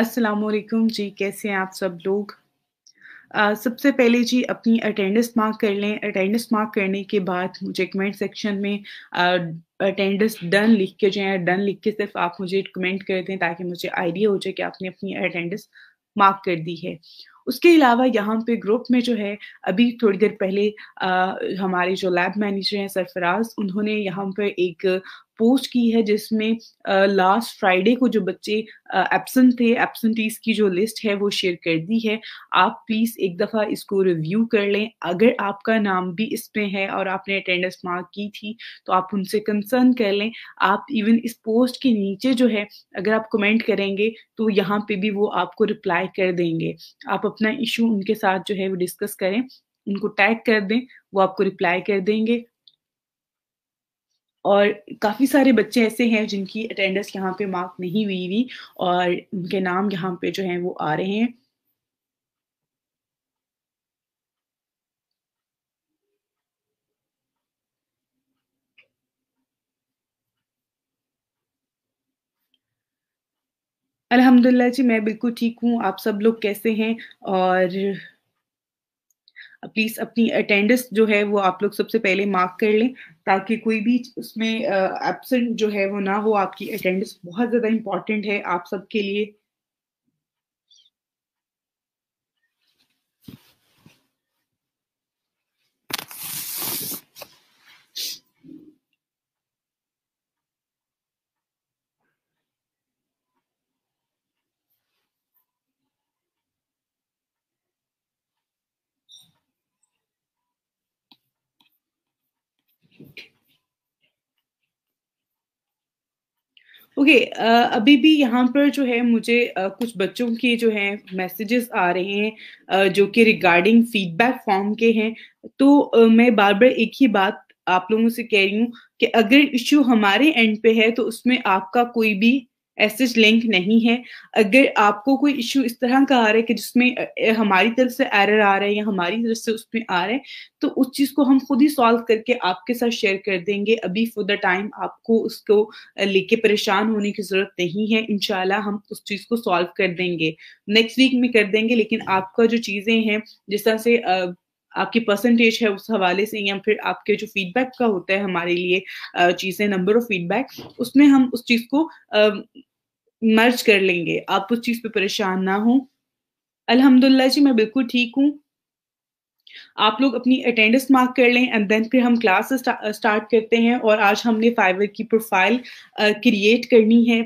असलकुम जी कैसे हैं आप सब लोग uh, सबसे पहले जी अपनी अटेंडेंस मार्क कर लें अटेंडेंस मार्क करने के बाद मुझे कमेंट सेक्शन में अटेंडेंस डन लिख के जो है डन लिख के सिर्फ आप मुझे कमेंट कर दें ताकि मुझे आइडिया हो जाए कि आपने अपनी अटेंडेंस मार्क कर दी है उसके अलावा यहाँ पे ग्रुप में जो है अभी थोड़ी देर पहले आ, हमारे जो लैब मैनेजर हैं सरफराज उन्होंने यहाँ पर एक पोस्ट की है जिसमें लास्ट फ्राइडे को जो बच्चे एब्सेंट थे एबसेंटीज की जो लिस्ट है वो शेयर कर दी है आप प्लीज़ एक दफ़ा इसको रिव्यू कर लें अगर आपका नाम भी इसमें है और आपने अटेंडेंस मार्क की थी तो आप उनसे कंसर्न कर लें आप इवन इस पोस्ट के नीचे जो है अगर आप कमेंट करेंगे तो यहाँ पे भी वो आपको रिप्लाई कर देंगे आप अपना इशू उनके साथ जो है वो डिस्कस करें उनको टैग कर दें वो आपको रिप्लाई कर देंगे और काफ़ी सारे बच्चे ऐसे हैं जिनकी अटेंडेंस यहाँ पे मार्क नहीं हुई हुई और उनके नाम यहाँ पे जो हैं वो आ रहे हैं अल्हम्दुलिल्लाह जी मैं बिल्कुल ठीक हूँ आप सब लोग कैसे हैं और प्लीज अपनी अटेंडेंस जो है वो आप लोग सबसे पहले मार्क कर लें ताकि कोई भी उसमें एबसेंट जो है वो ना हो आपकी अटेंडेंस बहुत ज़्यादा इंपॉर्टेंट है आप सबके लिए ओके okay, uh, अभी भी यहाँ पर जो है मुझे uh, कुछ बच्चों के जो है मैसेजेस आ रहे हैं uh, जो कि रिगार्डिंग फीडबैक फॉर्म के हैं तो uh, मैं बार बार एक ही बात आप लोगों से कह रही हूँ कि अगर इश्यू हमारे एंड पे है तो उसमें आपका कोई भी ऐसेज लिंक नहीं है अगर आपको कोई इशू इस तरह का आ रहा है कि जिसमें हमारी तरफ से एरर आ रहा है या हमारी तरफ से उसमें आ रहा है तो उस चीज़ को हम खुद ही सॉल्व करके आपके साथ शेयर कर देंगे अभी फॉर द टाइम आपको उसको लेके परेशान होने की ज़रूरत नहीं है इनशाला हम उस चीज़ को सॉल्व कर देंगे नेक्स्ट वीक में कर देंगे लेकिन आपका जो चीज़ें हैं जिस तरह से आपकी परसेंटेज है उस हवाले से या फिर आपके जो फीडबैक का होता है हमारे लिए चीज़ें नंबर ऑफ फीडबैक उसमें हम उस चीज़ को मर्ज कर लेंगे आप उस चीज पे परेशान ना हो अल्हम्दुलिल्लाह जी मैं बिल्कुल ठीक हूँ आप लोग अपनी अटेंडेंस मार्क कर लें एंड देन फिर हम क्लास स्टार्ट करते हैं और आज हमने फाइवर की प्रोफाइल क्रिएट करनी है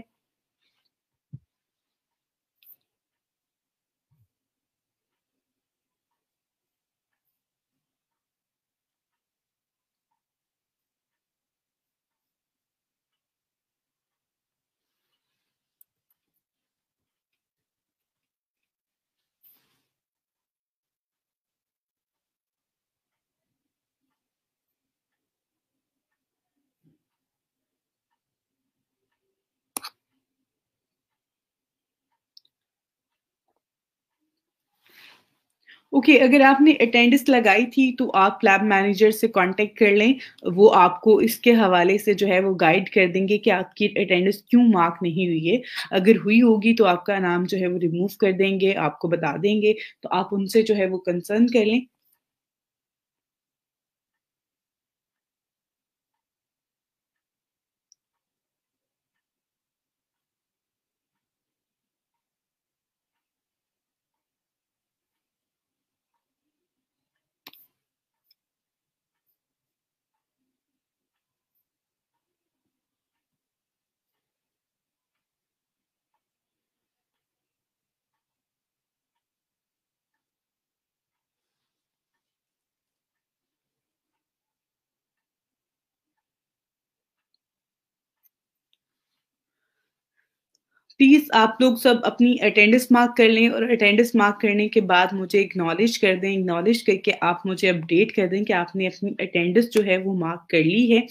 ओके okay, अगर आपने अटेंडेंस लगाई थी तो आप लैब मैनेजर से कांटेक्ट कर लें वो आपको इसके हवाले से जो है वो गाइड कर देंगे कि आपकी अटेंडेंस क्यों मार्क नहीं हुई है अगर हुई होगी तो आपका नाम जो है वो रिमूव कर देंगे आपको बता देंगे तो आप उनसे जो है वो कंसर्न कर लें प्लीज़ आप लोग सब अपनी अटेंडेंस मार्क कर लें और अटेंडेंस मार्क करने के बाद मुझे इग्नॉलेज कर दें इग्नॉलेज करके आप मुझे अपडेट कर दें कि आपने अपनी अटेंडेंस जो है वो मार्क कर ली है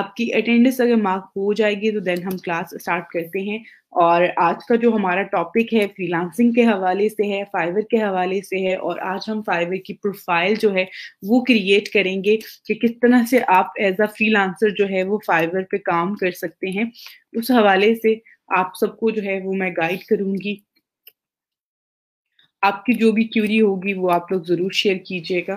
आपकी अटेंडेंस अगर मार्क हो जाएगी तो देन हम क्लास स्टार्ट करते हैं और आज का जो हमारा टॉपिक है फ्रीलांसिंग के हवाले से है फाइवर के हवाले से है और आज हम फाइवर की प्रोफाइल जो है वो क्रिएट करेंगे कि किस तरह से आप एज अ फ्रीलांसर जो है वो फाइवर पे काम कर सकते हैं उस हवाले से आप सबको जो है वो मैं गाइड करूंगी आपकी जो भी क्यूरी होगी वो आप लोग ज़रूर शेयर कीजिएगा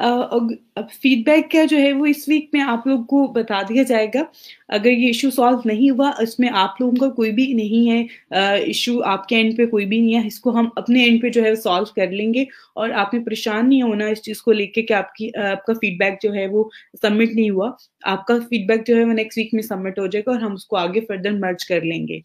फीडबैक का जो है वो इस वीक में आप लोग को बता दिया जाएगा अगर ये इशू सॉल्व नहीं हुआ इसमें आप लोगों का कोई भी नहीं है इशू आपके एंड पे कोई भी नहीं है इसको हम अपने एंड पे जो है सॉल्व कर लेंगे और आपने परेशान नहीं होना इस चीज़ को लेके कि आपकी आपका फीडबैक जो है वो सबमिट नहीं हुआ आपका फीडबैक जो है वो नेक्स्ट वीक में सबमिट हो जाएगा और हम उसको आगे फर्दर मर्ज कर लेंगे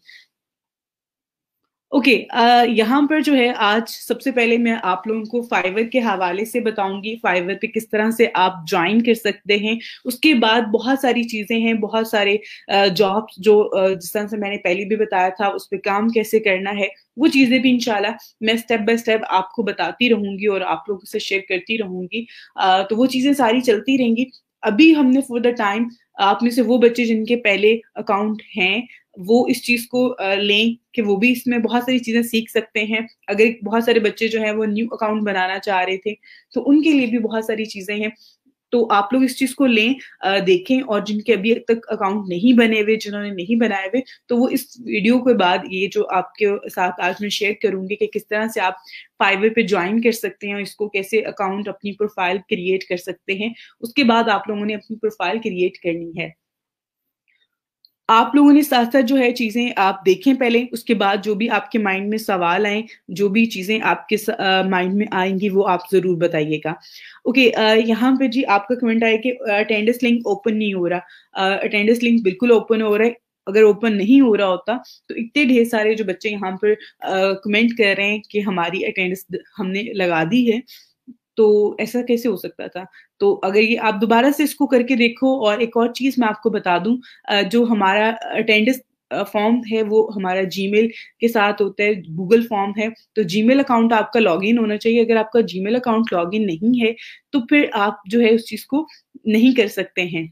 ओके okay, uh, यहाँ पर जो है आज सबसे पहले मैं आप लोगों को फाइवर के हवाले से बताऊंगी फाइवर पे किस तरह से आप ज्वाइन कर सकते हैं उसके बाद बहुत सारी चीज़ें हैं बहुत सारे जॉब्स uh, जो uh, जिस तरह से मैंने पहले भी बताया था उस पर काम कैसे करना है वो चीज़ें भी इनशाला मैं स्टेप बाय स्टेप आपको बताती रहूंगी और आप लोगों से शेयर करती रहूंगी uh, तो वो चीज़ें सारी चलती रहेंगी अभी हमने फॉर द टाइम आप में से वो बच्चे जिनके पहले अकाउंट हैं वो इस चीज को लें कि वो भी इसमें बहुत सारी चीजें सीख सकते हैं अगर बहुत सारे बच्चे जो है वो न्यू अकाउंट बनाना चाह रहे थे तो उनके लिए भी बहुत सारी चीजें हैं तो आप लोग इस चीज को लें देखें और जिनके अभी तक अकाउंट नहीं बने हुए जिन्होंने नहीं बनाए हुए तो वो इस वीडियो के बाद ये जो आपके साथ आज मैं शेयर करूंगी कि किस तरह से आप फाइवर पे ज्वाइन कर सकते हैं और इसको कैसे अकाउंट अपनी प्रोफाइल क्रिएट कर सकते हैं उसके बाद आप लोगों ने अपनी प्रोफाइल क्रिएट करनी है आप लोगों ने साथ साथ जो है चीज़ें आप देखें पहले उसके बाद जो भी आपके माइंड में सवाल आए जो भी चीज़ें आपके माइंड में आएंगी वो आप ज़रूर बताइएगा ओके okay, यहाँ पे जी आपका कमेंट आया कि अटेंडेंस लिंक ओपन नहीं हो रहा अटेंडेंस लिंक बिल्कुल ओपन हो रहा है अगर ओपन नहीं हो रहा होता तो इतने ढेर सारे जो बच्चे यहाँ पर कमेंट कर रहे हैं कि हमारी अटेंडेंस हमने लगा दी है तो ऐसा कैसे हो सकता था तो अगर ये आप दोबारा से इसको करके देखो और एक और चीज़ मैं आपको बता दूं जो हमारा अटेंडेंस फॉर्म है वो हमारा जीमेल के साथ होता है गूगल फॉर्म है तो जीमेल अकाउंट आपका लॉगिन होना चाहिए अगर आपका जीमेल अकाउंट लॉगिन नहीं है तो फिर आप जो है उस चीज़ को नहीं कर सकते हैं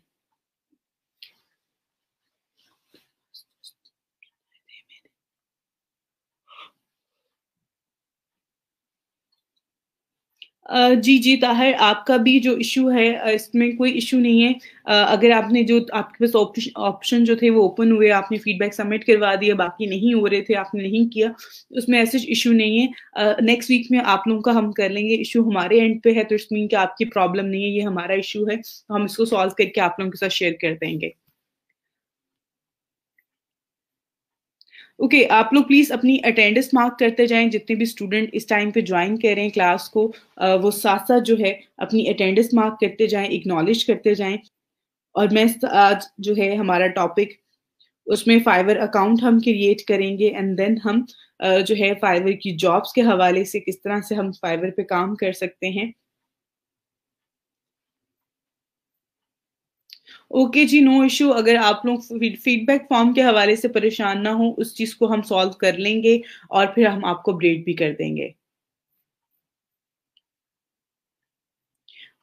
जी जी ताहर आपका भी जो इशू है इसमें कोई इशू नहीं है अगर आपने जो आपके पास ऑप्शन जो थे वो ओपन हुए आपने फीडबैक सबमिट करवा दिया बाकी नहीं हो रहे थे आपने नहीं किया उसमें ऐसे इशू नहीं है नेक्स्ट वीक में आप लोगों का हम कर लेंगे इशू हमारे एंड पे है तो इसमें मीन कि आपकी प्रॉब्लम नहीं है ये हमारा इशू है तो हम इसको सॉल्व करके आप लोगों के साथ शेयर कर देंगे ओके okay, आप लोग प्लीज अपनी अटेंडेंस मार्क करते जाएं जितने भी स्टूडेंट इस टाइम पे ज्वाइन कर रहे हैं क्लास को वो साथ साथ जो है अपनी अटेंडेंस मार्क करते जाएं इग्नोलेज करते जाएं और मैं आज जो है हमारा टॉपिक उसमें फाइवर अकाउंट हम क्रिएट करेंगे एंड देन हम जो है फाइवर की जॉब्स के हवाले से किस तरह से हम फाइवर पे काम कर सकते हैं ओके जी नो इशू अगर आप लोग फीडबैक फॉर्म के हवाले से परेशान ना हो उस चीज को हम सॉल्व कर लेंगे और फिर हम आपको अपडेट भी कर देंगे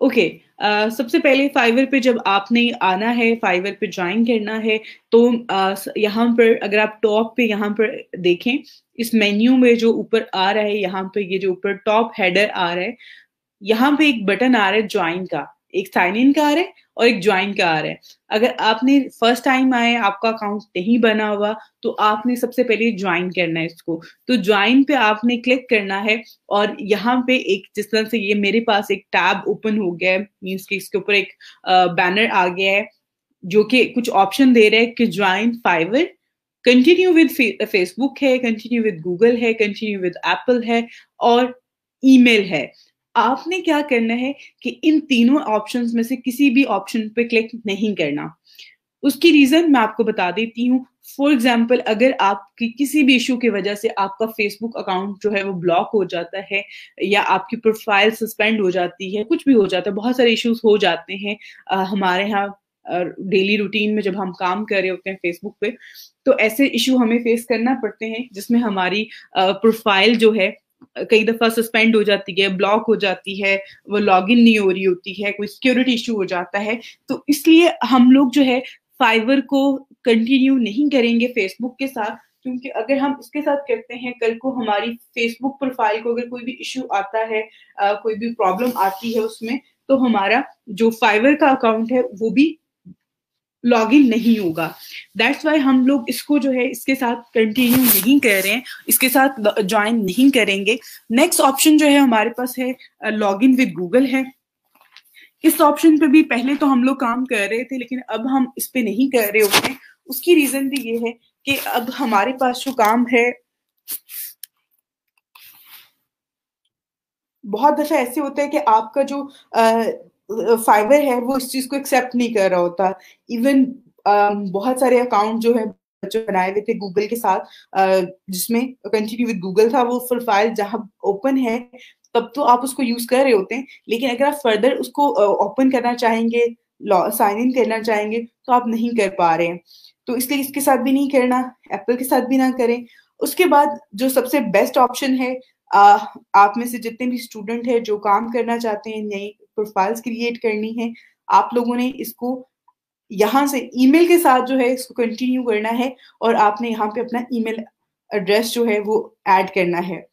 ओके okay, uh, सबसे पहले फाइवर पे जब आपने आना है फाइवर पे ज्वाइन करना है तो uh, यहाँ पर अगर आप टॉप पे यहाँ पर देखें इस मेन्यू में जो ऊपर आ रहा है यहाँ पे ये जो ऊपर टॉप हेडर आ रहा है यहाँ पे एक बटन आ रहा है ज्वाइन का एक साइन इन का आ रहा है और एक ज्वाइन का आ रहा है अगर आपने फर्स्ट टाइम आए आपका अकाउंट नहीं बना हुआ तो आपने सबसे पहले ज्वाइन करना है इसको तो ज्वाइन पे आपने क्लिक करना है और यहाँ पे एक जिस तरह से ये मेरे पास एक टैब ओपन हो गया है मीन्स की इसके ऊपर एक बैनर आ गया है जो कि कुछ ऑप्शन दे रहे हैं कि join Fiverr continue with Facebook है कंटिन्यू विद गूगल है कंटिन्यू विद एप्पल है और ईमेल है आपने क्या करना है कि इन तीनों ऑप्शंस में से किसी भी ऑप्शन पे क्लिक नहीं करना उसकी रीजन मैं आपको बता देती हूँ फॉर एग्जाम्पल अगर आपकी किसी भी इशू की वजह से आपका फेसबुक अकाउंट जो है वो ब्लॉक हो जाता है या आपकी प्रोफाइल सस्पेंड हो जाती है कुछ भी हो जाता है बहुत सारे इश्यूज हो जाते हैं हमारे यहाँ डेली रूटीन में जब हम काम कर रहे होते हैं फेसबुक पे तो ऐसे इशू हमें फेस करना पड़ते हैं जिसमें हमारी प्रोफाइल जो है कई दफा सस्पेंड हो जाती है ब्लॉक हो जाती है वो लॉग इन नहीं हो रही होती है कोई सिक्योरिटी इशू हो जाता है तो इसलिए हम लोग जो है फाइवर को कंटिन्यू नहीं करेंगे फेसबुक के साथ क्योंकि अगर हम इसके साथ करते हैं कल को हमारी फेसबुक प्रोफाइल को अगर कोई भी इशू आता है आ, कोई भी प्रॉब्लम आती है उसमें तो हमारा जो फाइवर का अकाउंट है वो भी लॉग इन नहीं होगा दैट्स वाई हम लोग इसको जो है इसके साथ कंटिन्यू नहीं कर रहे हैं इसके साथ ज्वाइन नहीं करेंगे नेक्स्ट ऑप्शन जो है हमारे पास है लॉग इन विद गूगल है इस ऑप्शन पे भी पहले तो हम लोग काम कर रहे थे लेकिन अब हम इस पे नहीं कर रहे होते उसकी रीजन भी ये है कि अब हमारे पास जो काम है बहुत दफा ऐसे होता है कि आपका जो आ, uh, फाइबर है वो इस चीज को एक्सेप्ट नहीं कर रहा होता इवन um, बहुत सारे अकाउंट जो है जो बनाए हुए थे गूगल के साथ जिसमें कंटिन्यू विद गूगल था वो फुल फाइल जहां ओपन है तब तो आप उसको यूज कर रहे होते हैं लेकिन अगर आप फर्दर उसको ओपन करना चाहेंगे साइन इन करना चाहेंगे तो आप नहीं कर पा रहे हैं तो इसलिए इसके साथ भी नहीं करना एप्पल के साथ भी ना करें उसके बाद जो सबसे बेस्ट ऑप्शन है आ, आप में से जितने भी स्टूडेंट है जो काम करना चाहते हैं नई प्रोफाइल्स क्रिएट करनी है आप लोगों ने इसको यहाँ से ईमेल के साथ जो है इसको कंटिन्यू करना है और आपने यहाँ पे अपना ईमेल एड्रेस जो है वो ऐड करना है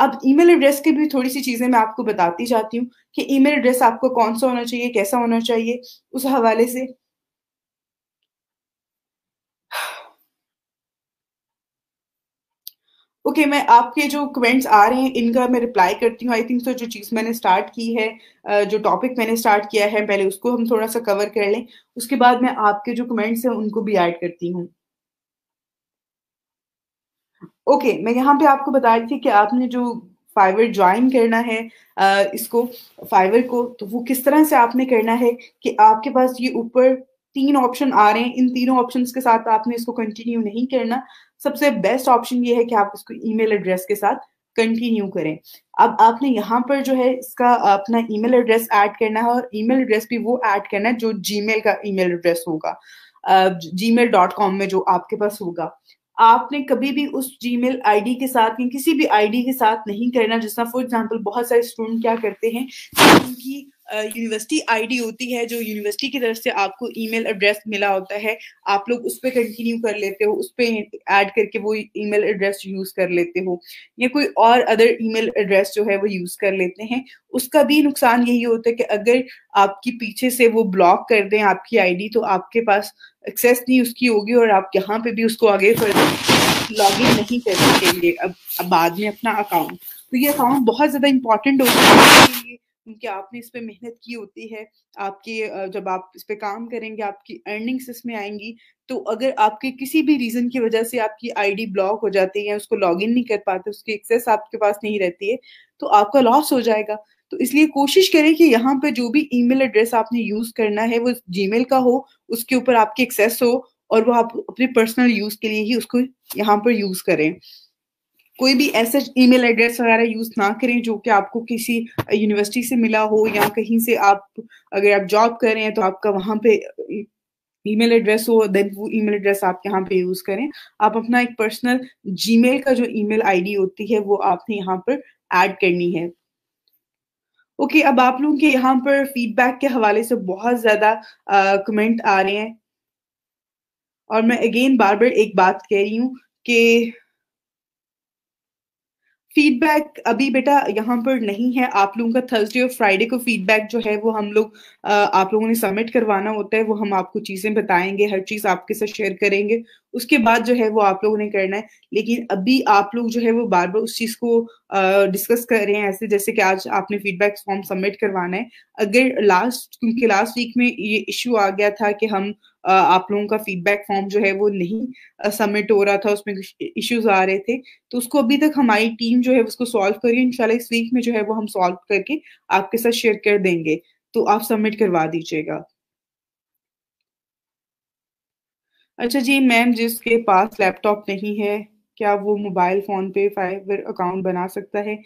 अब ईमेल एड्रेस की भी थोड़ी सी चीज़ें मैं आपको बताती जाती हूँ कि ईमेल एड्रेस आपको कौन सा होना चाहिए कैसा होना चाहिए उस हवाले से ओके okay, मैं आपके जो कमेंट्स आ रहे हैं इनका मैं रिप्लाई करती हूँ आई थिंक सो जो चीज़ मैंने स्टार्ट की है जो टॉपिक मैंने स्टार्ट किया है पहले उसको हम थोड़ा सा कवर कर लें उसके बाद मैं आपके जो कमेंट्स हैं उनको भी ऐड करती हूँ ओके okay, मैं यहाँ पे आपको बता रही थी कि आपने जो फाइवर ज्वाइन करना है इसको फाइवर को तो वो किस तरह से आपने करना है कि आपके पास ये ऊपर तीन ऑप्शन आ रहे हैं इन तीनों ऑप्शंस के साथ आपने इसको कंटिन्यू नहीं करना सबसे बेस्ट ऑप्शन ये है कि आप इसको ईमेल एड्रेस के साथ कंटिन्यू करें अब आपने यहाँ पर जो है इसका अपना ईमेल एड्रेस ऐड करना है और ईमेल एड्रेस भी वो ऐड करना है जो जीमेल का ईमेल एड्रेस होगा जी मेल डॉट कॉम में जो आपके पास होगा आपने कभी भी उस जी मेल आई के साथ या किसी भी आई के साथ नहीं करना जिसना फॉर एग्जाम्पल बहुत सारे स्टूडेंट क्या करते हैं उनकी यूनिवर्सिटी आईडी होती है जो यूनिवर्सिटी की तरफ से आपको ईमेल एड्रेस मिला होता है आप लोग उस पर कंटिन्यू कर लेते हो उस पर ऐड करके वो ईमेल एड्रेस यूज कर लेते हो या कोई और अदर ईमेल एड्रेस जो है वो यूज कर लेते हैं उसका भी नुकसान यही होता है कि अगर आपकी पीछे से वो ब्लॉक कर दें आपकी आईडी तो आपके पास एक्सेस नहीं उसकी होगी और आप यहाँ पे भी उसको आगे लॉग इन नहीं कर सकेंगे अब, अब बाद में अपना अकाउंट तो ये अकाउंट बहुत ज़्यादा इंपॉर्टेंट होता है क्योंकि आपने इस पर मेहनत की होती है आपके जब आप इस पर काम करेंगे आपकी अर्निंग्स इसमें आएंगी तो अगर आपके किसी भी रीज़न की वजह से आपकी आईडी ब्लॉक हो जाती है उसको लॉगिन नहीं कर पाते उसकी एक्सेस आपके पास नहीं रहती है तो आपका लॉस हो जाएगा तो इसलिए कोशिश करें कि यहाँ पर जो भी ईमेल एड्रेस आपने यूज करना है वो जीमेल का हो उसके ऊपर आपकी एक्सेस हो और वो आप अपने पर्सनल यूज के लिए ही उसको यहाँ पर यूज करें कोई भी ऐसा ईमेल एड्रेस वगैरह यूज ना करें जो कि आपको किसी यूनिवर्सिटी से मिला हो या कहीं से आप अगर आप जॉब कर रहे हैं तो आपका वहां पे ईमेल एड्रेस हो देन वो ईमेल एड्रेस आप यहाँ पे यूज करें आप अपना एक पर्सनल जीमेल का जो ईमेल आईडी होती है वो आपने यहाँ पर ऐड करनी है ओके okay, अब आप लोगों के यहाँ पर फीडबैक के हवाले से बहुत ज्यादा कमेंट आ रहे हैं और मैं अगेन बार बार एक बात कह रही हूँ कि फीडबैक अभी बेटा यहाँ पर नहीं है आप लोगों का थर्सडे और फ्राइडे को फीडबैक जो है वो हम लोग आप लोगों ने सबमिट करवाना होता है वो हम आपको चीजें बताएंगे हर चीज आपके साथ शेयर करेंगे उसके बाद जो है वो आप लोगों ने करना है लेकिन अभी आप लोग जो है वो बार बार उस चीज को डिस्कस कर रहे हैं ऐसे जैसे कि आज आपने फीडबैक फॉर्म सबमिट करवाना है अगर लास्ट क्योंकि लास्ट वीक में ये इश्यू आ गया था कि हम आप लोगों का फीडबैक फॉर्म जो है वो नहीं सबमिट हो रहा था उसमें कुछ इश्यूज आ रहे थे तो उसको अभी तक हमारी टीम जो है उसको सॉल्व करिए इनशाला इस वीक में जो है वो हम सॉल्व करके आपके साथ शेयर कर देंगे तो आप सबमिट करवा दीजिएगा अच्छा जी मैम जिसके पास लैपटॉप नहीं है क्या वो मोबाइल फोन पे फाइवर अकाउंट बना सकता है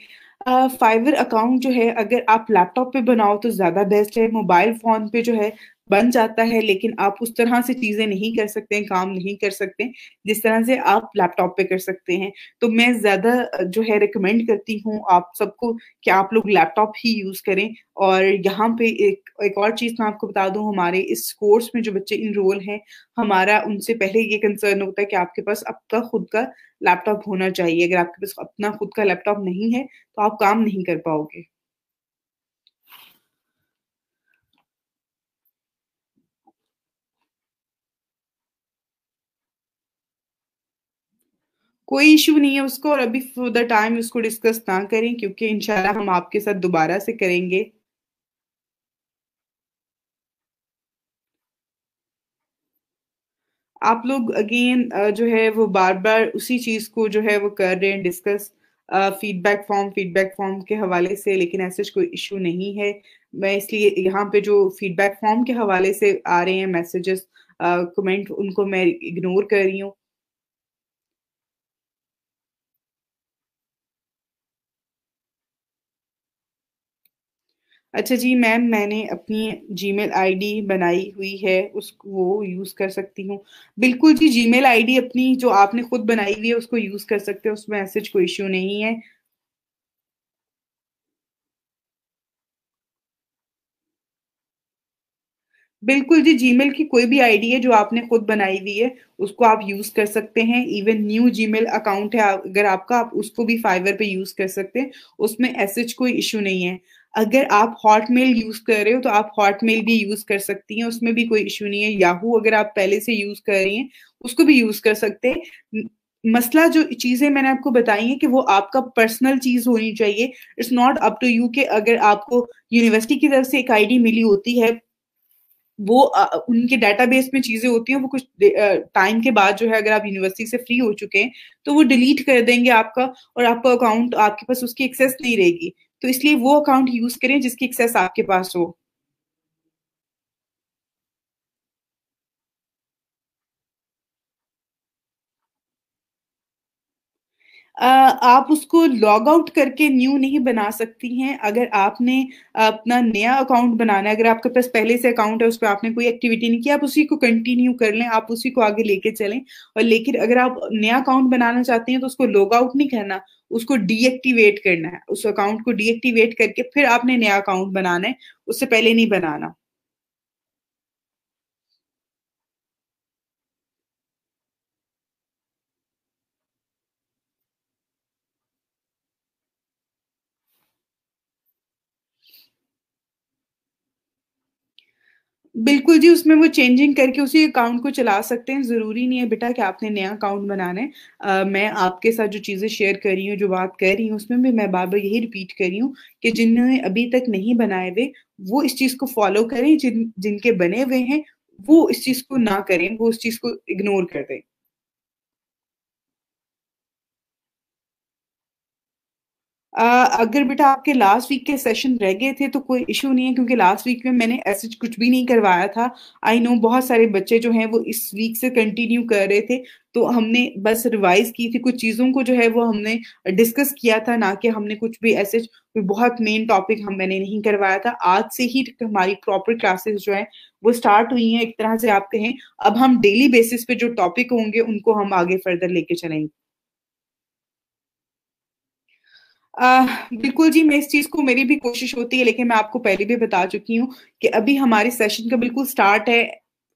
फाइवर अकाउंट जो है अगर आप लैपटॉप पे बनाओ तो ज़्यादा बेस्ट है मोबाइल फ़ोन पे जो है बन जाता है लेकिन आप उस तरह से चीजें नहीं कर सकते हैं काम नहीं कर सकते जिस तरह से आप लैपटॉप पे कर सकते हैं तो मैं ज्यादा जो है रिकमेंड करती हूँ आप सबको कि आप लोग लैपटॉप ही यूज करें और यहाँ पे एक एक और चीज मैं आपको बता दूं हमारे इस कोर्स में जो बच्चे इनरोल हैं हमारा उनसे पहले ये कंसर्न होता है कि आपके पास आपका खुद का लैपटॉप होना चाहिए अगर आपके पास अपना खुद का लैपटॉप नहीं है तो आप काम नहीं कर पाओगे कोई इशू नहीं है उसको और अभी फॉर द टाइम उसको डिस्कस ना करें क्योंकि इनशाला हम आपके साथ दोबारा से करेंगे आप लोग अगेन जो है वो बार बार उसी चीज को जो है वो कर रहे हैं discuss feedback form feedback form के हवाले से लेकिन ऐसे कोई इशू नहीं है मैं इसलिए यहाँ पे जो फीडबैक फॉर्म के हवाले से आ रहे हैं मैसेजेस कमेंट उनको मैं इग्नोर कर रही हूँ अच्छा जी मैम मैंने अपनी जीमेल आईडी बनाई हुई है उसको वो यूज कर सकती हूँ बिल्कुल जी जीमेल आईडी अपनी जो आपने खुद बनाई हुई है उसको यूज कर सकते हैं उसमें मैसेज कोई इश्यू नहीं है बिल्कुल जी जीमेल की कोई भी आईडी है जो आपने खुद बनाई हुई है उसको आप यूज कर सकते हैं इवन न्यू जीमेल अकाउंट है अगर आपका आप उसको भी फाइवर पे यूज कर सकते हैं उसमें ऐसे कोई इशू नहीं है अगर आप हॉटमेल यूज कर रहे हो तो आप हॉटमेल भी यूज कर सकती हैं उसमें भी कोई इशू नहीं है याहू अगर आप पहले से यूज कर रही हैं उसको भी यूज कर सकते हैं मसला जो चीजें मैंने आपको बताई हैं कि वो आपका पर्सनल चीज होनी चाहिए it's not up to you कि अगर आपको यूनिवर्सिटी की तरफ से एक आईडी मिली होती है वो उनके डेटाबेस में चीजें होती हैं वो कुछ टाइम के बाद जो है अगर आप यूनिवर्सिटी से फ्री हो चुके हैं तो वो डिलीट कर देंगे आपका और आपका अकाउंट आपके पास उसकी एक्सेस नहीं रहेगी तो इसलिए वो अकाउंट यूज करें जिसकी एक्सेस आपके पास हो आप उसको लॉग आउट करके न्यू नहीं बना सकती हैं अगर आपने अपना नया अकाउंट बनाना है अगर आपके पास पहले से अकाउंट है उस पर आपने कोई एक्टिविटी नहीं की आप उसी को कंटिन्यू कर लें आप उसी को आगे लेके चलें और लेकिन अगर आप नया अकाउंट बनाना चाहते हैं तो उसको लॉग आउट नहीं करना उसको डीएक्टिवेट करना है उस अकाउंट को डीएक्टिवेट करके फिर आपने नया अकाउंट बनाना है उससे पहले नहीं बनाना बिल्कुल जी उसमें वो चेंजिंग करके उसी अकाउंट को चला सकते हैं ज़रूरी नहीं है बेटा कि आपने नया अकाउंट बनाना है मैं आपके साथ जो चीज़ें शेयर कर रही हूँ, जो बात कर रही हूँ उसमें भी मैं बार-बार यही रिपीट कर रही हूँ कि जिन्होंने अभी तक नहीं बनाए हुए वो इस चीज़ को फ़ॉलो करें जिन जिनके बने हुए हैं वो इस चीज़ को ना करें, वो उस चीज़ को इग्नोर कर दें। अगर बेटा आपके लास्ट वीक के सेशन रह गए थे तो कोई इशू नहीं है क्योंकि लास्ट वीक में मैंने ऐसे कुछ भी नहीं करवाया था आई नो बहुत सारे बच्चे जो हैं वो इस वीक से कंटिन्यू कर रहे थे तो हमने बस रिवाइज की थी कुछ चीज़ों को जो है वो हमने डिस्कस किया था ना कि हमने कुछ भी ऐसे कोई बहुत मेन टॉपिक हम मैंने नहीं करवाया था आज से ही हमारी प्रॉपर क्लासेस जो है वो स्टार्ट हुई हैं एक तरह से आप कहें अब हम डेली बेसिस पे जो टॉपिक होंगे उनको हम आगे फर्दर लेके चलेंगे बिल्कुल जी मैं इस चीज को मेरी भी कोशिश होती है लेकिन मैं आपको पहले भी बता चुकी हूँ कि अभी हमारे सेशन का बिल्कुल स्टार्ट है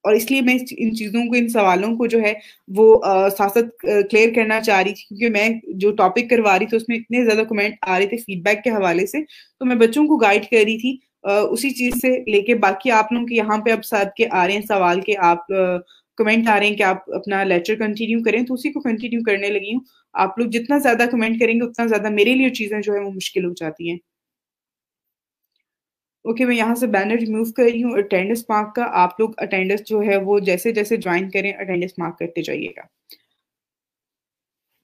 और इसलिए मैं इन चीजों को इन सवालों को जो है वो साथ साथ क्लियर करना चाह रही थी क्योंकि मैं जो टॉपिक करवा रही थी उसमें इतने ज्यादा कमेंट आ रहे थे फीडबैक के हवाले से तो मैं बच्चों को गाइड कर रही थी आ, उसी चीज से लेके बाकी आप लोग यहाँ पे अब साथ के आ रहे हैं सवाल के आप आ, कमेंट आ रहे हैं कि आप अपना लेक्चर कंटिन्यू करें तो उसी को कंटिन्यू करने लगी हूँ आप लोग जितना ज्यादा कमेंट करेंगे उतना ज्यादा मेरे लिए चीजें जो है वो मुश्किल हो जाती हैं ओके okay, मैं यहाँ से बैनर रिमूव कर रही हूँ अटेंडेंस मार्क का आप लोग अटेंडेंस जो है वो जैसे जैसे ज्वाइन करें अटेंडेंस मार्क करते जाइएगा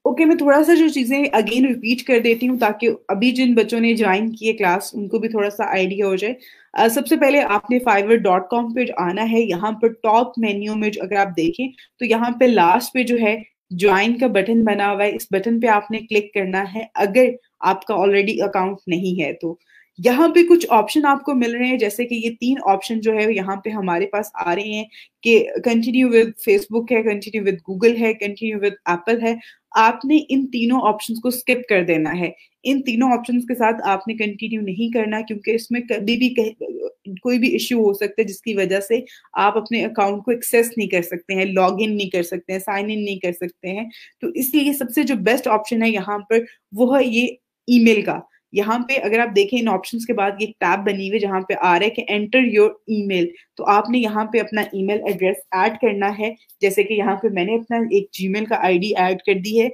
ओके okay, मैं थोड़ा सा जो चीज़ें अगेन रिपीट कर देती हूँ ताकि अभी जिन बच्चों ने ज्वाइन किए क्लास उनको भी थोड़ा सा आइडिया हो जाए uh, सबसे पहले आपने फाइवर डॉट कॉम पे आना है यहाँ पर टॉप मेन्यू में अगर आप देखें तो यहाँ पे लास्ट पे जो है ज्वाइन का बटन बना हुआ है इस बटन पे आपने क्लिक करना है अगर आपका ऑलरेडी अकाउंट नहीं है तो यहाँ पे कुछ ऑप्शन आपको मिल रहे हैं जैसे कि ये तीन ऑप्शन जो है यहाँ पे हमारे पास आ रहे हैं कि कंटिन्यू विद फेसबुक है कंटिन्यू विद गूगल है कंटिन्यू विद एप्पल है आपने इन तीनों ऑप्शंस को स्किप कर देना है इन तीनों ऑप्शंस के साथ आपने कंटिन्यू नहीं करना क्योंकि इसमें कभी भी कोई भी इश्यू हो सकता है जिसकी वजह से आप अपने अकाउंट को एक्सेस नहीं कर सकते हैं लॉग इन नहीं कर सकते हैं साइन इन नहीं कर सकते हैं तो इसलिए सबसे जो बेस्ट ऑप्शन है यहाँ पर वो है ये ईमेल का यहाँ पे अगर आप देखें इन ऑप्शन के बाद एक टैब बनी हुई जहाँ पे आ रहा है कि एंटर योर ईमेल तो आपने यहाँ पे अपना ईमेल एड्रेस ऐड करना है जैसे कि यहाँ पे मैंने अपना एक जीमेल का आईडी ऐड कर दी है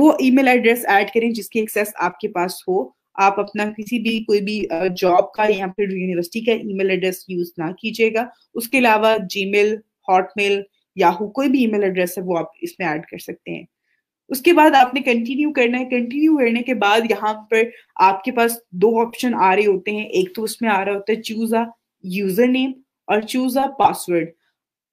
वो ईमेल एड्रेस ऐड करें जिसकी एक्सेस आपके पास हो आप अपना किसी भी कोई भी जॉब का या फिर यूनिवर्सिटी का ईमेल एड्रेस यूज ना कीजिएगा उसके अलावा जीमेल हॉटमेल याहू कोई भी ईमेल एड्रेस है वो आप इसमें ऐड कर सकते हैं उसके बाद आपने कंटिन्यू करना है कंटिन्यू करने के बाद यहाँ पर आपके पास दो ऑप्शन आ रहे होते हैं एक तो उसमें आ रहा होता है चूज अ यूजर नेम और choose a password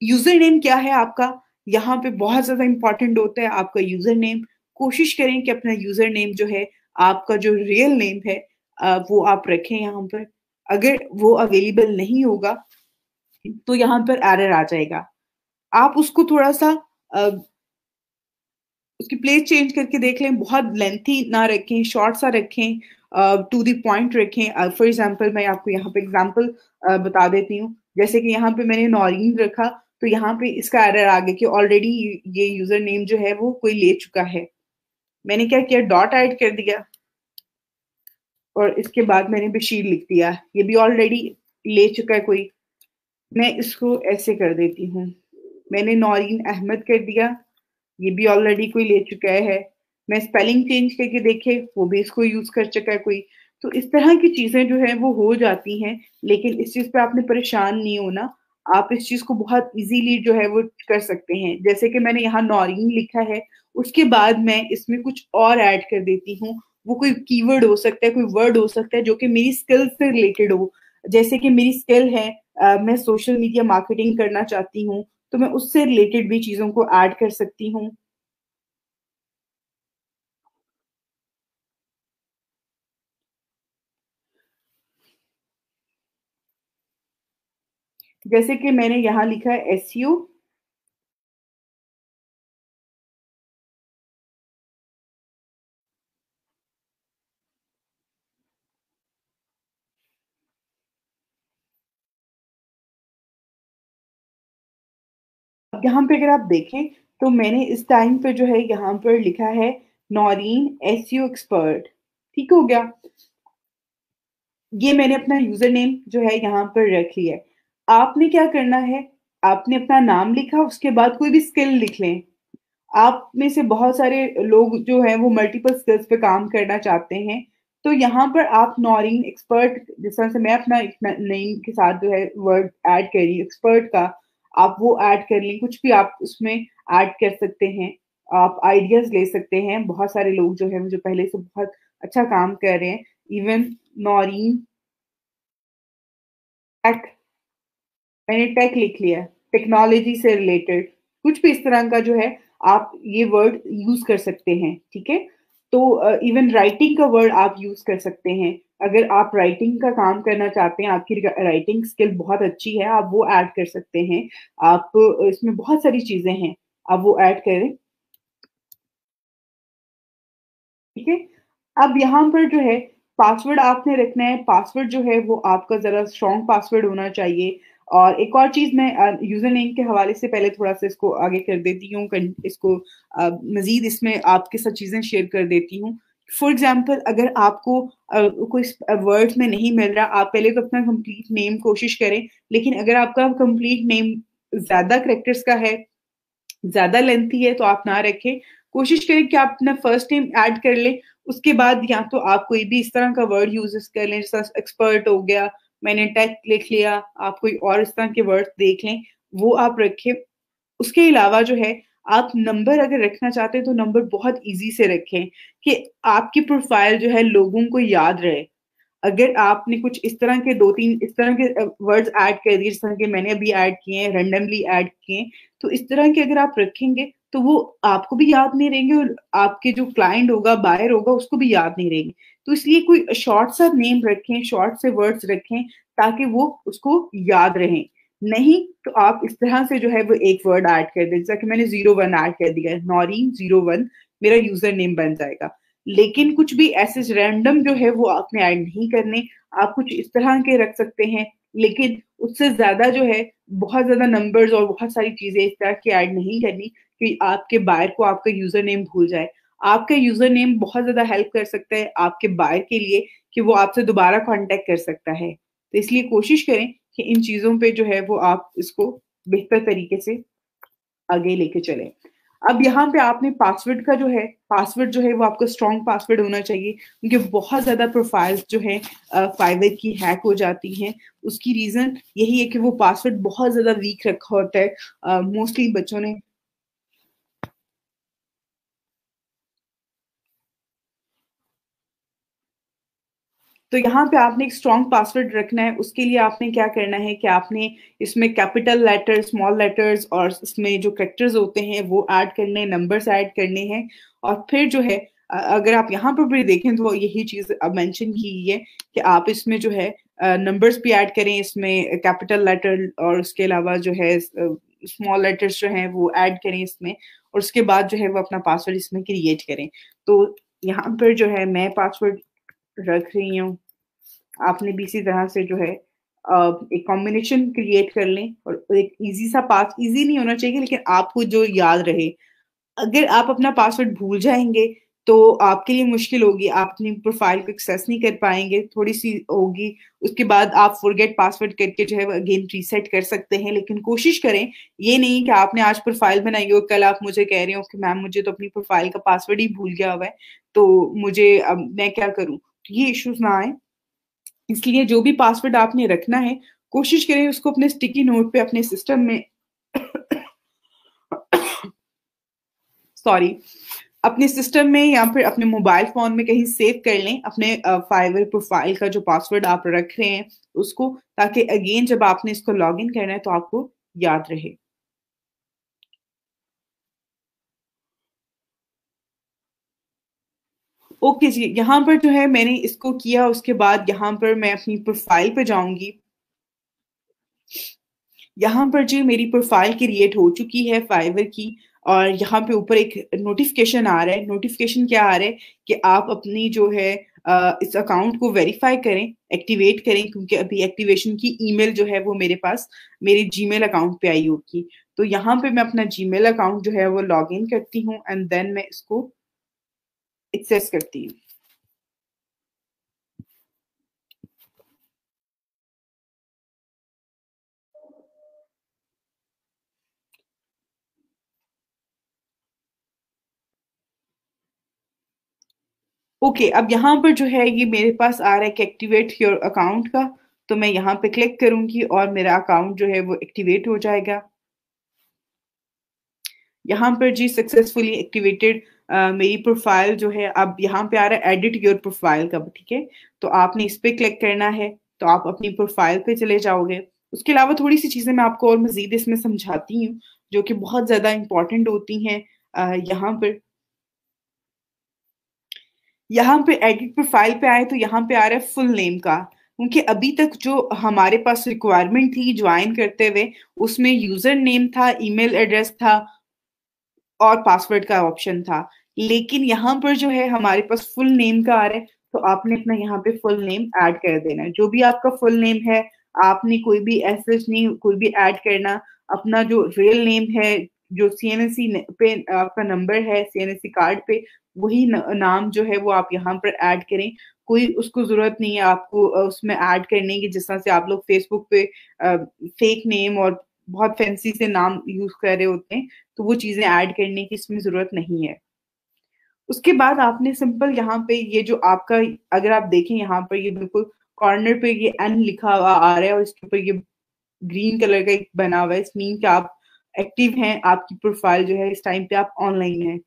user name क्या है आपका यहाँ पे बहुत ज्यादा इंपॉर्टेंट होता है आपका यूजर नेम कोशिश करें कि अपना यूजर नेम जो है आपका जो रियल नेम है वो आप रखें यहाँ पर अगर वो अवेलेबल नहीं होगा तो यहाँ पर एरर आ जाएगा आप उसको थोड़ा सा उसकी प्लेस चेंज करके देख लें बहुत लेंथी ना रखें शॉर्ट सा रखें टू दी पॉइंट रखें फॉर एग्जाम्पल मैं आपको यहाँ पे एग्जाम्पल uh, बता देती हूँ जैसे कि यहाँ पे मैंने नॉरिन रखा तो यहाँ पे इसका एरर आ गया कि ऑलरेडी ये यूजर नेम जो है वो कोई ले चुका है मैंने क्या किया डॉट ऐड कर दिया और इसके बाद मैंने बशीर लिख दिया ये भी ऑलरेडी ले चुका है कोई मैं इसको ऐसे कर देती हूँ मैंने नौरीन अहमद कर दिया ये भी ऑलरेडी कोई ले चुका है मैं स्पेलिंग चेंज करके देखे वो भी इसको यूज कर चुका है कोई तो इस तरह की चीजें जो है वो हो जाती हैं लेकिन इस चीज पे आपने परेशान नहीं होना आप इस चीज को बहुत इजीली जो है वो कर सकते हैं जैसे कि मैंने यहाँ नॉरिंग लिखा है उसके बाद मैं इसमें कुछ और ऐड कर देती हूँ वो कोई कीवर्ड हो सकता है कोई वर्ड हो सकता है जो कि मेरी स्किल से रिलेटेड हो जैसे कि मेरी स्किल है आ, मैं सोशल मीडिया मार्केटिंग करना चाहती हूँ तो मैं उससे रिलेटेड भी चीजों को ऐड कर सकती हूँ जैसे कि मैंने यहाँ लिखा है एस यू अब यहाँ पे अगर आप देखें तो मैंने इस टाइम पे जो है यहाँ पर लिखा है नॉरिन एस यू एक्सपर्ट ठीक हो गया ये मैंने अपना यूजर नेम जो है यहाँ पर रख लिया है आपने क्या करना है आपने अपना नाम लिखा उसके बाद कोई भी स्किल लिख लें आप में से बहुत सारे लोग जो है वो मल्टीपल स्किल्स पे काम करना चाहते हैं तो यहाँ पर आप नॉरिन एक्सपर्ट जिस तरह से मैं अपना नेम के साथ जो है वर्ड ऐड करी एक्सपर्ट का आप वो ऐड कर लें कुछ भी आप उसमें ऐड कर सकते हैं आप आइडियाज ले सकते हैं बहुत सारे लोग जो है जो पहले से बहुत अच्छा काम कर रहे हैं इवन नॉरी टेक मैंने टेक लिख लिया टेक्नोलॉजी से रिलेटेड कुछ भी इस तरह का जो है आप ये वर्ड यूज कर सकते हैं ठीक है तो इवन राइटिंग का वर्ड आप यूज कर सकते हैं अगर आप राइटिंग का काम करना चाहते हैं आपकी राइटिंग स्किल बहुत अच्छी है आप वो ऐड कर सकते हैं आप इसमें बहुत सारी चीजें हैं आप वो ऐड करें ठीक है अब यहाँ पर जो है पासवर्ड आपने रखना है पासवर्ड जो है वो आपका जरा स्ट्रॉन्ग पासवर्ड होना चाहिए और एक और चीज मैं यूजर नेम के हवाले से पहले थोड़ा सा इसको आगे कर देती हूँ इसको मजीद इसमें आपके साथ चीजें शेयर कर देती हूँ फॉर एग्जाम्पल अगर आपको कोई वर्ड में नहीं मिल रहा आप पहले तो अपना कंप्लीट नेम कोशिश करें लेकिन अगर आपका कंप्लीट नेम ज्यादा करेक्टर्स का है ज्यादा लेंथी है तो आप ना रखें कोशिश करें कि आप अपना फर्स्ट नेम ऐड कर लें उसके बाद या तो आप कोई भी इस तरह का वर्ड यूज कर लें जैसा एक्सपर्ट हो गया मैंने टेक लिख लिया आप कोई और इस तरह के वर्ड्स देख लें वो आप रखें उसके अलावा जो है आप नंबर अगर रखना चाहते हैं तो नंबर बहुत इजी से रखें कि आपकी प्रोफाइल जो है लोगों को याद रहे अगर आपने कुछ इस तरह के दो तीन इस तरह के वर्ड्स ऐड कर दिए जिस तरह के मैंने अभी ऐड किए हैं रेंडमली ऐड किए तो इस तरह के अगर आप रखेंगे तो वो आपको भी याद नहीं रहेंगे और आपके जो क्लाइंट होगा बायर होगा उसको भी याद नहीं रहेंगे तो इसलिए कोई शॉर्ट सा नेम रखें शॉर्ट से वर्ड्स रखें ताकि वो उसको याद रहें नहीं तो आप इस तरह से जो है वो एक वर्ड ऐड कर दें जैसा कि मैंने जीरो वन ऐड कर दिया है नॉरिन जीरो वन मेरा यूजर नेम बन जाएगा लेकिन कुछ भी ऐसे रैंडम जो है वो आपने ऐड नहीं करने आप कुछ इस तरह के रख सकते हैं लेकिन उससे ज्यादा जो है बहुत ज्यादा नंबर्स और बहुत सारी चीजें इस तरह की ऐड नहीं करनी कि आपके बायर को आपका यूजर नेम भूल जाए आपका यूजर नेम बहुत ज्यादा हेल्प कर सकता है आपके बायर के लिए कि वो आपसे दोबारा कॉन्टेक्ट कर सकता है तो इसलिए कोशिश करें कि इन चीजों पे जो है वो आप इसको बेहतर तरीके से आगे लेके चले अब यहाँ पे आपने पासवर्ड का जो है पासवर्ड जो है वो आपका स्ट्रॉन्ग पासवर्ड होना चाहिए क्योंकि बहुत ज्यादा प्रोफाइल्स जो है फाइवर की हैक हो जाती हैं उसकी रीजन यही है कि वो पासवर्ड बहुत ज्यादा वीक रखा होता है मोस्टली बच्चों ने तो यहाँ पे आपने एक स्ट्रॉन्ग पासवर्ड रखना है उसके लिए आपने क्या करना है कि आपने इसमें कैपिटल लेटर स्मॉल लेटर्स और इसमें जो करेक्टर्स होते हैं वो ऐड करने नंबर्स ऐड करने हैं और फिर जो है अगर आप यहाँ पर भी देखें तो यही चीज अब मेंशन की है कि आप इसमें जो है नंबर्स भी ऐड करें इसमें कैपिटल लेटर और उसके अलावा जो है स्मॉल लेटर्स जो है वो ऐड करें इसमें और उसके बाद जो है वो अपना पासवर्ड इसमें क्रिएट करें तो यहाँ पर जो है मैं पासवर्ड रख रही हूँ आपने भी इसी तरह से जो है एक कॉम्बिनेशन क्रिएट कर लें और एक इजी सा पास इजी नहीं होना चाहिए लेकिन आपको जो याद रहे अगर आप अपना पासवर्ड भूल जाएंगे तो आपके लिए मुश्किल होगी आप अपनी प्रोफाइल को एक्सेस नहीं कर पाएंगे थोड़ी सी होगी उसके बाद आप फॉरगेट पासवर्ड करके जो है अगेन रीसेट कर सकते हैं लेकिन कोशिश करें ये नहीं कि आपने आज प्रोफाइल बनाई हो कल आप मुझे कह रहे हो कि मैम मुझे तो अपनी प्रोफाइल का पासवर्ड ही भूल गया हुआ है तो मुझे अब मैं क्या करूं ये इश्यूज ना आए इसलिए जो भी पासवर्ड आपने रखना है कोशिश करें उसको अपने स्टिकी नोट पे अपने सिस्टम में सॉरी अपने सिस्टम में या फिर अपने मोबाइल फोन में कहीं सेव कर लें अपने फाइवर प्रोफाइल का जो पासवर्ड आप रख रहे हैं उसको ताकि अगेन जब आपने इसको लॉग इन करना है तो आपको याद रहे ओके जी यहाँ पर जो है मैंने इसको किया उसके बाद यहाँ पर मैं अपनी प्रोफाइल पे जाऊंगी यहाँ पर जी मेरी प्रोफाइल क्रिएट हो चुकी है फाइवर की और यहाँ पे ऊपर एक नोटिफिकेशन आ रहा है नोटिफिकेशन क्या आ रहा है कि आप अपनी जो है इस अकाउंट को वेरीफाई करें एक्टिवेट करें क्योंकि अभी एक्टिवेशन की ईमेल जो है वो मेरे पास मेरे जीमेल अकाउंट पे आई होगी तो यहाँ पे मैं अपना जीमेल अकाउंट जो है वो लॉग इन करती हूँ एंड देन मैं इसको एक्सेस करती हूँ ओके okay, अब यहाँ पर जो है ये मेरे पास आ रहा है कि एक्टिवेट योर अकाउंट का तो मैं यहाँ पे क्लिक करूंगी और मेरा अकाउंट जो है वो एक्टिवेट हो जाएगा यहाँ पर जी सक्सेसफुली एक्टिवेटेड मेरी प्रोफाइल जो है अब यहाँ पे आ रहा है एडिट योर प्रोफाइल का ठीक है तो आपने इस पर क्लिक करना है तो आप अपनी प्रोफाइल पे चले जाओगे उसके अलावा थोड़ी सी चीज़ें मैं आपको और मजीद इसमें समझाती हूँ जो कि बहुत ज़्यादा इंपॉर्टेंट होती हैं यहाँ पर यहाँ पे एडिट प्रोफाइल पे आए तो यहाँ पे आ रहा है फुल नेम का क्योंकि अभी तक जो हमारे पास रिक्वायरमेंट थी ज्वाइन करते हुए उसमें यूजर नेम था ईमेल एड्रेस था और पासवर्ड का ऑप्शन था लेकिन यहाँ पर जो है हमारे पास फुल नेम का आ रहा है तो आपने अपना यहाँ पे फुल नेम ऐड कर देना है जो भी आपका फुल नेम है आपने कोई भी एस एसएच नहीं कोई भी ऐड करना अपना जो रियल नेम है जो सी पे आपका नंबर है सी कार्ड पे वही नाम जो है वो आप यहाँ पर ऐड करें कोई उसको जरूरत नहीं है आपको उसमें ऐड करने की जिस तरह से आप लोग फेसबुक पे फेक नेम और बहुत फैंसी से नाम यूज कर रहे होते हैं तो वो चीजें ऐड करने की इसमें जरूरत नहीं है उसके बाद आपने सिंपल यहाँ पे ये जो आपका अगर आप देखें यहाँ पर ये बिल्कुल कॉर्नर पे ये एन लिखा हुआ आ रहा है और इसके ऊपर ये ग्रीन कलर का एक बना हुआ है इस मीन आप एक्टिव हैं आपकी प्रोफाइल जो है इस टाइम पे आप ऑनलाइन हैं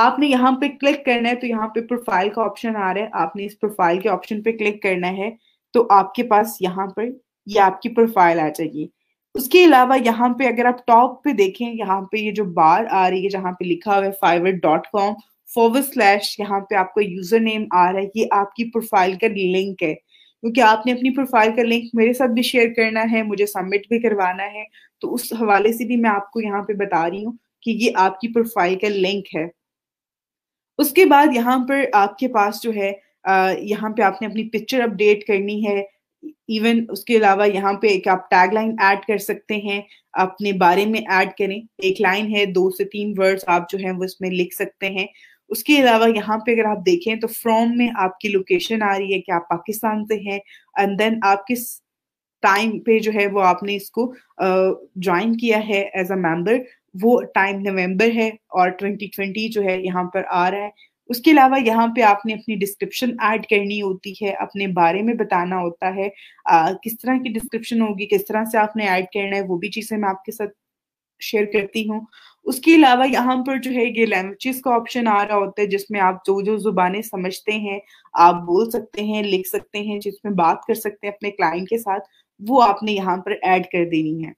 आपने यहाँ पे क्लिक करना है तो यहाँ पे प्रोफाइल का ऑप्शन आ रहा है आपने इस प्रोफाइल के ऑप्शन पे क्लिक करना है तो आपके पास यहाँ पर ये यह आपकी प्रोफाइल आ जाएगी उसके अलावा यहाँ पे अगर आप टॉप पे देखें यहाँ पे ये यह जो बार आ रही है जहाँ पे लिखा हुआ है Fiverr dot com forward slash यहाँ पे आपका यूजर नेम आ रहा है ये आपकी प्रोफाइल का लिंक है क्योंकि आपने अपनी प्रोफाइल का लिंक मेरे साथ भी शेयर करना है मुझे सबमिट भी करवाना है तो उस हवाले से भी मैं आपको यहाँ पे बता रही हूँ कि ये आपकी प्रोफाइल का लिंक है उसके बाद यहाँ पर आपके पास जो है यहाँ पे आपने अपनी पिक्चर अपडेट करनी है इवन उसके अलावा यहाँ पे एक आप टैग लाइन ऐड कर सकते हैं अपने बारे में ऐड करें एक लाइन है दो से तीन वर्ड्स आप जो है वो इसमें लिख सकते हैं उसके अलावा यहाँ पे अगर आप देखें तो फ्रॉम में आपकी लोकेशन आ रही है कि आप पाकिस्तान से हैं एंड देन आप किस टाइम पे जो है वो आपने इसको ज्वाइन किया है एज अ मेंबर वो टाइम नवंबर है और 2020 जो है यहाँ पर आ रहा है उसके अलावा यहाँ पे आपने अपनी डिस्क्रिप्शन ऐड करनी होती है अपने बारे में बताना होता है आ, किस तरह की डिस्क्रिप्शन होगी किस तरह से आपने ऐड करना है वो भी चीज़ें मैं आपके साथ शेयर करती हूँ उसके अलावा यहाँ पर जो है ये लैंग्वेजेस का ऑप्शन आ रहा होता है जिसमें आप जो जो जुबानें समझते हैं आप बोल सकते हैं लिख सकते हैं जिसमें बात कर सकते हैं अपने क्लाइंट के साथ वो आपने यहाँ पर ऐड कर देनी है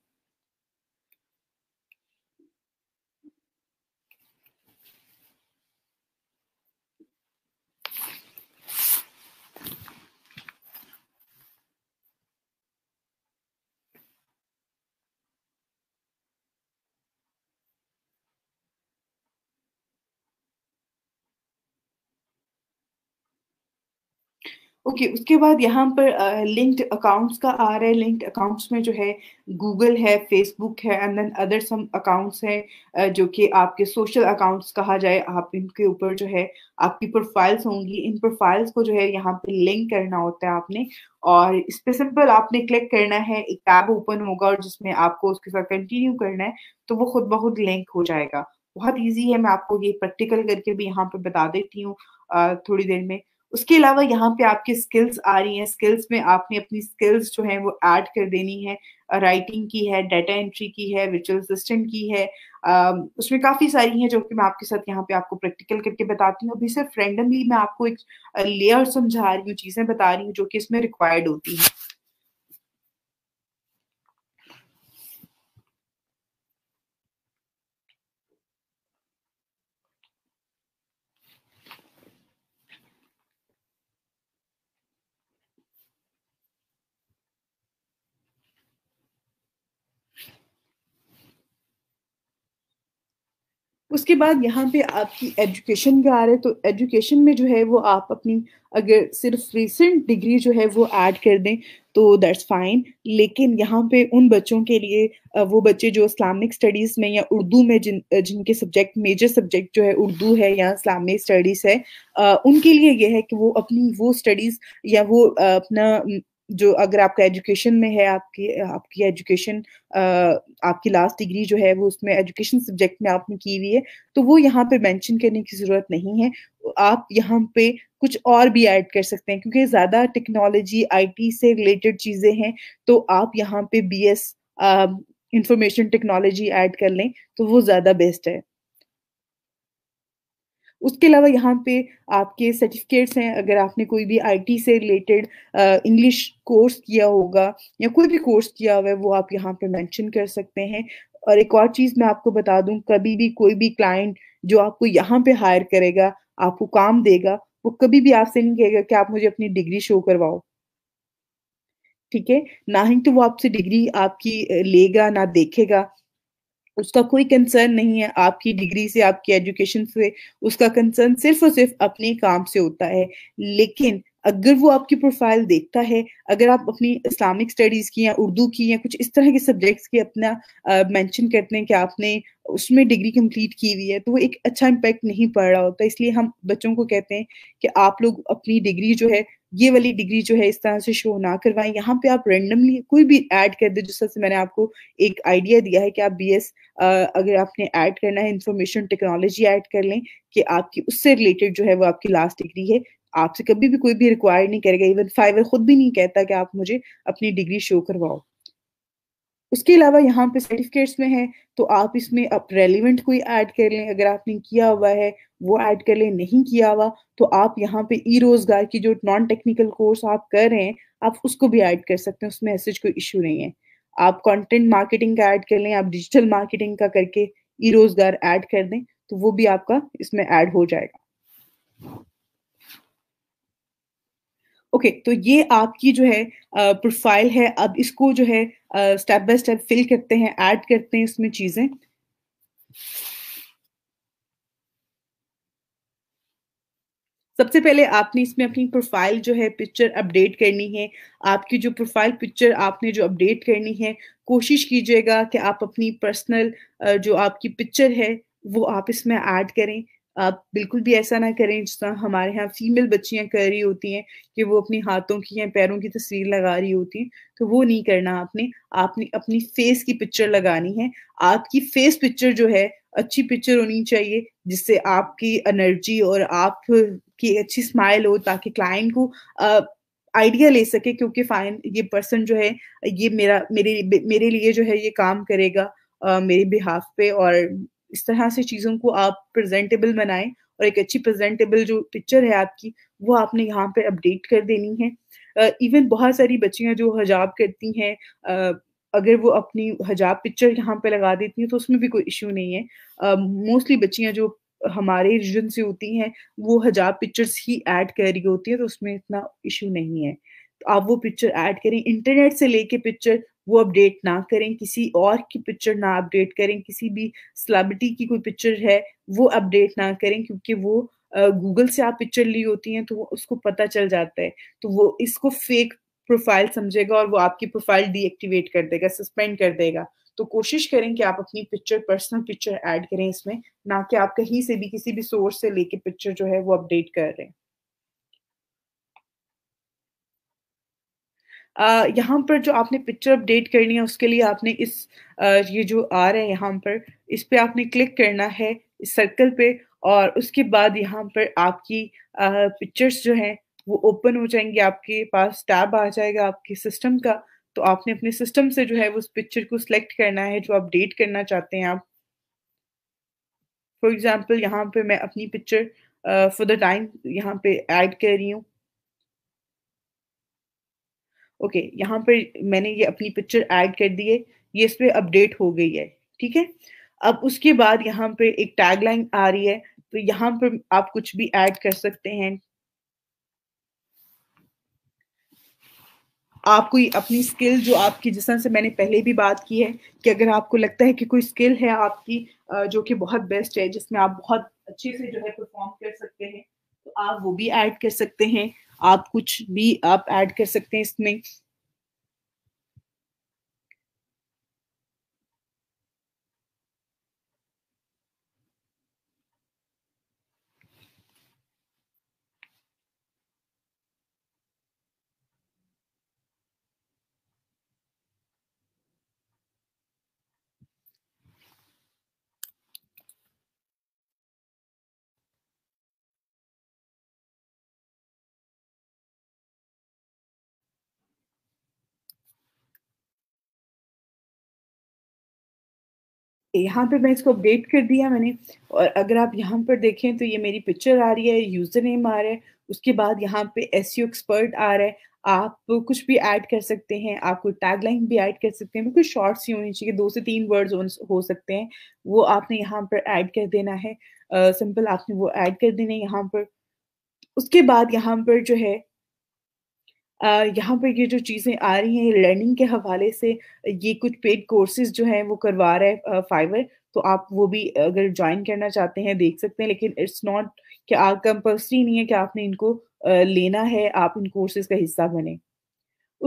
ओके okay, उसके बाद यहाँ पर लिंक्ड uh, अकाउंट्स का आ रहा है लिंक्ड अकाउंट्स में जो है गूगल है फेसबुक है and then other some accounts हैं जो कि आपके सोशल अकाउंट्स कहा जाए आप इनके ऊपर जो है आपकी प्रोफाइल्स होंगी इन प्रोफाइल्स को जो है यहाँ पे लिंक करना होता है आपने और इस पर सिंपल आपने क्लिक करना है एक टैब ओपन होगा और जिसमें आपको उसके साथ कंटिन्यू करना है तो वो खुद बहुत लिंक हो जाएगा बहुत ईजी है मैं आपको ये प्रैक्टिकल करके भी यहाँ पर बता देती हूँ थोड़ी देर में उसके अलावा यहाँ पे आपके स्किल्स आ रही हैं स्किल्स में आपने अपनी स्किल्स जो है वो ऐड कर देनी है राइटिंग की है डाटा एंट्री की है विचुअल असिस्टेंट की है उसमें काफ़ी सारी हैं जो कि मैं आपके साथ यहाँ पे आपको प्रैक्टिकल करके बताती हूँ अभी सिर्फ रेंडमली मैं आपको एक लेयर समझा रही हूँ चीज़ें बता रही हूँ जो कि इसमें रिक्वायर्ड होती है उसके बाद यहाँ पे आपकी एजुकेशन का आ रहा है तो एजुकेशन में जो है वो आप अपनी अगर सिर्फ रिसेंट डिग्री जो है वो ऐड कर दें तो दैट्स फाइन लेकिन यहाँ पे उन बच्चों के लिए वो बच्चे जो इस्लामिक स्टडीज़ में या उर्दू में जिन जिनके सब्जेक्ट मेजर सब्जेक्ट जो है उर्दू है या इस्लामिक स्टडीज़ है उनके लिए यह है कि वो अपनी वो स्टडीज़ या वो अपना जो अगर आपका एजुकेशन में है आपकी आपकी एजुकेशन आपकी लास्ट डिग्री जो है वो उसमें एजुकेशन सब्जेक्ट में आपने की हुई है तो वो यहाँ पे मेंशन करने की ज़रूरत नहीं है आप यहाँ पे कुछ और भी ऐड कर सकते हैं क्योंकि ज़्यादा टेक्नोलॉजी आईटी से रिलेटेड चीज़ें हैं तो आप यहाँ पे बीएस इंफॉर्मेशन टेक्नोलॉजी ऐड कर लें तो वो ज़्यादा बेस्ट है उसके अलावा यहाँ पे आपके सर्टिफिकेट्स हैं अगर आपने कोई भी आईटी से रिलेटेड इंग्लिश कोर्स किया होगा या कोई भी कोर्स किया हुआ है वो आप यहाँ पे मेंशन कर सकते हैं और एक और चीज़ मैं आपको बता दूं कभी भी कोई भी क्लाइंट जो आपको यहाँ पे हायर करेगा आपको काम देगा वो कभी भी आपसे नहीं कहेगा कि आप मुझे अपनी डिग्री शो करवाओ ठीक है ना ही तो वो आपसे डिग्री आपकी लेगा ना देखेगा उसका कोई कंसर्न नहीं है आपकी डिग्री से आपकी एजुकेशन से उसका कंसर्न सिर्फ और सिर्फ अपने काम से होता है लेकिन अगर वो आपकी प्रोफाइल देखता है अगर आप अपनी इस्लामिक स्टडीज की या उर्दू की या कुछ इस तरह के सब्जेक्ट्स की अपना मेंशन करते हैं कि आपने उसमें डिग्री कंप्लीट की हुई है तो वो एक अच्छा इम्पैक्ट नहीं पड़ रहा होता इसलिए हम बच्चों को कहते हैं कि आप लोग अपनी डिग्री जो है ये वाली डिग्री जो है इस तरह से शो ना करवाएं यहाँ पे आप रेंडमली कोई भी ऐड कर दे जिस तरह से मैंने आपको एक आइडिया दिया है कि आप बीएस अगर आपने ऐड करना है इंफॉर्मेशन टेक्नोलॉजी ऐड कर लें कि आपकी उससे रिलेटेड जो है वो आपकी लास्ट डिग्री है आपसे कभी भी कोई भी रिक्वायर नहीं करेगा इवन फाइवर खुद भी नहीं कहता कि आप मुझे अपनी डिग्री शो करवाओ उसके अलावा यहाँ पे सर्टिफिकेट्स में है तो आप इसमें आप रेलिवेंट कोई ऐड कर लें अगर आपने किया हुआ है वो ऐड कर लें नहीं किया हुआ तो आप यहाँ पे ई रोजगार की जो नॉन टेक्निकल कोर्स आप कर रहे हैं आप उसको भी ऐड कर सकते हैं उसमें ऐसे कोई इशू नहीं है आप कंटेंट मार्केटिंग का ऐड कर लें आप डिजिटल मार्केटिंग का करके ई रोजगार ऐड कर दें तो वो भी आपका इसमें ऐड हो जाएगा ओके okay, तो ये आपकी जो है प्रोफाइल है अब इसको जो है स्टेप बाय स्टेप फिल करते हैं ऐड करते हैं इसमें चीजें सबसे पहले आपने इसमें अपनी प्रोफाइल जो है पिक्चर अपडेट करनी है आपकी जो प्रोफाइल पिक्चर आपने जो अपडेट करनी है कोशिश कीजिएगा कि आप अपनी पर्सनल जो आपकी पिक्चर है वो आप इसमें ऐड करें आप बिल्कुल भी ऐसा ना करें जिस तरह हमारे यहाँ फीमेल बच्चियां कर रही होती हैं कि वो अपने हाथों की या पैरों की तस्वीर लगा रही होती हैं तो वो नहीं करना आपने आपने अपनी फेस की पिक्चर लगानी है आपकी फेस पिक्चर जो है अच्छी पिक्चर होनी चाहिए जिससे आपकी एनर्जी और आप की अच्छी स्माइल हो ताकि क्लाइंट को आइडिया ले सके क्योंकि फाइन ये पर्सन जो है ये मेरा मेरे मेरे लिए जो है ये काम करेगा Uh, मेरे बिहाफ पे और इस तरह से चीज़ों को आप प्रेजेंटेबल बनाएं और एक अच्छी प्रेजेंटेबल जो पिक्चर है आपकी वो आपने यहाँ पे अपडेट कर देनी है इवन uh, बहुत सारी बच्चियाँ जो हजाब करती हैं uh, अगर वो अपनी हजाब पिक्चर यहाँ पे लगा देती हैं तो उसमें भी कोई इशू नहीं है मोस्टली uh, बच्चियाँ जो हमारे रीजन से होती हैं वो हजाब पिक्चर्स ही ऐड कर रही होती है तो उसमें इतना इशू नहीं है तो आप वो पिक्चर ऐड करें इंटरनेट से लेके पिक्चर वो अपडेट ना करें किसी और की पिक्चर ना अपडेट करें किसी भी सेलिब्रिटी की कोई पिक्चर है वो अपडेट ना करें क्योंकि वो गूगल से आप पिक्चर ली होती हैं तो वो उसको पता चल जाता है तो वो इसको फेक प्रोफाइल समझेगा और वो आपकी प्रोफाइल डीएक्टिवेट कर देगा सस्पेंड कर देगा तो कोशिश करें कि आप अपनी पिक्चर पर्सनल पिक्चर ऐड करें इसमें ना कि आप कहीं से भी किसी भी सोर्स से लेके पिक्चर जो है वो अपडेट कर रहे हैं यहाँ पर जो आपने पिक्चर अपडेट करनी है उसके लिए आपने इस ये जो आ रहा है यहाँ पर इस पर आपने क्लिक करना है इस सर्कल पे और उसके बाद यहाँ पर आपकी पिक्चर्स जो हैं वो ओपन हो जाएंगे आपके पास टैब आ जाएगा आपके सिस्टम का तो आपने अपने सिस्टम से जो है उस पिक्चर को सिलेक्ट करना है जो अपडेट करना चाहते हैं आप फॉर एग्जाम्पल यहाँ पे मैं अपनी पिक्चर फॉर द टाइम यहाँ पे ऐड कर रही हूँ ओके okay, यहाँ पर मैंने ये अपनी पिक्चर ऐड कर दी है ये इस पर अपडेट हो गई है ठीक है अब उसके बाद यहाँ पे एक टैगलाइन आ रही है तो यहाँ पर आप कुछ भी ऐड कर सकते हैं आपको अपनी स्किल जो आपकी जिस से मैंने पहले भी बात की है कि अगर आपको लगता है कि कोई स्किल है आपकी जो कि बहुत बेस्ट है जिसमें आप बहुत अच्छे से जो है परफॉर्म कर सकते हैं तो आप वो भी ऐड कर सकते हैं आप कुछ भी आप ऐड कर सकते हैं इसमें यहाँ पे मैं इसको अपडेट कर दिया मैंने और अगर आप यहाँ पर देखें तो ये मेरी पिक्चर आ रही है यूज़र नेम आ रहा है उसके बाद यहाँ पे एस एक्सपर्ट e आ रहा है आप कुछ भी ऐड कर सकते हैं आपको टैगलाइन भी ऐड कर सकते हैं बिल्कुल शॉर्ट्स ही होनी चाहिए दो से तीन वर्ड्स हो सकते हैं वो आपने यहाँ पर ऐड कर देना है सिंपल uh, आपने वो ऐड कर देना है यहाँ पर उसके बाद यहाँ पर जो है यहाँ पे ये जो चीज़ें आ रही हैं लर्निंग के हवाले से ये कुछ पेड कोर्सेज जो हैं वो करवा रहा है फाइवर तो आप वो भी अगर ज्वाइन करना चाहते हैं देख सकते हैं लेकिन इट्स नॉट कि आप कंपल्सरी नहीं है कि आपने इनको लेना है आप इन कोर्सेज का हिस्सा बने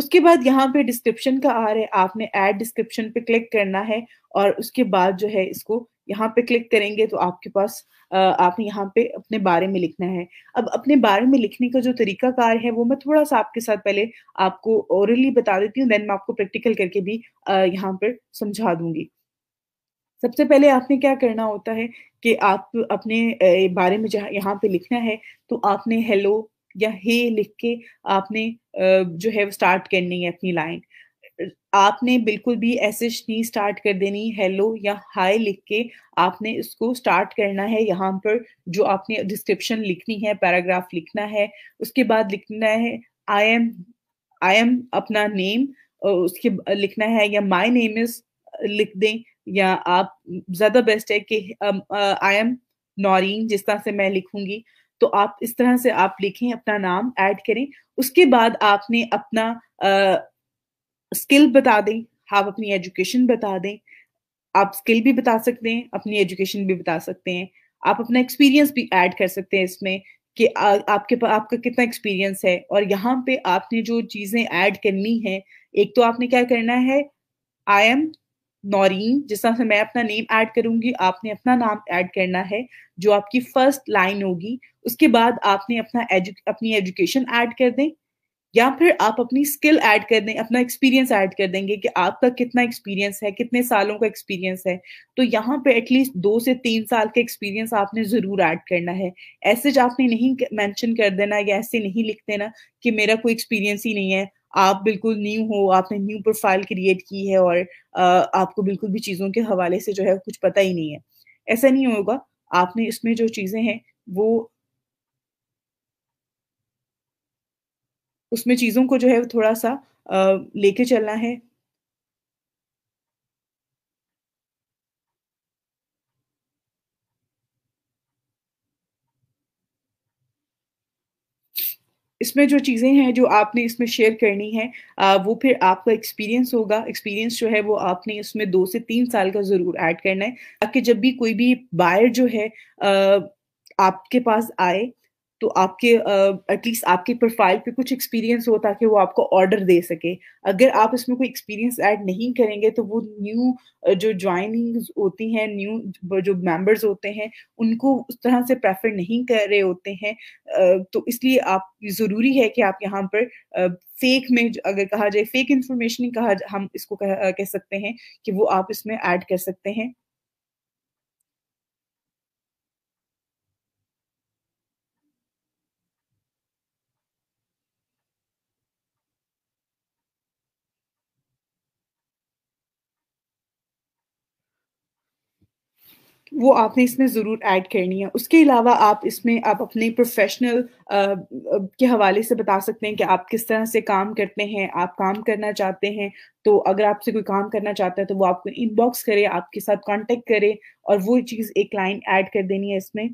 उसके बाद यहाँ पे डिस्क्रिप्शन का आ रहा है आपने ऐड डिस्क्रिप्शन पे क्लिक करना है और उसके बाद जो है इसको यहाँ पे क्लिक करेंगे तो आपके पास आपने यहाँ पे अपने बारे में लिखना है अब अपने बारे में लिखने का जो तरीका कार है वो मैं थोड़ा सा आपके साथ पहले आपको ओरली बता देती हूँ देन मैं आपको प्रैक्टिकल करके भी यहाँ पर समझा दूंगी सबसे पहले आपने क्या करना होता है कि आप अपने बारे में जहाँ यहाँ पे लिखना है तो आपने हेलो या हे लिख के आपने जो है स्टार्ट करनी है अपनी लाइन आपने बिल्कुल भी ऐसे नहीं स्टार्ट कर देनी हेलो या हाय लिख के आपने इसको स्टार्ट करना है यहाँ पर जो आपने डिस्क्रिप्शन लिखनी है पैराग्राफ लिखना है उसके बाद लिखना है आई एम आई एम अपना नेम उसके लिखना है या माई नेम इज लिख दें या आप ज्यादा बेस्ट है कि आई एम नॉरिन जिस तरह से मैं लिखूंगी तो आप इस तरह से आप लिखें अपना नाम ऐड करें उसके बाद आपने अपना स्किल बता दें आप अपनी एजुकेशन बता दें आप स्किल भी बता सकते हैं अपनी एजुकेशन भी बता सकते हैं आप अपना एक्सपीरियंस भी ऐड कर सकते हैं इसमें कि आ, आपके पास आपका कितना एक्सपीरियंस है और यहाँ पे आपने जो चीज़ें ऐड करनी है एक तो आपने क्या करना है आई एम नौरीन जिस तरह से मैं अपना नेम ऐड करूंगी आपने अपना नाम ऐड करना है जो आपकी फर्स्ट लाइन होगी उसके बाद आपने अपना एजु, अपनी एजुकेशन ऐड कर दें या फिर आप अपनी स्किल ऐड कर दें अपना एक्सपीरियंस ऐड कर देंगे कि आपका कितना एक्सपीरियंस है कितने सालों का एक्सपीरियंस है तो यहाँ पे एटलीस्ट दो से तीन साल का एक्सपीरियंस आपने ज़रूर ऐड करना है ऐसे जो आपने नहीं मेंशन कर देना या ऐसे नहीं लिख देना कि मेरा कोई एक्सपीरियंस ही नहीं है आप बिल्कुल न्यू हो आपने न्यू प्रोफाइल क्रिएट की है और आपको बिल्कुल भी चीज़ों के हवाले से जो है कुछ पता ही नहीं है ऐसा नहीं होगा आपने इसमें जो चीज़ें हैं वो उसमें चीज़ों को जो है थोड़ा सा लेके चलना है इसमें जो चीज़ें हैं जो आपने इसमें शेयर करनी है आ, वो फिर आपका एक्सपीरियंस होगा एक्सपीरियंस जो है वो आपने इसमें दो से तीन साल का ज़रूर ऐड करना है ताकि जब भी कोई भी बायर जो है आ, आपके पास आए तो आपके एटलीस्ट uh, आपके प्रोफाइल पे कुछ एक्सपीरियंस हो ताकि वो आपको ऑर्डर दे सके अगर आप इसमें कोई एक्सपीरियंस ऐड नहीं करेंगे तो वो न्यू जो ज्वाइनिंग होती हैं न्यू जो मेंबर्स होते हैं उनको उस तरह से प्रेफर नहीं कर रहे होते हैं uh, तो इसलिए आप ज़रूरी है कि आप यहाँ पर uh, फेक में अगर कहा जाए फेक इंफॉर्मेशन कहा हम इसको कह, कह सकते हैं कि वो आप इसमें ऐड कर सकते हैं वो आपने इसमें ज़रूर ऐड करनी है उसके अलावा आप इसमें आप अपने प्रोफेशनल के हवाले से बता सकते हैं कि आप किस तरह से काम करते हैं आप काम करना चाहते हैं तो अगर आपसे कोई काम करना चाहता है तो वो आपको इनबॉक्स करे आपके साथ कांटेक्ट करे और वो चीज़ एक लाइन ऐड कर देनी है इसमें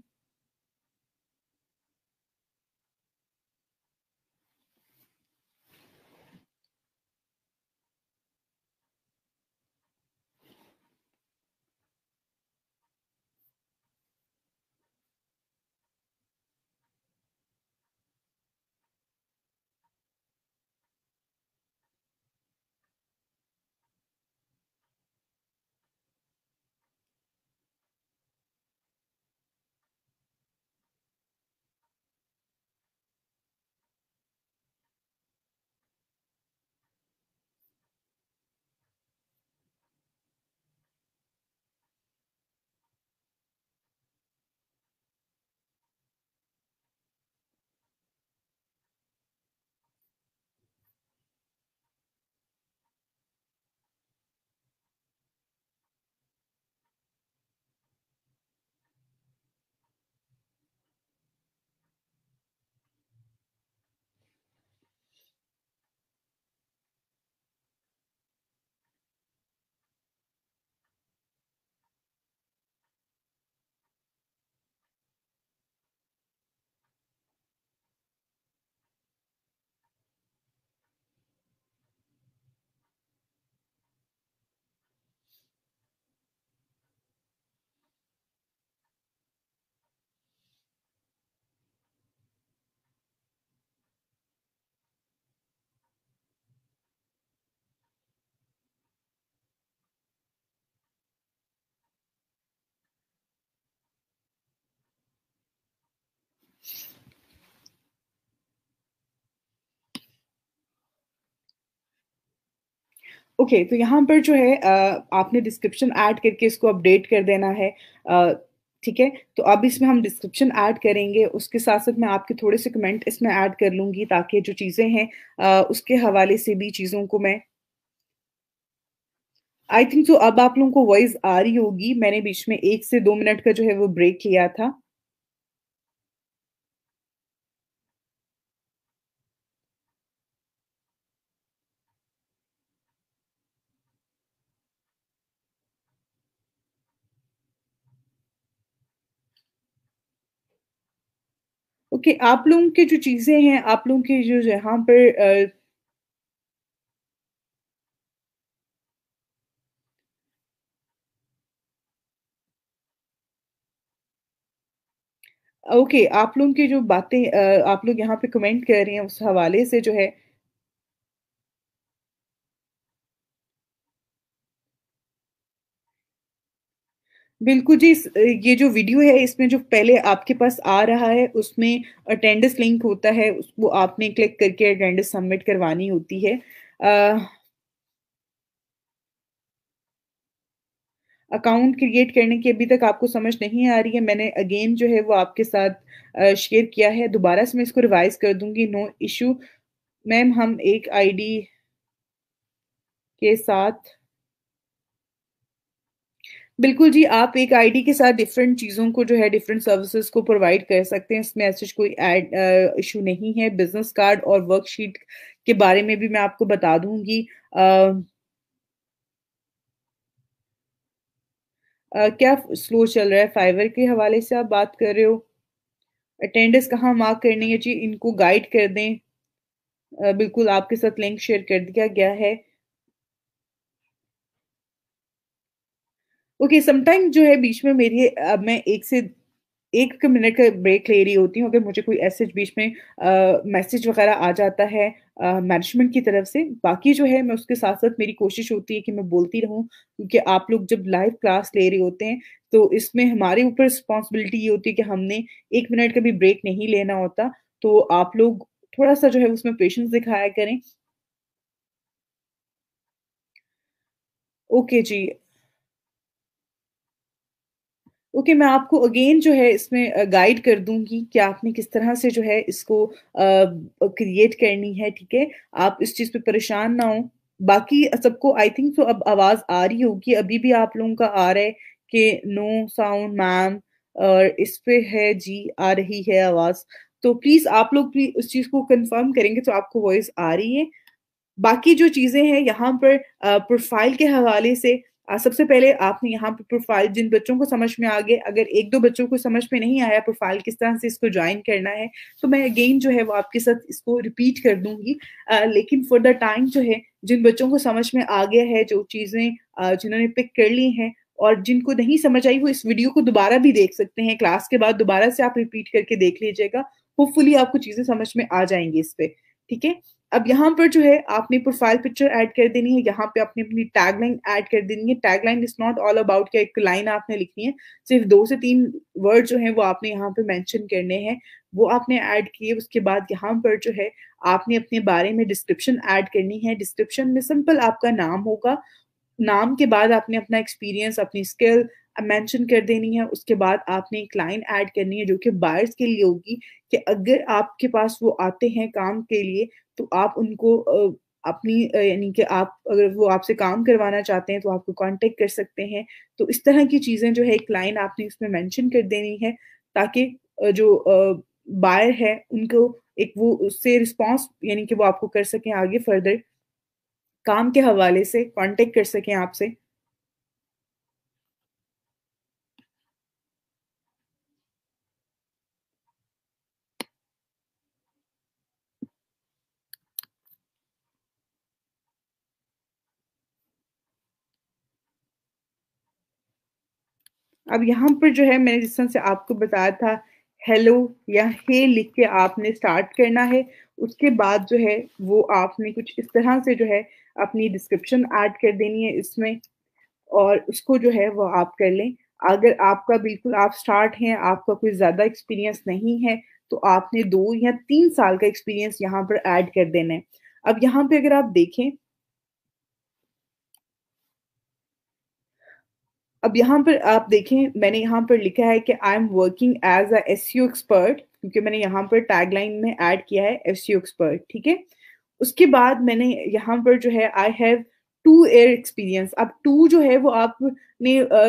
ओके okay, तो यहाँ पर जो है आपने डिस्क्रिप्शन ऐड करके इसको अपडेट कर देना है ठीक है तो अब इसमें हम डिस्क्रिप्शन ऐड करेंगे उसके साथ साथ मैं आपके थोड़े से कमेंट इसमें ऐड कर लूँगी ताकि जो चीज़ें हैं उसके हवाले से भी चीज़ों को मैं आई थिंक तो अब आप लोगों को वॉइस आ रही होगी मैंने बीच में एक से दो मिनट का जो है वो ब्रेक लिया था कि आप लोगों के जो चीज़ें हैं आप लोगों के जो यहाँ पर आ, ओके okay, आप लोगों की जो बातें आप लोग यहाँ पे कमेंट कर रहे हैं उस हवाले से जो है आ, बिल्कुल जी ये जो वीडियो है इसमें जो पहले आपके पास आ रहा है उसमें अटेंडेंस लिंक होता है वो आपने क्लिक करके अटेंडेंस सबमिट करवानी होती है अकाउंट क्रिएट करने की अभी तक आपको समझ नहीं आ रही है मैंने अगेन जो है वो आपके साथ शेयर किया है दोबारा से मैं इसको रिवाइज कर दूंगी नो इशू मैम हम एक आईडी के साथ बिल्कुल जी आप एक आईडी के साथ डिफरेंट चीज़ों को जो है डिफरेंट सर्विसेज को प्रोवाइड कर सकते हैं इसमें ऐसे कोई एड इशू uh, नहीं है बिजनेस कार्ड और वर्कशीट के बारे में भी मैं आपको बता दूंगी आ, Uh, क्या स्लो चल रहा है फाइवर के हवाले से आप बात कर रहे हो अटेंडेंस कहाँ मार्क करनी है जी इनको गाइड कर दें uh, बिल्कुल आपके साथ लिंक शेयर कर दिया गया है ओके समटाइम जो है बीच में मेरी अब मैं एक से एक मिनट का ब्रेक ले रही होती हूँ अगर मुझे कोई ऐसे बीच में मैसेज वगैरह आ जाता है मैनेजमेंट की तरफ से बाकी जो है मैं उसके साथ साथ मेरी कोशिश होती है कि मैं बोलती रहूं क्योंकि आप लोग जब लाइव क्लास ले रहे होते हैं तो इसमें हमारे ऊपर रिस्पॉन्सिबिलिटी ये होती है कि हमने एक मिनट का भी ब्रेक नहीं लेना होता तो आप लोग थोड़ा सा जो है उसमें पेशेंस दिखाया करें ओके okay जी ओके okay, मैं आपको अगेन जो है इसमें गाइड कर दूंगी कि आपने किस तरह से जो है इसको क्रिएट करनी है ठीक है आप इस चीज़ पे परेशान ना हो बाकी सबको आई थिंक तो अब आवाज़ आ रही होगी अभी भी आप लोगों का आ रहा है कि नो साउंड मैम और इस पे है जी आ रही है आवाज़ तो प्लीज़ आप लोग भी उस चीज़ को कंफर्म करेंगे तो आपको वॉइस आ रही है बाकी जो चीज़ें हैं यहाँ पर प्रोफाइल के हवाले से सबसे पहले आपने यहाँ पे प्रोफाइल जिन बच्चों को समझ में आ गए अगर एक दो बच्चों को समझ में नहीं आया प्रोफाइल किस तरह से इसको ज्वाइन करना है तो मैं अगेन जो है वो आपके साथ इसको रिपीट कर दूंगी आ, लेकिन फॉर द टाइम जो है जिन बच्चों को समझ में आ गया है जो चीज़ें जिन्होंने पिक कर ली है और जिनको नहीं समझ आई वो इस वीडियो को दोबारा भी देख सकते हैं क्लास के बाद दोबारा से आप रिपीट करके देख लीजिएगा होपफुली आपको चीज़ें समझ में आ जाएंगी इस पे ठीक है अब यहाँ पर जो है आपने प्रोफाइल पिक्चर ऐड कर देनी है यहाँ पे आपने अपनी टैगलाइन ऐड कर देनी है tagline is not all about क्या एक लाइन आपने लिखनी है सिर्फ दो से तीन वर्ड जो है वो आपने यहाँ पे मेंशन करने हैं वो आपने ऐड किए उसके बाद यहाँ पर जो है आपने अपने बारे में डिस्क्रिप्शन ऐड करनी है डिस्क्रिप्शन में सिंपल आपका नाम होगा नाम के बाद आपने अपना एक्सपीरियंस अपनी स्किल मेंशन कर देनी है उसके बाद आपने एक लाइन ऐड करनी है जो कि बायर्स के लिए होगी कि अगर आपके पास वो आते हैं काम के लिए तो आप उनको अपनी यानी कि आप अगर वो आपसे काम करवाना चाहते हैं तो आपको कांटेक्ट कर सकते हैं तो इस तरह की चीज़ें जो है एक लाइन आपने उसमें मेंशन कर देनी है ताकि जो बायर है उनको एक वो उससे रिस्पॉन्स यानी कि वो आपको कर सकें आगे फर्दर काम के हवाले से कांटेक्ट कर सकें आपसे अब यहाँ पर जो है मैंने जिस तरह से आपको बताया था हेलो या हे लिख के आपने स्टार्ट करना है उसके बाद जो है वो आपने कुछ इस तरह से जो है अपनी डिस्क्रिप्शन ऐड कर देनी है इसमें और उसको जो है वो आप कर लें अगर आपका बिल्कुल आप स्टार्ट हैं आपका कोई ज़्यादा एक्सपीरियंस नहीं है तो आपने दो या तीन साल का एक्सपीरियंस यहाँ पर ऐड कर देना है अब यहाँ पे अगर आप देखें अब यहाँ पर आप देखें मैंने यहाँ पर लिखा है कि I am working as a S expert क्योंकि मैंने यहाँ पर टैगलाइन में ऐड किया है एस एक्सपर्ट e ठीक है उसके बाद मैंने यहाँ पर जो है I have two year experience अब टू जो है वो आपने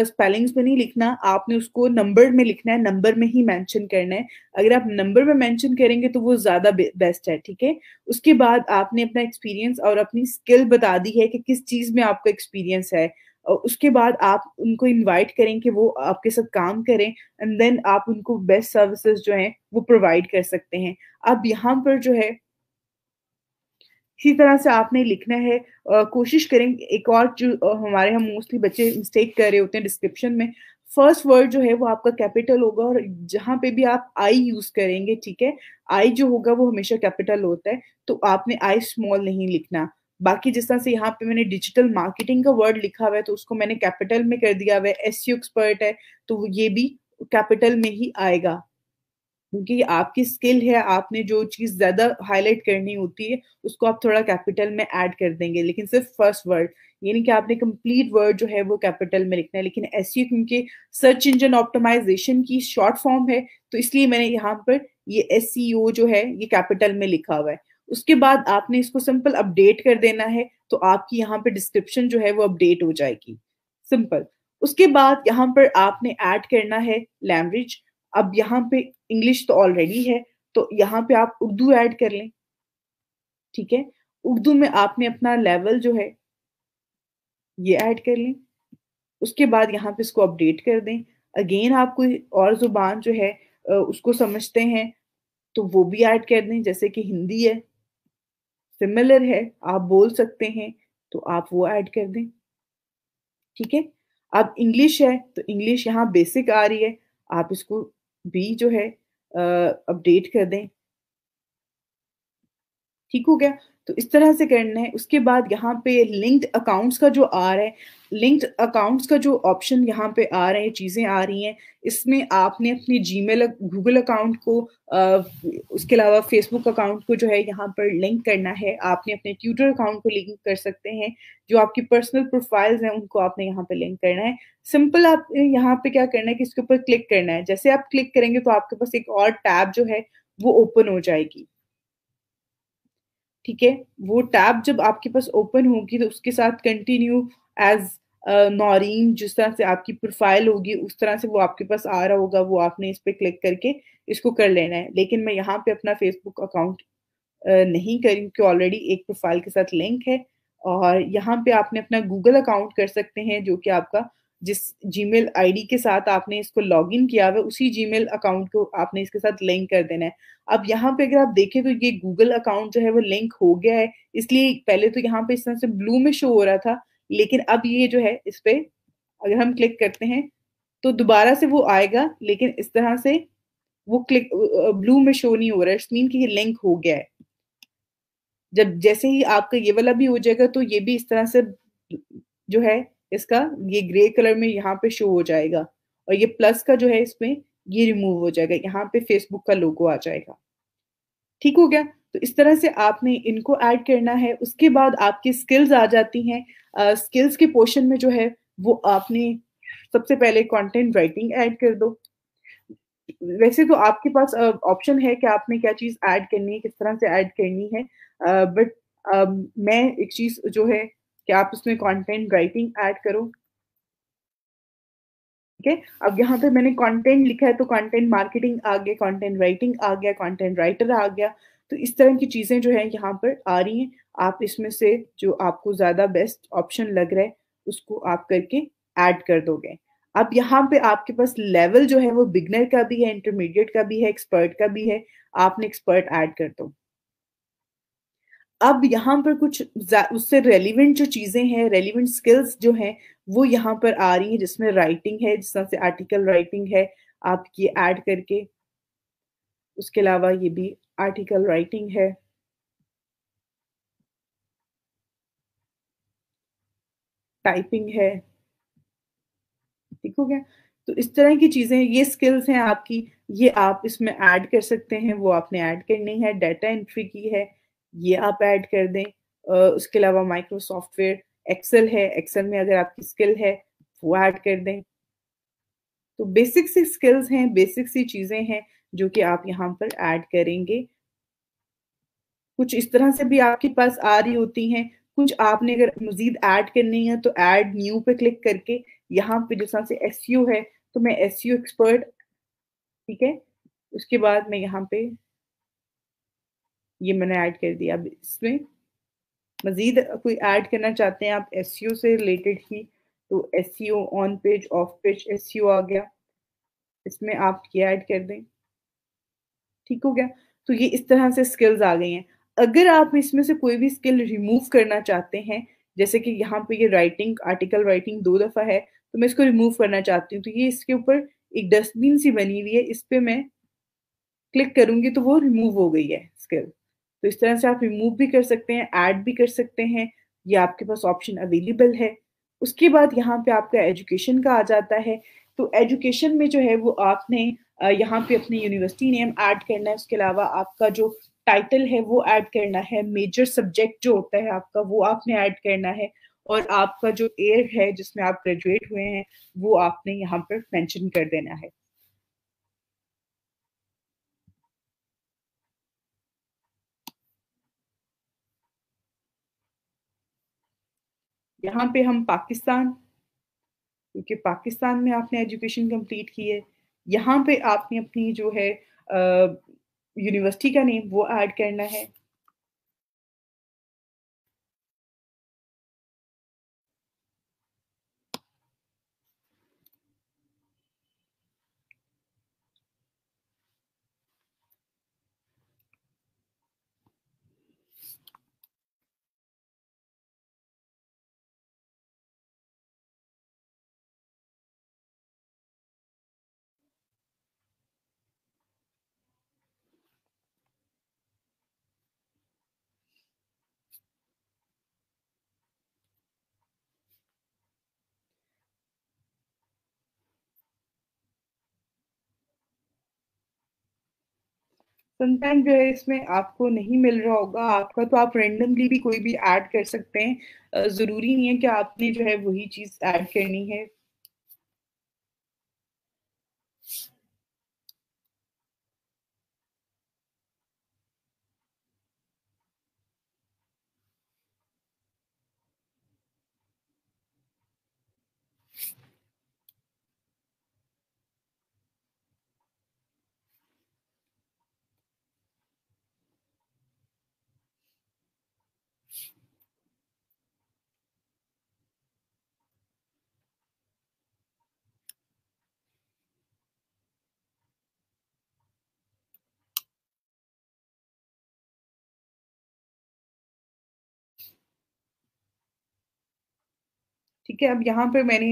स्पेलिंग्स uh, में नहीं लिखना आपने उसको नंबर में लिखना है नंबर में ही मैंशन करना है अगर आप नंबर में मैंशन करेंगे तो वो ज़्यादा बेस्ट है ठीक है उसके बाद आपने अपना एक्सपीरियंस और अपनी स्किल बता दी है कि किस चीज़ में आपका एक्सपीरियंस है उसके बाद आप उनको इनवाइट करें कि वो आपके साथ काम करें एंड देन आप उनको बेस्ट सर्विसेज जो हैं वो प्रोवाइड कर सकते हैं अब यहाँ पर जो है इसी तरह से आपने लिखना है आ, कोशिश करें एक और जो हमारे यहाँ मोस्टली बच्चे मिस्टेक कर रहे होते हैं डिस्क्रिप्शन में फर्स्ट वर्ड जो है वो आपका कैपिटल होगा और जहाँ पे भी आप आई यूज करेंगे ठीक है आई जो होगा वो हमेशा कैपिटल होता है तो आपने आई स्मॉल नहीं लिखना बाकी जिस तरह से यहाँ पे मैंने डिजिटल मार्केटिंग का वर्ड लिखा हुआ है तो उसको मैंने कैपिटल में कर दिया हुआ है एस यू एक्सपर्ट है तो ये भी कैपिटल में ही आएगा क्योंकि आपकी स्किल है आपने जो चीज ज्यादा हाईलाइट करनी होती है उसको आप थोड़ा कैपिटल में ऐड कर देंगे लेकिन सिर्फ फर्स्ट वर्ड यानी कि आपने कंप्लीट वर्ड जो है वो कैपिटल में लिखना है लेकिन एस क्योंकि सर्च इंजन ऑप्टिमाइजेशन की शॉर्ट फॉर्म है तो इसलिए मैंने यहाँ पर ये एस e जो है ये कैपिटल में लिखा हुआ है उसके बाद आपने इसको सिंपल अपडेट कर देना है तो आपकी यहाँ पे डिस्क्रिप्शन जो है वो अपडेट हो जाएगी सिंपल उसके बाद यहाँ पर आपने ऐड करना है लैंग्वेज अब यहाँ पे इंग्लिश तो ऑलरेडी है तो यहाँ पे आप उर्दू ऐड कर लें ठीक है उर्दू में आपने अपना लेवल जो है ये ऐड कर लें उसके बाद यहाँ पे इसको अपडेट कर दें अगेन आप कोई और ज़ुबान जो है उसको समझते हैं तो वो भी ऐड कर दें जैसे कि हिंदी है सिमिलर है आप बोल सकते हैं तो आप वो ऐड कर दें ठीक है अब इंग्लिश है तो इंग्लिश यहाँ बेसिक आ रही है आप इसको भी जो है अपडेट कर दें ठीक हो गया तो इस तरह से करना है उसके बाद यहाँ पे लिंक्ड अकाउंट्स का जो आ रहा है लिंक्ड अकाउंट्स का जो ऑप्शन यहाँ पे आ रहे हैं चीज़ें आ रही हैं इसमें आपने अपने जीमेल गूगल अकाउंट को आ, उसके अलावा फेसबुक अकाउंट को जो है यहाँ पर लिंक करना है आपने अपने ट्विटर अकाउंट को लिंक कर सकते हैं जो आपकी पर्सनल प्रोफाइल्स हैं उनको आपने यहाँ पर लिंक करना है सिंपल आप यहाँ पे क्या करना है कि इसके ऊपर क्लिक करना है जैसे आप क्लिक करेंगे तो आपके पास एक और टैब जो है वो ओपन हो जाएगी ठीक है वो टैब जब आपके पास ओपन होगी तो उसके साथ कंटिन्यू एज नॉरिन जिस तरह से आपकी प्रोफाइल होगी उस तरह से वो आपके पास आ रहा होगा वो आपने इस पर क्लिक करके इसको कर लेना है लेकिन मैं यहाँ पे अपना फेसबुक अकाउंट नहीं करी क्योंकि ऑलरेडी एक प्रोफाइल के साथ लिंक है और यहाँ पे आपने अपना गूगल अकाउंट कर सकते हैं जो कि आपका जिस जीमेल आईडी के साथ आपने इसको लॉग इन किया हुआ उसी जीमेल अकाउंट को आपने इसके साथ लिंक कर देना है अब यहाँ पे अगर आप देखें तो ये गूगल अकाउंट जो है वो लिंक हो गया है इसलिए पहले तो यहाँ पे इस तरह से ब्लू में शो हो रहा था लेकिन अब ये जो है इस पर अगर हम क्लिक करते हैं तो दोबारा से वो आएगा लेकिन इस तरह से वो क्लिक ब्लू में शो नहीं हो रहा है मीन कि ये लिंक हो गया है जब जैसे ही आपका ये वाला भी हो जाएगा तो ये भी इस तरह से जो है इसका ये ग्रे कलर में यहाँ पे शो हो जाएगा और ये प्लस का जो है इसमें ये रिमूव हो जाएगा यहाँ पे फेसबुक का लोगो आ जाएगा ठीक हो गया तो इस तरह से आपने इनको ऐड करना है उसके बाद आपकी स्किल्स आ जाती हैं स्किल्स के पोर्शन में जो है वो आपने सबसे पहले कंटेंट राइटिंग ऐड कर दो वैसे तो आपके पास ऑप्शन uh, है कि आपने क्या चीज़ ऐड करनी है किस तरह से ऐड करनी है बट uh, uh, मैं एक चीज़ जो है कि आप उसमें कंटेंट राइटिंग ऐड करो ठीक है अब यहाँ पे मैंने कंटेंट लिखा है तो कंटेंट मार्केटिंग आ गया कंटेंट राइटिंग आ गया कंटेंट राइटर आ गया तो इस तरह की चीज़ें जो है यहाँ पर आ रही हैं आप इसमें से जो आपको ज़्यादा बेस्ट ऑप्शन लग रहा है उसको आप करके ऐड कर दोगे अब यहाँ पे आपके पास लेवल जो है वो बिगनर का भी है इंटरमीडिएट का भी है एक्सपर्ट का भी है आपने एक्सपर्ट ऐड कर दो अब यहाँ पर कुछ उससे रेलिवेंट जो चीज़ें हैं रेलिवेंट स्किल्स जो हैं वो यहाँ पर आ रही है जिसमें राइटिंग है जिस तरह से आर्टिकल राइटिंग है आप ये ऐड करके उसके अलावा ये भी आर्टिकल राइटिंग है टाइपिंग है ठीक हो गया तो इस तरह की चीजें ये स्किल्स हैं आपकी ये आप इसमें ऐड कर सकते हैं वो आपने ऐड करनी है डाटा एंट्री की है ये आप ऐड कर दें उसके अलावा माइक्रोसॉफ्टवेयर एक्सेल है एक्सेल में अगर आपकी स्किल है वो ऐड कर दें तो बेसिक सी स्किल्स हैं बेसिक सी चीज़ें हैं जो कि आप यहाँ पर ऐड करेंगे कुछ इस तरह से भी आपके पास आ रही होती हैं कुछ आपने अगर मजीद ऐड करनी है तो ऐड न्यू पे क्लिक करके यहाँ पे जिस तरह से एस है तो मैं एस एक्सपर्ट ठीक है उसके बाद मैं यहाँ पे ये मैंने ऐड कर दिया अब इसमें मज़ीद कोई ऐड करना चाहते हैं आप एस e से रिलेटेड ही तो S on page off page S आ गया इसमें आप ये ऐड कर दें ठीक हो गया तो ये इस तरह से स्किल्स आ गई हैं अगर आप इसमें से कोई भी स्किल रिमूव करना चाहते हैं जैसे कि यहाँ पे ये राइटिंग आर्टिकल राइटिंग दो दफ़ा है तो मैं इसको रिमूव करना चाहती हूँ तो ये इसके ऊपर एक डस्टबिन सी बनी हुई है इस पर मैं क्लिक करूँगी तो वो रिमूव हो गई है स्किल तो इस तरह से आप रिमूव भी कर सकते हैं ऐड भी कर सकते हैं ये आपके पास ऑप्शन अवेलेबल है उसके बाद यहाँ पे आपका एजुकेशन का आ जाता है तो एजुकेशन में जो है वो आपने यहाँ पे अपने यूनिवर्सिटी नेम ऐड करना है उसके अलावा आपका जो टाइटल है वो ऐड करना है मेजर सब्जेक्ट जो होता है आपका वो आपने ऐड करना है और आपका जो एयर है जिसमें आप ग्रेजुएट हुए हैं वो आपने यहाँ पर मेंशन कर देना है यहाँ पे हम पाकिस्तान क्योंकि पाकिस्तान में आपने एजुकेशन कंप्लीट की है यहाँ पे आपने अपनी जो है यूनिवर्सिटी का नेम वो ऐड करना है कंटेंट जो है इसमें आपको नहीं मिल रहा होगा आपका तो आप रेंडमली भी कोई भी ऐड कर सकते हैं ज़रूरी नहीं है कि आपने जो है वही चीज़ ऐड करनी है ठीक है अब यहाँ पर मैंने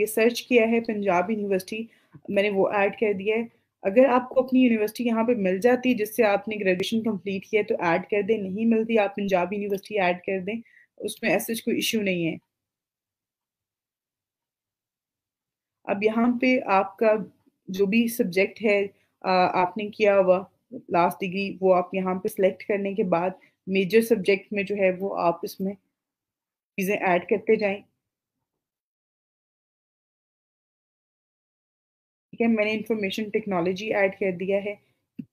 ये सर्च किया है पंजाब यूनिवर्सिटी मैंने वो ऐड कर दिया है अगर आपको अपनी यूनिवर्सिटी यहाँ पे मिल जाती जिससे आपने ग्रेजुएशन कंप्लीट किया है तो ऐड कर दें नहीं मिलती आप पंजाब यूनिवर्सिटी ऐड कर दें उसमें ऐसे कोई इशू नहीं है अब यहाँ पे आपका जो भी सब्जेक्ट है आपने किया हुआ लास्ट डिग्री वो आप यहाँ पे सिलेक्ट करने के बाद मेजर सब्जेक्ट में जो है वो आप इसमें चीज़ें ऐड करते जाएं ठीक है मैंने इंफॉर्मेशन टेक्नोलॉजी ऐड कर दिया है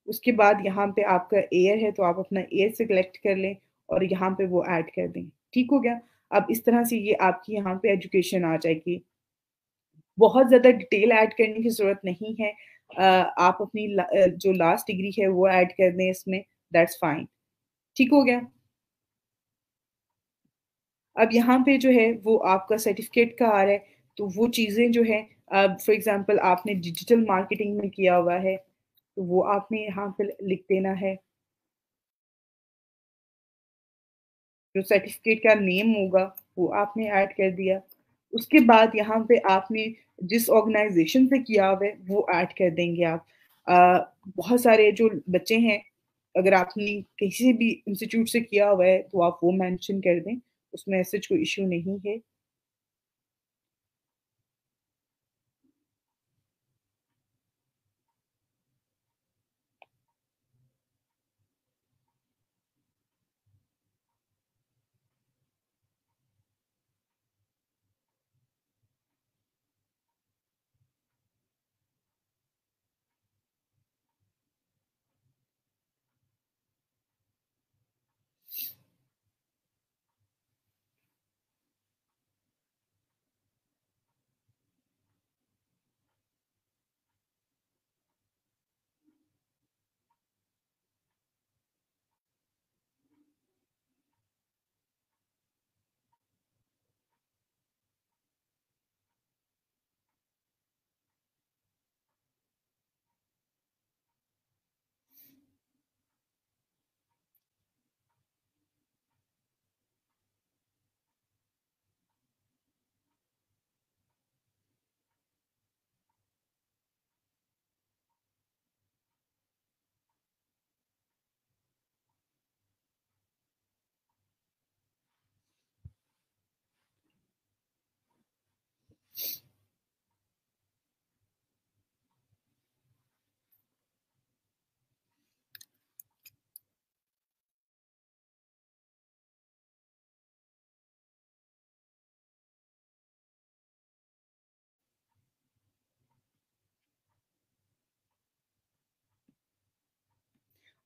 उसके बाद यहाँ पे आपका एयर है तो आप अपना एयर सेलेक्ट कर लें और यहाँ पे वो ऐड कर दें ठीक हो गया अब इस तरह से ये आपकी यहाँ पे एजुकेशन आ जाएगी बहुत ज़्यादा डिटेल ऐड करने की ज़रूरत नहीं है आप अपनी जो लास्ट डिग्री है वो ऐड कर दें इसमें दैट्स फाइन ठीक हो गया अब यहाँ पे जो है वो आपका सर्टिफिकेट का आ रहा है तो वो चीज़ें जो है अब फॉर एग्जाम्पल आपने डिजिटल मार्केटिंग में किया हुआ है तो वो आपने यहाँ पर लिख देना है जो सर्टिफिकेट का नेम होगा वो आपने ऐड कर दिया उसके बाद यहाँ पे आपने जिस ऑर्गेनाइजेशन से किया हुआ है वो ऐड कर देंगे आप आ, बहुत सारे जो बच्चे हैं अगर आपने किसी भी इंस्टीट्यूट से किया हुआ है तो आप वो मेंशन कर दें उसमें ऐसे कोई इशू नहीं है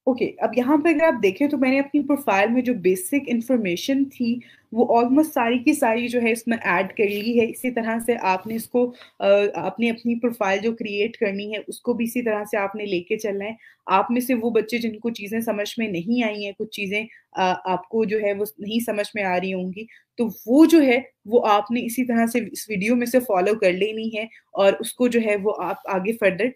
ओके okay, अब यहाँ पे अगर आप देखें तो मैंने अपनी प्रोफाइल में जो बेसिक इन्फॉर्मेशन थी वो ऑलमोस्ट सारी की सारी जो है इसमें ऐड कर ली है इसी तरह से आपने इसको आपने अपनी प्रोफाइल जो क्रिएट करनी है उसको भी इसी तरह से आपने लेके चलना है आप में से वो बच्चे जिनको चीज़ें समझ में नहीं आई हैं कुछ चीज़ें आपको जो है वो नहीं समझ में आ रही होंगी तो वो जो है वो आपने इसी तरह से इस वीडियो में से फॉलो कर लेनी है और उसको जो है वो आप आगे फर्दर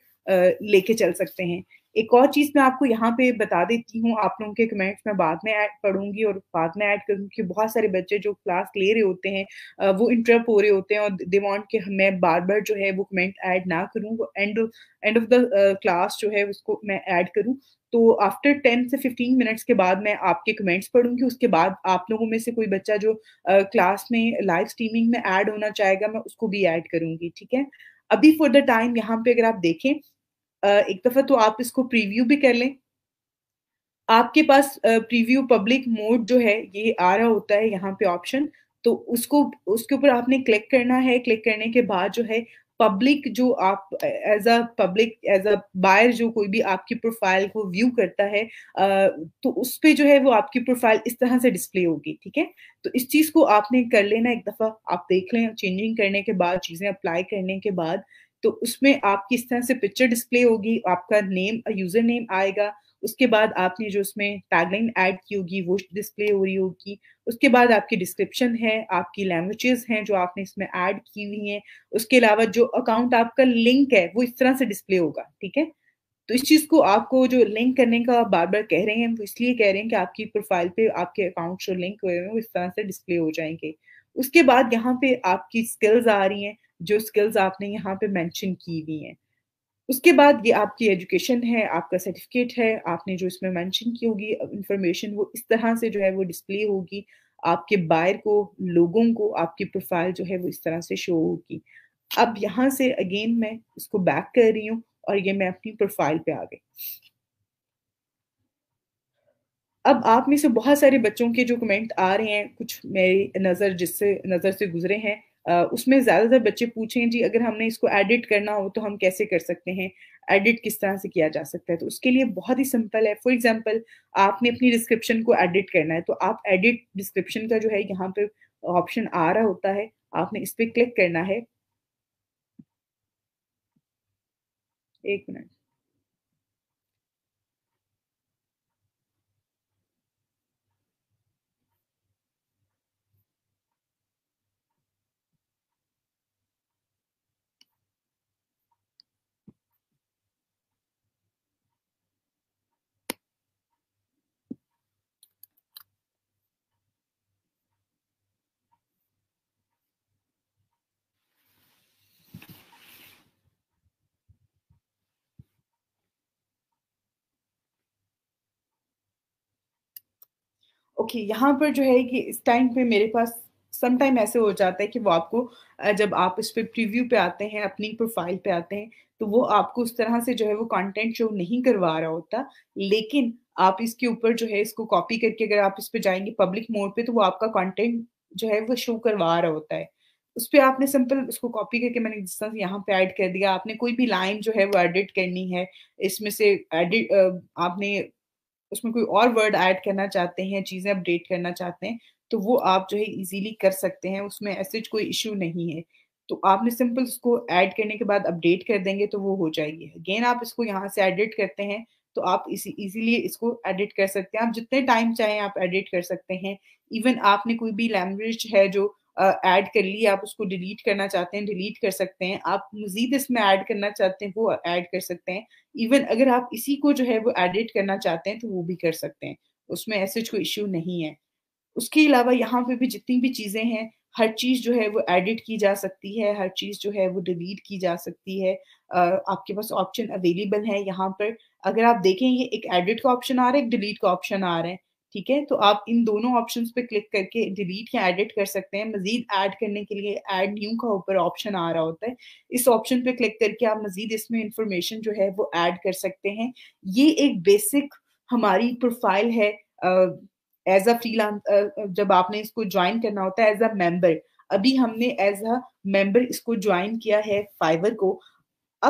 लेके चल सकते हैं एक और चीज मैं आपको यहाँ पे बता देती हूँ आप लोगों के कमेंट्स में बाद में ऐड पढ़ूंगी और बाद में ऐड करूंगी कि बहुत सारे बच्चे जो क्लास ले रहे होते हैं वो इंटरप्ट हो रहे होते हैं और दे वांट कि मैं बार बार जो है वो कमेंट ऐड ना करूँ वो end end of the class जो है उसको मैं ऐड करूँ तो आफ्टर टेन से फिफ्टीन मिनट्स के बाद मैं आपके कमेंट्स पढ़ूंगी उसके बाद आप लोगों में से कोई बच्चा जो क्लास uh, में लाइव स्ट्रीमिंग में ऐड होना चाहेगा मैं उसको भी ऐड करूंगी ठीक है अभी फॉर द टाइम यहाँ पे अगर आप देखें एक दफा तो आप इसको प्रीव्यू भी कर लें आपके पास प्रीव्यू पब्लिक मोड जो है ये आ रहा होता है यहाँ पे ऑप्शन तो उसको उसके ऊपर आपने क्लिक करना है क्लिक करने के बाद जो है पब्लिक जो आप as a public as a buyer जो कोई भी आपकी प्रोफाइल को व्यू करता है तो उस पर जो है वो आपकी प्रोफाइल इस तरह से डिस्प्ले होगी ठीक है तो इस चीज को आपने कर लेना एक दफा आप देख लें चेंजिंग करने के बाद चीजें अप्लाई करने के बाद तो उसमें आप किस तरह से पिक्चर डिस्प्ले होगी आपका नेम यूजर नेम आएगा उसके बाद आपने जो उसमें टैगलाइन ऐड की होगी वो डिस्प्ले हो रही होगी उसके बाद आपकी डिस्क्रिप्शन है आपकी लैंग्वेजेस हैं जो आपने इसमें ऐड की हुई हैं उसके अलावा जो अकाउंट आपका लिंक है वो इस तरह से डिस्प्ले होगा ठीक है तो इस चीज़ को आपको जो लिंक करने का बार बार कह रहे हैं वो इसलिए कह रहे हैं कि आपकी प्रोफाइल पे आपके अकाउंट जो लिंक हुए हैं वो इस तरह से डिस्प्ले हो जाएंगे उसके बाद यहाँ पे आपकी स्किल्स आ रही हैं जो स्किल्स आपने यहाँ पे मेंशन की हुई हैं उसके बाद ये आपकी एजुकेशन है आपका सर्टिफिकेट है आपने जो इसमें मेंशन की होगी इंफॉर्मेशन वो इस तरह से जो है वो डिस्प्ले होगी आपके बायर को लोगों को आपकी प्रोफाइल जो है वो इस तरह से शो होगी अब यहाँ से अगेन मैं इसको बैक कर रही हूँ और ये मैं अपनी प्रोफाइल पे आ गई अब आप में से बहुत सारे बच्चों के जो कमेंट आ रहे हैं कुछ मेरी नज़र जिससे नज़र से गुजरे हैं उसमें ज़्यादातर बच्चे पूछें जी अगर हमने इसको एडिट करना हो तो हम कैसे कर सकते हैं एडिट किस तरह से किया जा सकता है तो उसके लिए बहुत ही सिंपल है फॉर एग्जाम्पल आपने अपनी डिस्क्रिप्शन को एडिट करना है तो आप एडिट डिस्क्रिप्शन का जो है यहाँ पे ऑप्शन आ रहा होता है आपने इस पर क्लिक करना है एक मिनट ओके okay, यहाँ पर जो है कि इस टाइम पे मेरे पास समटाइम ऐसे हो जाता है कि वो आपको जब आप इस पर प्रीव्यू पे आते हैं अपनी प्रोफाइल पे आते हैं तो वो आपको उस तरह से जो है वो कंटेंट शो नहीं करवा रहा होता लेकिन आप इसके ऊपर जो है इसको कॉपी करके अगर आप इस पर जाएंगे पब्लिक मोड पे तो वो आपका कंटेंट जो है वो शो करवा रहा होता है उस पर आपने सिंपल उसको कॉपी करके मैंने जिस तरह यहाँ पे ऐड कर दिया आपने कोई भी लाइन जो है वो एडिट करनी है इसमें से एडिट आपने उसमें कोई और वर्ड ऐड करना चाहते हैं चीज़ें अपडेट करना चाहते हैं तो वो आप जो है इजीली कर सकते हैं उसमें ऐसे कोई इशू नहीं है तो आपने सिंपल उसको ऐड करने के बाद अपडेट कर देंगे तो वो हो जाएगी अगेन आप इसको यहाँ से एडिट करते हैं तो आप इसी इजीली इसको एडिट कर सकते हैं आप जितने टाइम चाहें आप एडिट कर सकते हैं इवन आपने कोई भी लैंग्वेज है जो ऐड कर ली आप उसको डिलीट करना चाहते हैं डिलीट कर सकते हैं आप मजीद इसमें ऐड करना चाहते हैं वो ऐड कर सकते हैं इवन अगर आप इसी को जो है वो एडिट करना चाहते हैं तो वो भी कर सकते हैं उसमें ऐसे कोई इश्यू नहीं है उसके अलावा यहाँ पे भी जितनी भी चीज़ें हैं हर चीज़ जो है वो एडिट की जा सकती है हर चीज़ जो है वो डिलीट की जा सकती है आपके पास ऑप्शन अवेलेबल है यहाँ पर अगर आप देखें ये एक एडिट का ऑप्शन आ रहा है एक डिलीट का ऑप्शन आ रहा है ठीक है तो आप इन दोनों ऑप्शन पे क्लिक करके डिलीट या एडिट कर सकते हैं मजीद ऐड करने के लिए ऐड न्यू का ऊपर ऑप्शन आ रहा होता है इस ऑप्शन पे क्लिक करके आप मजीद इसमें इंफॉर्मेशन जो है वो ऐड कर सकते हैं ये एक बेसिक हमारी प्रोफाइल है एज अ फ्री जब आपने इसको ज्वाइन करना होता है एज अ मेम्बर अभी हमने एज अ मेम्बर इसको ज्वाइन किया है फाइवर को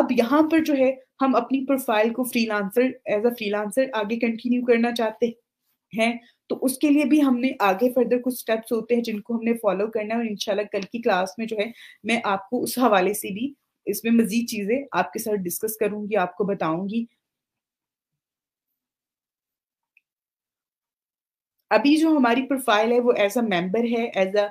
अब यहाँ पर जो है हम अपनी प्रोफाइल को फ्रीलांसर एज अ फ्रीलांसर आगे कंटिन्यू करना चाहते हैं हैं तो उसके लिए भी हमने आगे फर्दर कुछ स्टेप्स होते हैं जिनको हमने फॉलो करना है और इनशाला कल की क्लास में जो है मैं आपको उस हवाले से भी इसमें मजीद चीजें आपके साथ डिस्कस करूंगी आपको बताऊंगी अभी जो हमारी प्रोफाइल है वो एज अ मेंबर है एज अ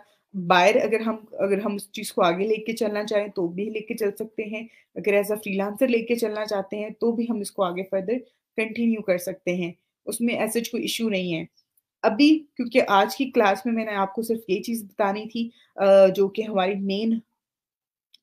बायर अगर हम अगर हम उस चीज़ को आगे लेके चलना चाहें तो भी लेके चल सकते हैं अगर एज अ फ्रीलांसर लेके चलना चाहते हैं तो भी हम इसको आगे फर्दर कंटिन्यू कर सकते हैं उसमें ऐसे कोई इशू नहीं है अभी क्योंकि आज की क्लास में मैंने आपको सिर्फ ये चीज़ बतानी थी जो कि हमारी मेन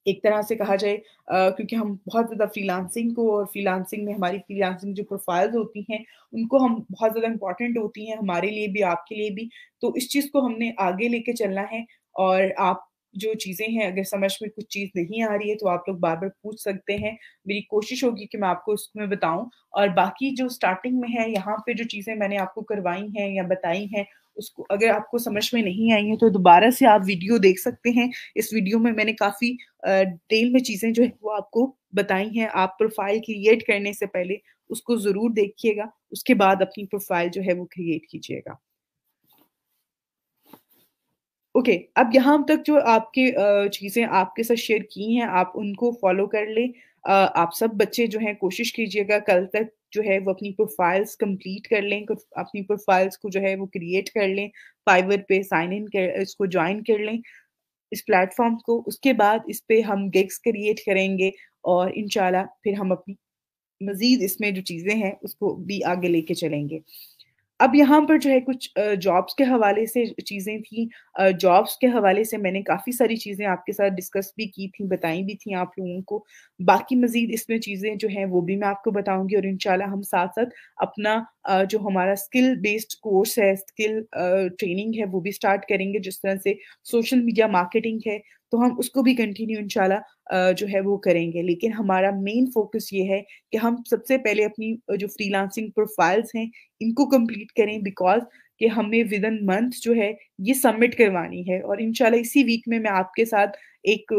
एक तरह से कहा जाए क्योंकि हम बहुत ज़्यादा फ्रीलांसिंग को और फ्रीलांसिंग में हमारी फ्रीलांसिंग जो प्रोफाइल्स होती हैं उनको हम बहुत ज़्यादा इंपॉर्टेंट होती हैं हमारे लिए भी आपके लिए भी तो इस चीज़ को हमने आगे लेके चलना है और आप जो चीज़ें हैं अगर समझ में कुछ चीज़ नहीं आ रही है तो आप लोग बार बार पूछ सकते हैं मेरी कोशिश होगी कि मैं आपको उसमें बताऊं और बाकी जो स्टार्टिंग में है यहाँ पे जो चीज़ें मैंने आपको करवाई हैं या बताई हैं उसको अगर आपको समझ में नहीं आई है तो दोबारा से आप वीडियो देख सकते हैं इस वीडियो में मैंने काफ़ी डिटेल में चीज़ें जो है वो आपको बताई हैं आप प्रोफाइल क्रिएट करने से पहले उसको ज़रूर देखिएगा उसके बाद अपनी प्रोफाइल जो है वो क्रिएट कीजिएगा ओके okay, अब यहाँ तक जो आपके चीज़ें आपके साथ शेयर की हैं आप उनको फॉलो कर लें आप सब बच्चे जो हैं कोशिश कीजिएगा कल तक जो है वो अपनी प्रोफाइल्स कंप्लीट कर लें अपनी प्रोफाइल्स को जो है वो क्रिएट कर लें फाइवर पे साइन इन कर इसको ज्वाइन कर लें इस प्लेटफॉर्म को उसके बाद इस पर हम गिग्स क्रिएट करेंगे और इन फिर हम अपनी मज़ीद इसमें जो चीज़ें हैं उसको भी आगे लेके चलेंगे अब यहाँ पर जो है कुछ जॉब्स के हवाले से चीज़ें थी जॉब्स के हवाले से मैंने काफ़ी सारी चीज़ें आपके साथ डिस्कस भी की थी बताई भी थी आप लोगों को बाकी मज़ीद इसमें चीज़ें जो हैं वो भी मैं आपको बताऊंगी और इन हम साथ साथ अपना जो हमारा स्किल बेस्ड कोर्स है स्किल ट्रेनिंग है वो भी स्टार्ट करेंगे जिस तरह से सोशल मीडिया मार्केटिंग है तो हम उसको भी कंटिन्यू इनशाला जो है वो करेंगे लेकिन हमारा मेन फोकस ये है कि हम सबसे पहले अपनी जो फ्रीलांसिंग प्रोफाइल्स हैं इनको कंप्लीट करें बिकॉज कि हमें विद इन मंथ जो है ये सबमिट करवानी है और इनशाला इसी वीक में मैं आपके साथ एक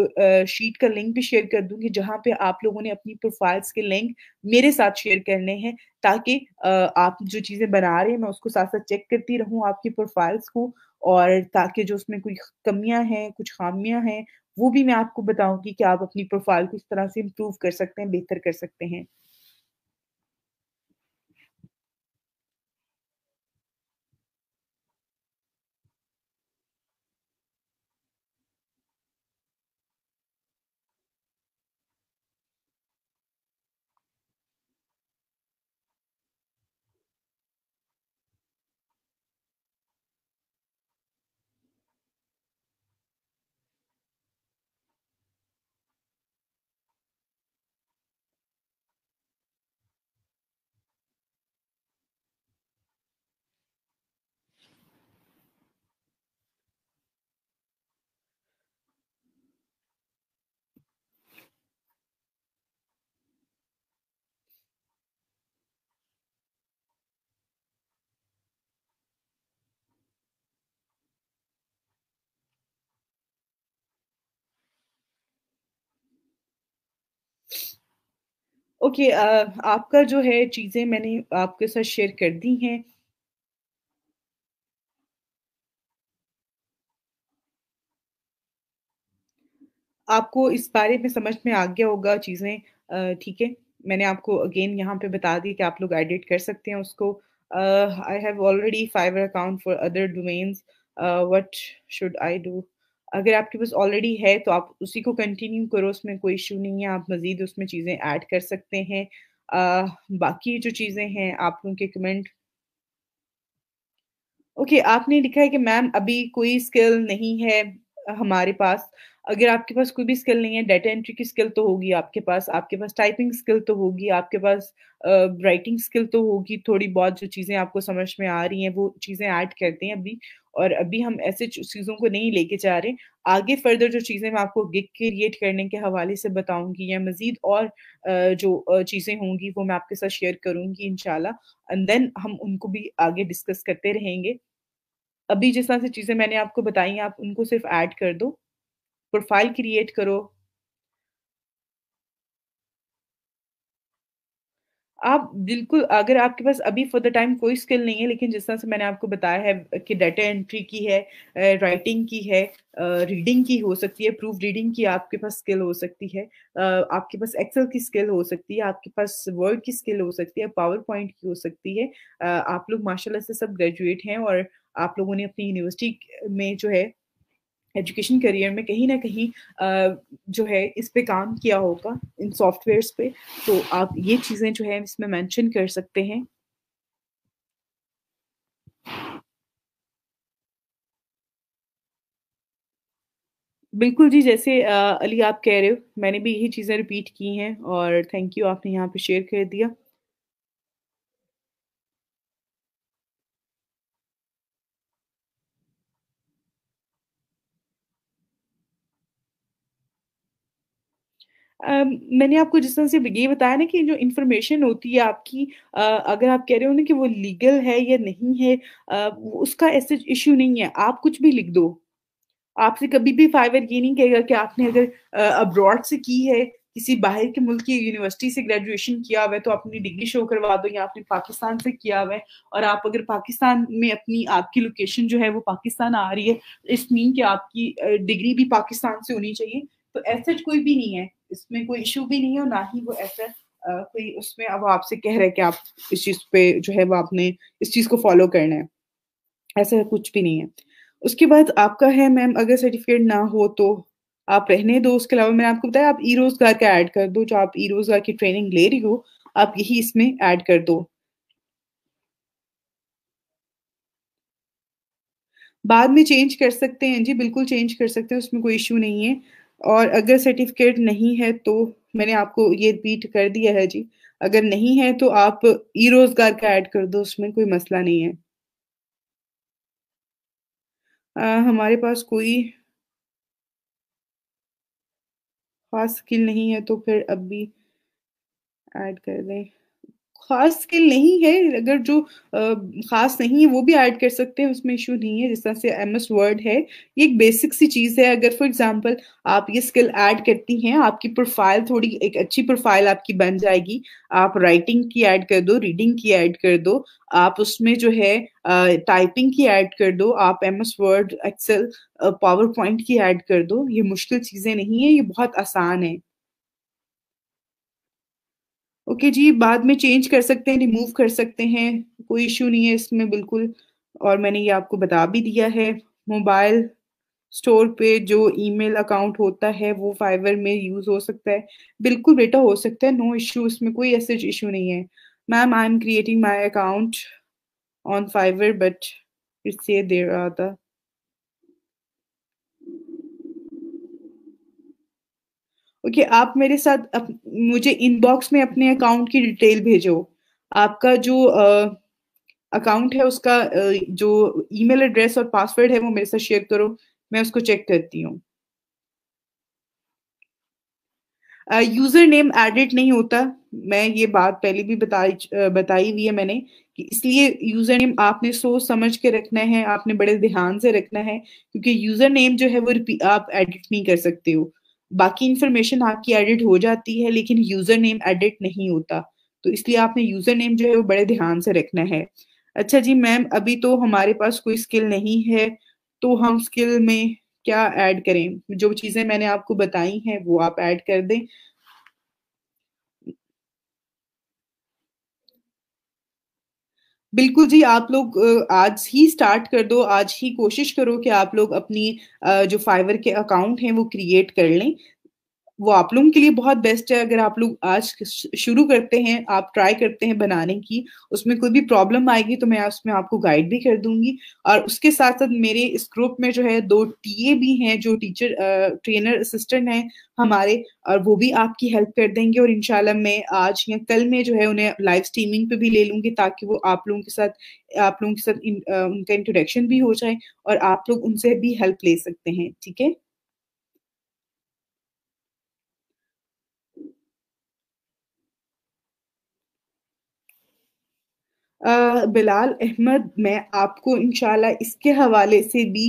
शीट का लिंक भी शेयर कर दूंगी जहाँ पे आप लोगों ने अपनी प्रोफाइल्स के लिंक मेरे साथ शेयर करने हैं ताकि आप जो चीज़ें बना रहे हैं मैं उसको साथ साथ चेक करती रहूँ आपकी प्रोफाइल्स को और ताकि जो उसमें कोई कमियां हैं कुछ खामियां हैं वो भी मैं आपको बताऊंगी कि आप अपनी प्रोफाइल को इस तरह से इम्प्रूव कर सकते हैं बेहतर कर सकते हैं ओके okay, uh, आपका जो है चीज़ें मैंने आपके साथ शेयर कर दी हैं आपको इस बारे में समझ में आ गया होगा चीज़ें ठीक है मैंने आपको अगेन यहाँ पे बता दी कि आप लोग एडिट कर सकते हैं उसको I have already Fiverr account for other domains what should I do अगर आपके पास ऑलरेडी है तो आप उसी को कंटिन्यू करो उसमें कोई इशू नहीं है आप मज़ीद उसमें चीज़ें ऐड कर सकते हैं आ, बाकी जो चीज़ें हैं आप लोगों के कमेंट ओके आपने लिखा है कि मैम अभी कोई स्किल नहीं है हमारे पास अगर आपके पास कोई भी स्किल नहीं है डेटा एंट्री की स्किल तो होगी आपके पास आपके पास टाइपिंग स्किल तो होगी आपके पास राइटिंग स्किल तो होगी थोड़ी बहुत जो चीज़ें आपको समझ में आ रही हैं वो चीज़ें ऐड करते हैं अभी और अभी हम ऐसे चीज़ों को नहीं लेके जा रहे आगे फर्दर जो चीज़ें मैं आपको गिग क्रिएट करने के हवाले से बताऊंगी या मज़ीद और जो चीज़ें होंगी वो मैं आपके साथ शेयर करूंगी इन एंड देन हम उनको भी आगे डिस्कस करते रहेंगे अभी जिस तरह से चीज़ें मैंने आपको बताई आप उनको सिर्फ ऐड कर दो प्रोफाइल क्रिएट करो आप बिल्कुल अगर आपके पास अभी फॉर द टाइम कोई स्किल नहीं है लेकिन जिस तरह से मैंने आपको बताया है कि डाटा एंट्री की है राइटिंग की है रीडिंग की हो सकती है प्रूफ रीडिंग की आपके पास स्किल हो सकती है आपके पास एक्सेल की स्किल हो सकती है आपके पास वर्ड की स्किल हो सकती है पावर पॉइंट की हो सकती है आप लोग माशाल्लाह से सब ग्रेजुएट हैं और आप लोगों ने अपनी यूनिवर्सिटी में जो है एजुकेशन करियर में कहीं ना कहीं जो है इस पे काम किया होगा इन सॉफ्टवेयर्स पे तो आप ये चीज़ें जो है इसमें मेंशन कर सकते हैं बिल्कुल जी जैसे अली आप कह रहे हो मैंने भी यही चीज़ें रिपीट की हैं और थैंक यू आपने यहाँ पे शेयर कर दिया मैंने आपको जिस तरह से ये बताया ना कि जो इन्फॉर्मेशन होती है आपकी अगर आप कह रहे हो ना कि वो लीगल है या नहीं है उसका ऐसे इश्यू नहीं है आप कुछ भी लिख दो आपसे कभी भी फाइवर ये नहीं कहेगा कि आपने अगर अब्रॉड से की है किसी बाहर के मुल्क की यूनिवर्सिटी से ग्रेजुएशन किया हुआ है तो अपनी डिग्री शो करवा दो या आपने पाकिस्तान से किया हुआ है और आप अगर पाकिस्तान में अपनी आपकी लोकेशन जो है वो पाकिस्तान आ रही है इस मीन कि आपकी डिग्री भी पाकिस्तान से होनी चाहिए तो ऐसे कोई भी नहीं है इसमें कोई इशू भी नहीं है और ना ही वो ऐसा कोई उसमें अब आपसे कह रहा है कि आप इस चीज़ पे जो है वो आपने इस चीज़ को फॉलो करना है ऐसा कुछ भी नहीं है उसके बाद आपका है मैम अगर सर्टिफिकेट ना हो तो आप रहने दो उसके अलावा मैंने आपको बताया आप ई रोजगार का ऐड कर दो जो आप ई रोजगार की ट्रेनिंग ले रही हो आप यही इसमें ऐड कर दो बाद में चेंज कर सकते हैं जी बिल्कुल चेंज कर सकते हैं उसमें कोई इशू नहीं है और अगर सर्टिफिकेट नहीं है तो मैंने आपको ये रिपीट कर दिया है जी अगर नहीं है तो आप ई रोजगार का ऐड कर दो उसमें कोई मसला नहीं है आ, हमारे पास कोई खास स्किल नहीं है तो फिर अब भी ऐड कर दें खास स्किल नहीं है अगर जो खास नहीं है वो भी ऐड कर सकते हैं उसमें इशू नहीं है जिस तरह से एम एस वर्ड है ये एक बेसिक सी चीज़ है अगर फॉर एग्जांपल आप ये स्किल ऐड करती हैं आपकी प्रोफाइल थोड़ी एक अच्छी प्रोफाइल आपकी बन जाएगी आप राइटिंग की ऐड कर दो रीडिंग की ऐड कर दो आप उसमें जो है टाइपिंग की ऐड कर दो आप M S word Excel PowerPoint की ऐड कर दो ये मुश्किल चीज़ें नहीं है ये बहुत आसान है ओके जी बाद में चेंज कर सकते हैं रिमूव कर सकते हैं कोई इशू नहीं है इसमें बिल्कुल और मैंने ये आपको बता भी दिया है मोबाइल स्टोर पे जो ईमेल अकाउंट होता है वो फाइवर में यूज हो सकता है बिल्कुल बेटा हो सकता है नो इशू इसमें कोई ऐसे इशू नहीं है ma'am I am creating my account on Fiverr but it's there आता ओके okay, आप मेरे साथ अप, मुझे इनबॉक्स में अपने अकाउंट की डिटेल भेजो आपका जो अकाउंट है उसका आ, जो ईमेल एड्रेस और पासवर्ड है वो मेरे साथ शेयर करो मैं उसको चेक करती हूँ यूजर नेम एडिट नहीं होता मैं ये बात पहले भी बताई बताई हुई है मैंने कि इसलिए यूजर नेम आपने सोच समझ के रखना है आपने बड़े ध्यान से रखना है क्योंकि यूजर नेम जो है वो आप एडिट नहीं कर सकते हो बाकी इंफॉर्मेशन आपकी एडिट हो जाती है लेकिन यूजर नेम एडिट नहीं होता तो इसलिए आपने यूजर नेम जो है वो बड़े ध्यान से रखना है अच्छा जी मैम अभी तो हमारे पास कोई स्किल नहीं है तो हम स्किल में क्या ऐड करें जो चीजें मैंने आपको बताई हैं वो आप ऐड कर दें बिल्कुल जी आप लोग आज ही स्टार्ट कर दो आज ही कोशिश करो कि आप लोग अपनी जो फाइवर के अकाउंट हैं वो क्रिएट कर लें वो आप लोगों के लिए बहुत बेस्ट है अगर आप लोग आज शुरू करते हैं आप ट्राई करते हैं बनाने की उसमें कोई भी प्रॉब्लम आएगी तो मैं उसमें आपको गाइड भी कर दूंगी और उसके साथ साथ मेरे इस ग्रुप में जो है दो टीए भी हैं जो टीचर ट्रेनर असिस्टेंट हैं हमारे और वो भी आपकी हेल्प कर देंगे और इनशाला मैं आज या कल में जो है उन्हें लाइव स्ट्रीमिंग पे भी ले लूंगी ताकि वो आप लोगों के साथ आप लोगों के साथ इन, आ, उनका इंट्रोडक्शन भी हो जाए और आप लोग उनसे भी हेल्प ले सकते हैं ठीक है बिलाल अहमद मैं आपको इनशाला इसके हवाले से भी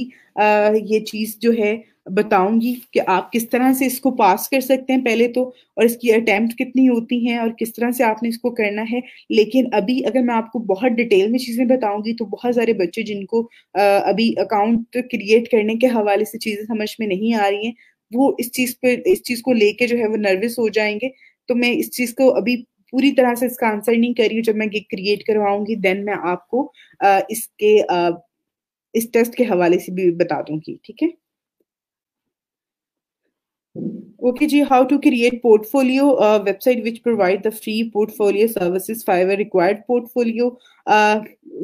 ये चीज़ जो है बताऊंगी कि आप किस तरह से इसको पास कर सकते हैं पहले तो और इसकी अटैम्प्ट कितनी होती हैं और किस तरह से आपने इसको करना है लेकिन अभी अगर मैं आपको बहुत डिटेल में चीज़ें बताऊंगी तो बहुत सारे बच्चे जिनको अभी अकाउंट क्रिएट करने के हवाले से चीज़ें समझ में नहीं आ रही हैं वो इस चीज़ पर इस चीज़ को लेके जो है वो नर्वस हो जाएंगे तो मैं इस चीज़ को अभी पूरी तरह से इसका आंसर नहीं करी जब मैं गिग क्रिएट करवाऊंगी देन मैं आपको इसके इस टेस्ट के हवाले से भी बता दूंगी ठीक है ओके जी how to create portfolio website which provide the free portfolio services Fiverr required portfolio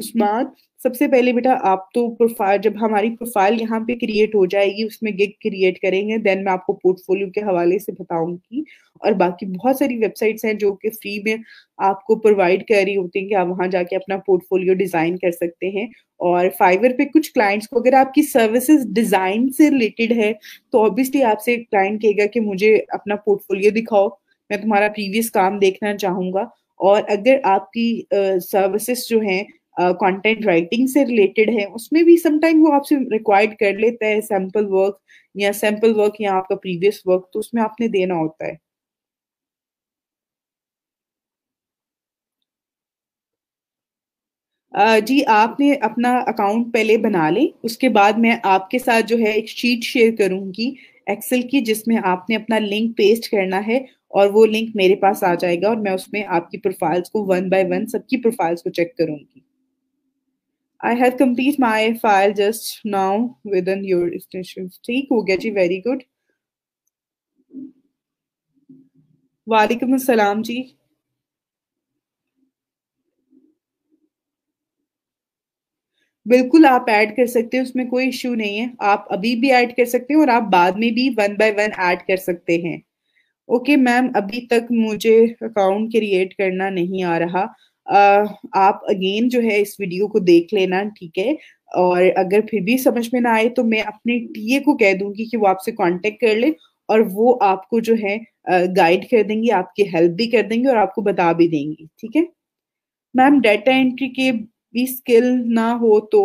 smart सबसे पहले बेटा आप तो प्रोफाइल जब हमारी प्रोफाइल यहाँ पे क्रिएट हो जाएगी उसमें गिग क्रिएट करेंगे देन मैं आपको पोर्टफोलियो के हवाले से बताऊंगी और बाकी बहुत सारी वेबसाइट्स हैं जो कि फ्री में आपको प्रोवाइड कर रही होती हैं कि आप वहाँ जाके अपना पोर्टफोलियो डिज़ाइन कर सकते हैं और फाइवर पे कुछ क्लाइंट्स को अगर आपकी सर्विसेज डिज़ाइन से रिलेटेड है तो ऑब्वियसली आपसे क्लाइंट कहेगा कि मुझे अपना पोर्टफोलियो दिखाओ मैं तुम्हारा प्रीवियस काम देखना चाहूंगा और अगर आपकी सर्विसेज uh, जो हैं कंटेंट uh, राइटिंग से रिलेटेड है उसमें भी समटाइम वो आपसे रिक्वायर्ड कर लेता है सैम्पल वर्क या सैम्पल वर्क या आपका प्रीवियस वर्क तो उसमें आपने देना होता है Uh, जी आपने अपना अकाउंट पहले बना ले उसके बाद मैं आपके साथ जो है एक शीट शेयर करूंगी एक्सेल की जिसमें आपने अपना लिंक पेस्ट करना है और वो लिंक मेरे पास आ जाएगा और मैं उसमें आपकी प्रोफाइल्स को वन बाय वन सबकी प्रोफाइल्स को चेक करूंगी I have complete my file just now within your extension extension ठीक हो गया जी वेरी गुड वालेकुम अस्सलाम जी बिल्कुल आप ऐड कर सकते हैं उसमें कोई इश्यू नहीं है आप अभी भी ऐड कर सकते हैं और आप बाद में भी वन बाय वन ऐड कर सकते हैं ओके मैम अभी तक मुझे अकाउंट क्रिएट करना नहीं आ रहा आप अगेन जो है इस वीडियो को देख लेना ठीक है और अगर फिर भी समझ में ना आए तो मैं अपने टीए को कह दूंगी कि वो आपसे कांटेक्ट कर ले और वो आपको जो है गाइड कर देंगे आपकी हेल्प भी कर देंगे और आपको बता भी देंगी ठीक है मैम डाटा एंट्री के भी स्किल ना हो तो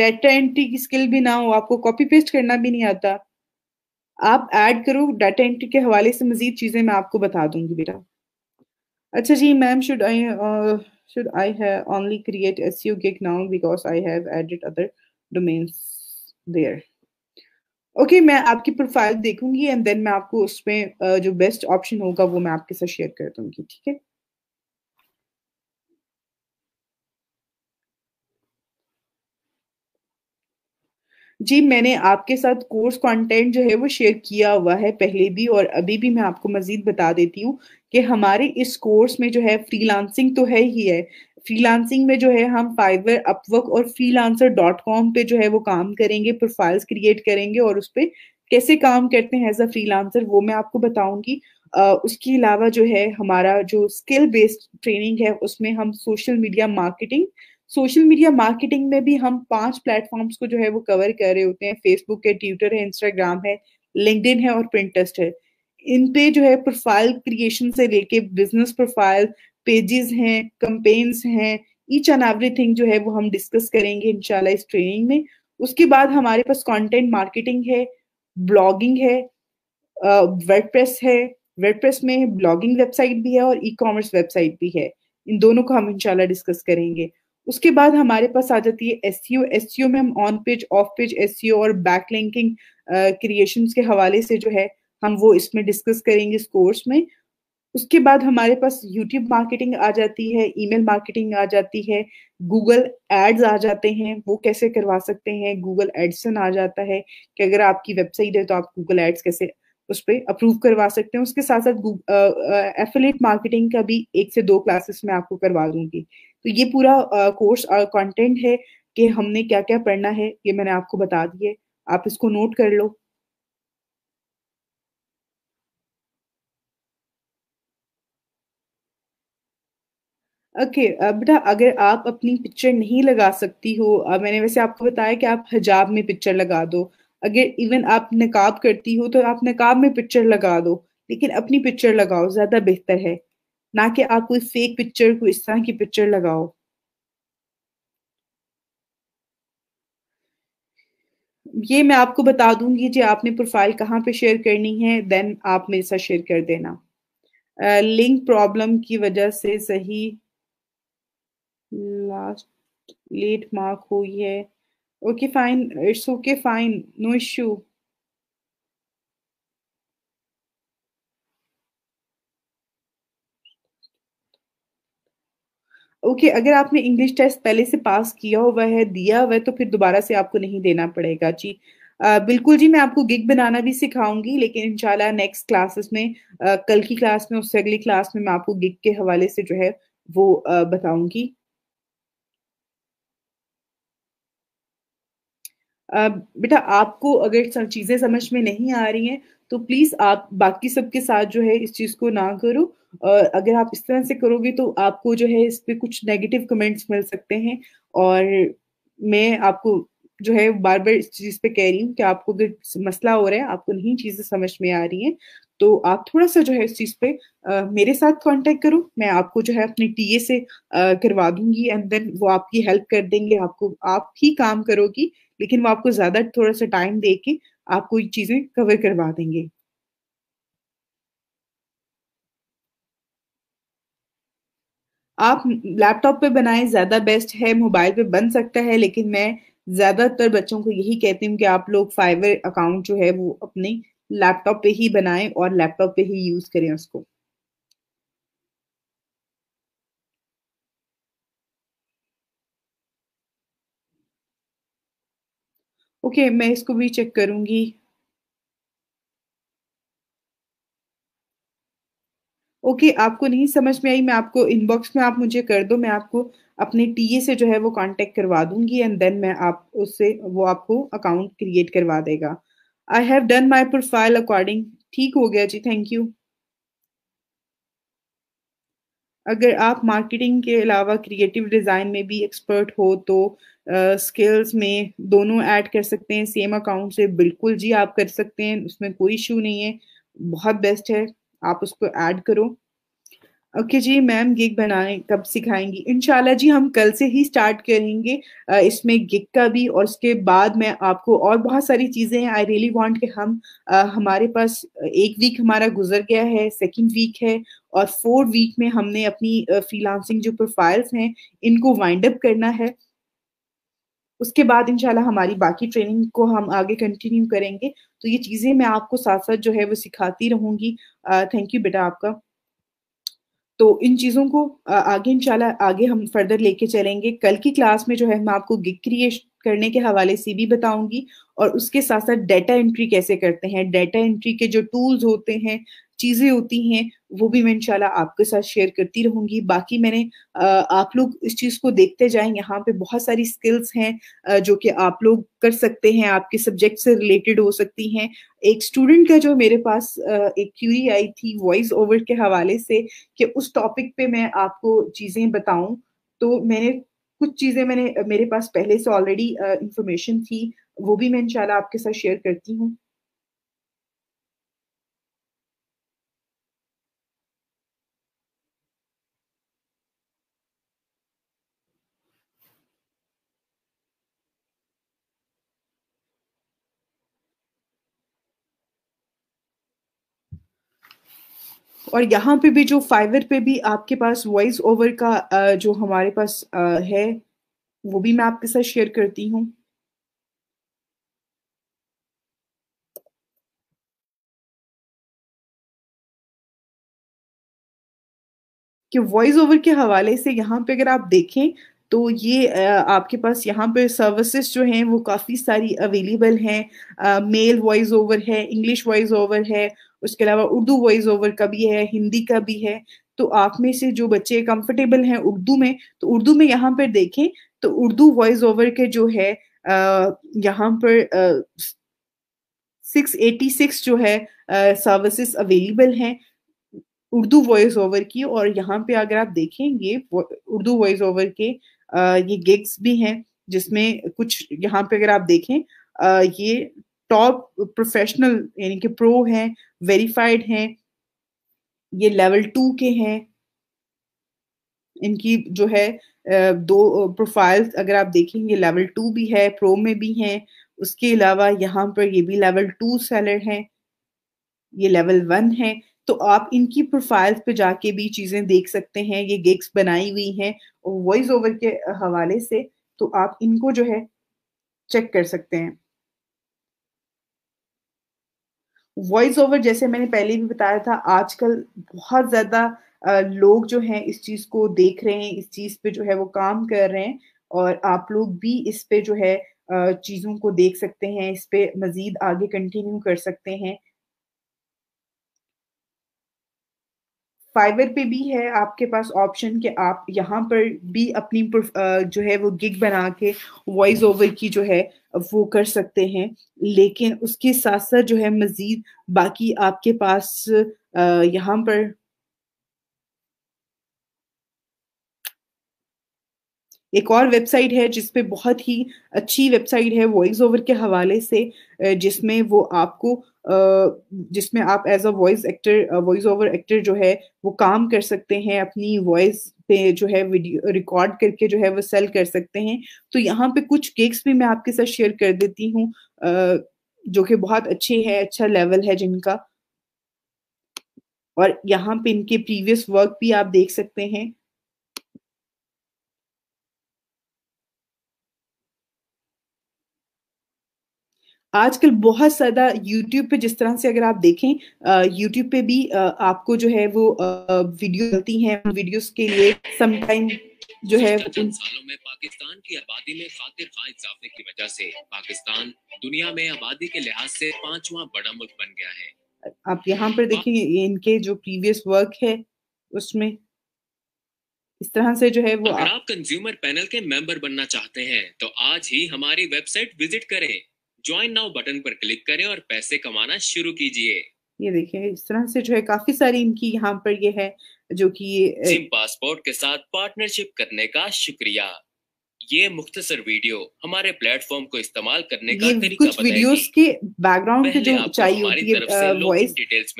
डाटा एंट्री की स्किल भी ना हो आपको कॉपी पेस्ट करना भी नहीं आता आप ऐड करो डाटा एंट्री के हवाले से मजीद चीजें मैं आपको बता दूंगी बेटा अच्छा जी ma'am should I should I have only create SEO gig now because I have added other domains there okay मैं आपकी प्रोफाइल देखूंगी एंड देन मैं आपको उसमें uh, जो बेस्ट ऑप्शन होगा वो मैं आपके साथ शेयर कर दूंगी ठीक है जी मैंने आपके साथ कोर्स कंटेंट जो है वो शेयर किया हुआ है पहले भी और अभी भी मैं आपको मजीद बता देती हूँ कि हमारे इस कोर्स में जो है फ्रीलांसिंग तो है ही है फ्रीलांसिंग में जो है हम फाइवर अपवर्क और फ्रीलांसर डॉट कॉम पे जो है वो काम करेंगे प्रोफाइल्स क्रिएट करेंगे और उस पर कैसे काम करते हैं एज अ फ्रीलांसर वो मैं आपको बताऊंगी Uh, उसके अलावा जो है हमारा जो स्किल बेस्ड ट्रेनिंग है उसमें हम social media marketing social media marketing में भी हम पांच प्लेटफॉर्म्स को जो है वो कवर कर रहे होते हैं फेसबुक है ट्विटर है इंस्टाग्राम है लिंकड है और प्रिंटेस्ट है इन पे जो है प्रोफाइल क्रिएशन से लेके बिजनेस प्रोफाइल पेजेस हैं कंपेन्स हैं ईच एंड थिंग जो है वो हम डिस्कस करेंगे इनशाला इस ट्रेनिंग में उसके बाद हमारे पास कंटेंट मार्केटिंग है ब्लॉगिंग है वर्ड uh, है वर्ड में ब्लॉगिंग वेबसाइट भी है और ई कॉमर्स वेबसाइट भी है इन दोनों को हम इनशाला डिस्कस करेंगे उसके बाद हमारे पास आ जाती है एस सी ओ ओ एस सी में हम on page off page S C O और बैकलिंकिंग क्रिएशन uh, के हवाले से जो है हम वो इसमें डिस्कस करेंगे इस कोर्स में उसके बाद हमारे पास यूट्यूब मार्केटिंग आ जाती है ईमेल मार्केटिंग आ जाती है गूगल एड्स आ जाते हैं वो कैसे करवा सकते हैं गूगल एडसन आ जाता है कि अगर आपकी वेबसाइट है तो आप गूगल एड्स कैसे उस पर अप्रूव करवा सकते हैं उसके साथ साथ एफिलेट मार्केटिंग का भी एक से दो क्लासेस में आपको करवा दूंगी तो ये पूरा कोर्स और कंटेंट है कि हमने क्या क्या पढ़ना है ये मैंने आपको बता दिए आप इसको नोट कर लो ओके okay, बेटा अगर आप अपनी पिक्चर नहीं लगा सकती हो मैंने वैसे आपको बताया कि आप हजाब में पिक्चर लगा दो अगर इवन आप नकाब करती हो तो आप नकाब में पिक्चर लगा दो लेकिन अपनी पिक्चर लगाओ ज़्यादा बेहतर है ना कि आप कोई फेक पिक्चर कोई इस तरह की पिक्चर लगाओ ये मैं आपको बता दूंगी जी आपने प्रोफाइल कहाँ पे शेयर करनी है देन आप मेरे साथ शेयर कर देना लिंक uh, प्रॉब्लम की वजह से सही लास्ट लेट मार्क हुई है okay fine it's okay fine no issue okay okay, अगर आपने इंग्लिश टेस्ट पहले से पास किया हुआ है दिया हुआ है तो फिर दोबारा से आपको नहीं देना पड़ेगा जी आ, बिल्कुल जी मैं आपको गिग बनाना भी सिखाऊंगी लेकिन इंशाल्लाह नेक्स्ट क्लासेस में आ, कल की क्लास में उससे अगली क्लास में मैं आपको गिग के हवाले से जो है वो बताऊंगी बेटा आपको अगर चीज़ें समझ में नहीं आ रही हैं तो प्लीज़ आप बाकी सबके साथ जो है इस चीज़ को ना करो और अगर आप इस तरह से करोगे तो आपको जो है इस पर कुछ नेगेटिव कमेंट्स मिल सकते हैं और मैं आपको जो है बार बार इस चीज़ पे कह रही हूँ कि आपको अगर मसला हो रहा है आपको नहीं चीज़ें समझ में आ रही हैं तो आप थोड़ा सा जो है इस चीज़ पे आ, मेरे साथ कांटेक्ट करो मैं आपको जो है अपने टीए से करवा दूंगी एंड देन वो आपकी हेल्प कर देंगे आपको आप ही काम करोगी लेकिन वो आपको ज्यादा थोड़ा सा टाइम दे के आपको ये चीजें कवर करवा देंगे आप लैपटॉप पे बनाएं ज्यादा बेस्ट है मोबाइल पे बन सकता है लेकिन मैं ज्यादातर बच्चों को यही कहती हूँ कि आप लोग फाइवर अकाउंट जो है वो अपने लैपटॉप पे ही बनाएं और लैपटॉप पे ही यूज करें उसको ओके okay, मैं इसको भी चेक करूंगी ओके okay, आपको नहीं समझ में आई मैं आपको इनबॉक्स में आप मुझे कर दो मैं आपको अपने टीए से जो है वो कांटेक्ट करवा दूंगी एंड देन मैं आप उससे वो आपको अकाउंट क्रिएट करवा देगा I have done my profile according ठीक हो गया जी थैंक यू अगर आप मार्केटिंग के अलावा क्रिएटिव डिज़ाइन में भी एक्सपर्ट हो तो स्किल्स uh, में दोनों ऐड कर सकते हैं सेम अकाउंट से बिल्कुल जी आप कर सकते हैं उसमें कोई इशू नहीं है बहुत बेस्ट है आप उसको ऐड करो ओके okay जी मैम गिग बनाने कब सिखाएंगी इनशाला जी हम कल से ही स्टार्ट करेंगे इसमें गिग का भी और उसके बाद मैं आपको और बहुत सारी चीज़ें हैं आई रियली वांट कि हम हमारे पास एक वीक हमारा गुजर गया है सेकंड वीक है और फोर्थ वीक में हमने अपनी फ्रीलांसिंग जो प्रोफाइल्स हैं इनको वाइंड अप करना है उसके बाद इंशाल्लाह हमारी बाकी ट्रेनिंग को हम आगे कंटिन्यू करेंगे तो ये चीज़ें मैं आपको साथ साथ जो है वो सिखाती रहूँगी थैंक यू बेटा आपका तो इन चीज़ों को आगे इंशाल्लाह आगे हम फर्दर लेके चलेंगे कल की क्लास में जो है मैं आपको गिग क्रिएशन करने के हवाले से भी बताऊंगी और उसके साथ साथ डाटा एंट्री कैसे करते हैं डाटा एंट्री के जो टूल्स होते हैं चीजें होती हैं वो भी मैं इनशाला आपके साथ शेयर करती रहूंगी बाकी मैंने आप लोग इस चीज को देखते जाएं यहाँ पे बहुत सारी स्किल्स हैं जो कि आप लोग कर सकते हैं आपके सब्जेक्ट से रिलेटेड हो सकती हैं एक स्टूडेंट का जो मेरे पास एक क्यूरी आई थी वॉइस ओवर के हवाले से कि उस टॉपिक पे मैं आपको चीजें बताऊं तो मैंने कुछ चीजें मैंने मेरे पास पहले से ऑलरेडी इंफॉर्मेशन थी वो भी मैं इंशाल्लाह आपके साथ शेयर करती हूँ और यहाँ पे भी जो फाइवर पे भी आपके पास वॉइस ओवर का जो हमारे पास है वो भी मैं आपके साथ शेयर करती हूँ कि वॉइस ओवर के हवाले से यहाँ पे अगर आप देखें तो ये आपके पास यहाँ पे सर्विसेज जो हैं वो काफ़ी सारी अवेलेबल हैं मेल वॉइस ओवर है इंग्लिश वॉइस ओवर है उसके अलावा उर्दू वॉइस ओवर का भी है हिंदी का भी है तो आप में से जो बच्चे कंफर्टेबल हैं उर्दू में तो उर्दू में यहाँ पर देखें तो उर्दू वॉइस ओवर के जो है यहाँ पर सिक्स एटी सिक्स जो है सर्विसेज अवेलेबल हैं उर्दू वॉइस ओवर की और यहाँ पे अगर आप देखें ये उर्दू वॉइस ओवर के आ, ये गिग्स भी हैं जिसमें कुछ यहाँ पे अगर आप देखें आ, ये टॉप प्रोफेशनल यानी कि प्रो हैं वेरीफाइड हैं ये लेवल टू के हैं इनकी जो है दो प्रोफाइल्स अगर आप देखेंगे लेवल टू भी है प्रो में भी हैं उसके अलावा यहाँ पर ये भी लेवल टू सेलर हैं ये लेवल वन है तो आप इनकी प्रोफाइल्स पे जाके भी चीज़ें देख सकते हैं ये गिग्स बनाई हुई हैं वॉइस ओवर के हवाले से तो आप इनको जो है चेक कर सकते हैं वॉइस ओवर जैसे मैंने पहले भी बताया था आजकल बहुत ज़्यादा लोग जो हैं इस चीज़ को देख रहे हैं इस चीज़ पे जो है वो काम कर रहे हैं और आप लोग भी इस पे जो है चीज़ों को देख सकते हैं इस पे मज़ीद आगे कंटिन्यू कर सकते हैं फाइवर पे भी है आपके पास ऑप्शन कि आप यहाँ पर भी अपनी जो है वो गिग बना के वॉइस ओवर की जो है वो कर सकते हैं लेकिन उसके साथ साथ जो है मज़ीद बाकी आपके पास यहाँ पर एक और वेबसाइट है जिस पे बहुत ही अच्छी वेबसाइट है वॉइस ओवर के हवाले से जिसमें वो आपको जिसमें आप as a voice actor voice over actor जो है वो काम कर सकते हैं अपनी वॉइस पे जो है वीडियो रिकॉर्ड करके जो है वो सेल कर सकते हैं तो यहाँ पे कुछ केक्स भी मैं आपके साथ शेयर कर देती हूँ जो कि बहुत अच्छे है अच्छा लेवल है जिनका और यहाँ पे इनके प्रीवियस वर्क भी आप देख सकते हैं आजकल बहुत ज़्यादा YouTube पे जिस तरह से अगर आप देखें YouTube पे भी आपको जो है वो वीडियो मिलती हैं वीडियोस के लिए समटाइम जो है सालों में पाकिस्तान की आबादी में खातिर खा इजाफे की वजह से पाकिस्तान दुनिया में आबादी के लिहाज से पांचवा बड़ा मुल्क बन गया है आप यहाँ पर देखें इनके जो प्रीवियस वर्क है उसमें इस तरह से जो है वो अगर आप कंज्यूमर पैनल के मेंबर बनना चाहते हैं तो आज ही हमारी वेबसाइट विजिट करें ज्वाइन नाउ बटन पर क्लिक करें और पैसे कमाना शुरू कीजिए ये देखिए इस तरह से जो है काफी सारी इनकी यहाँ पर ये है जो कि सिम पासपोर्ट के साथ पार्टनरशिप करने का शुक्रिया ये मुख्तसर वीडियो हमारे प्लेटफॉर्म को इस्तेमाल करने का तरीका कुछ वीडियोस के बैकग्राउंड की जो चाहिए होती है वॉइस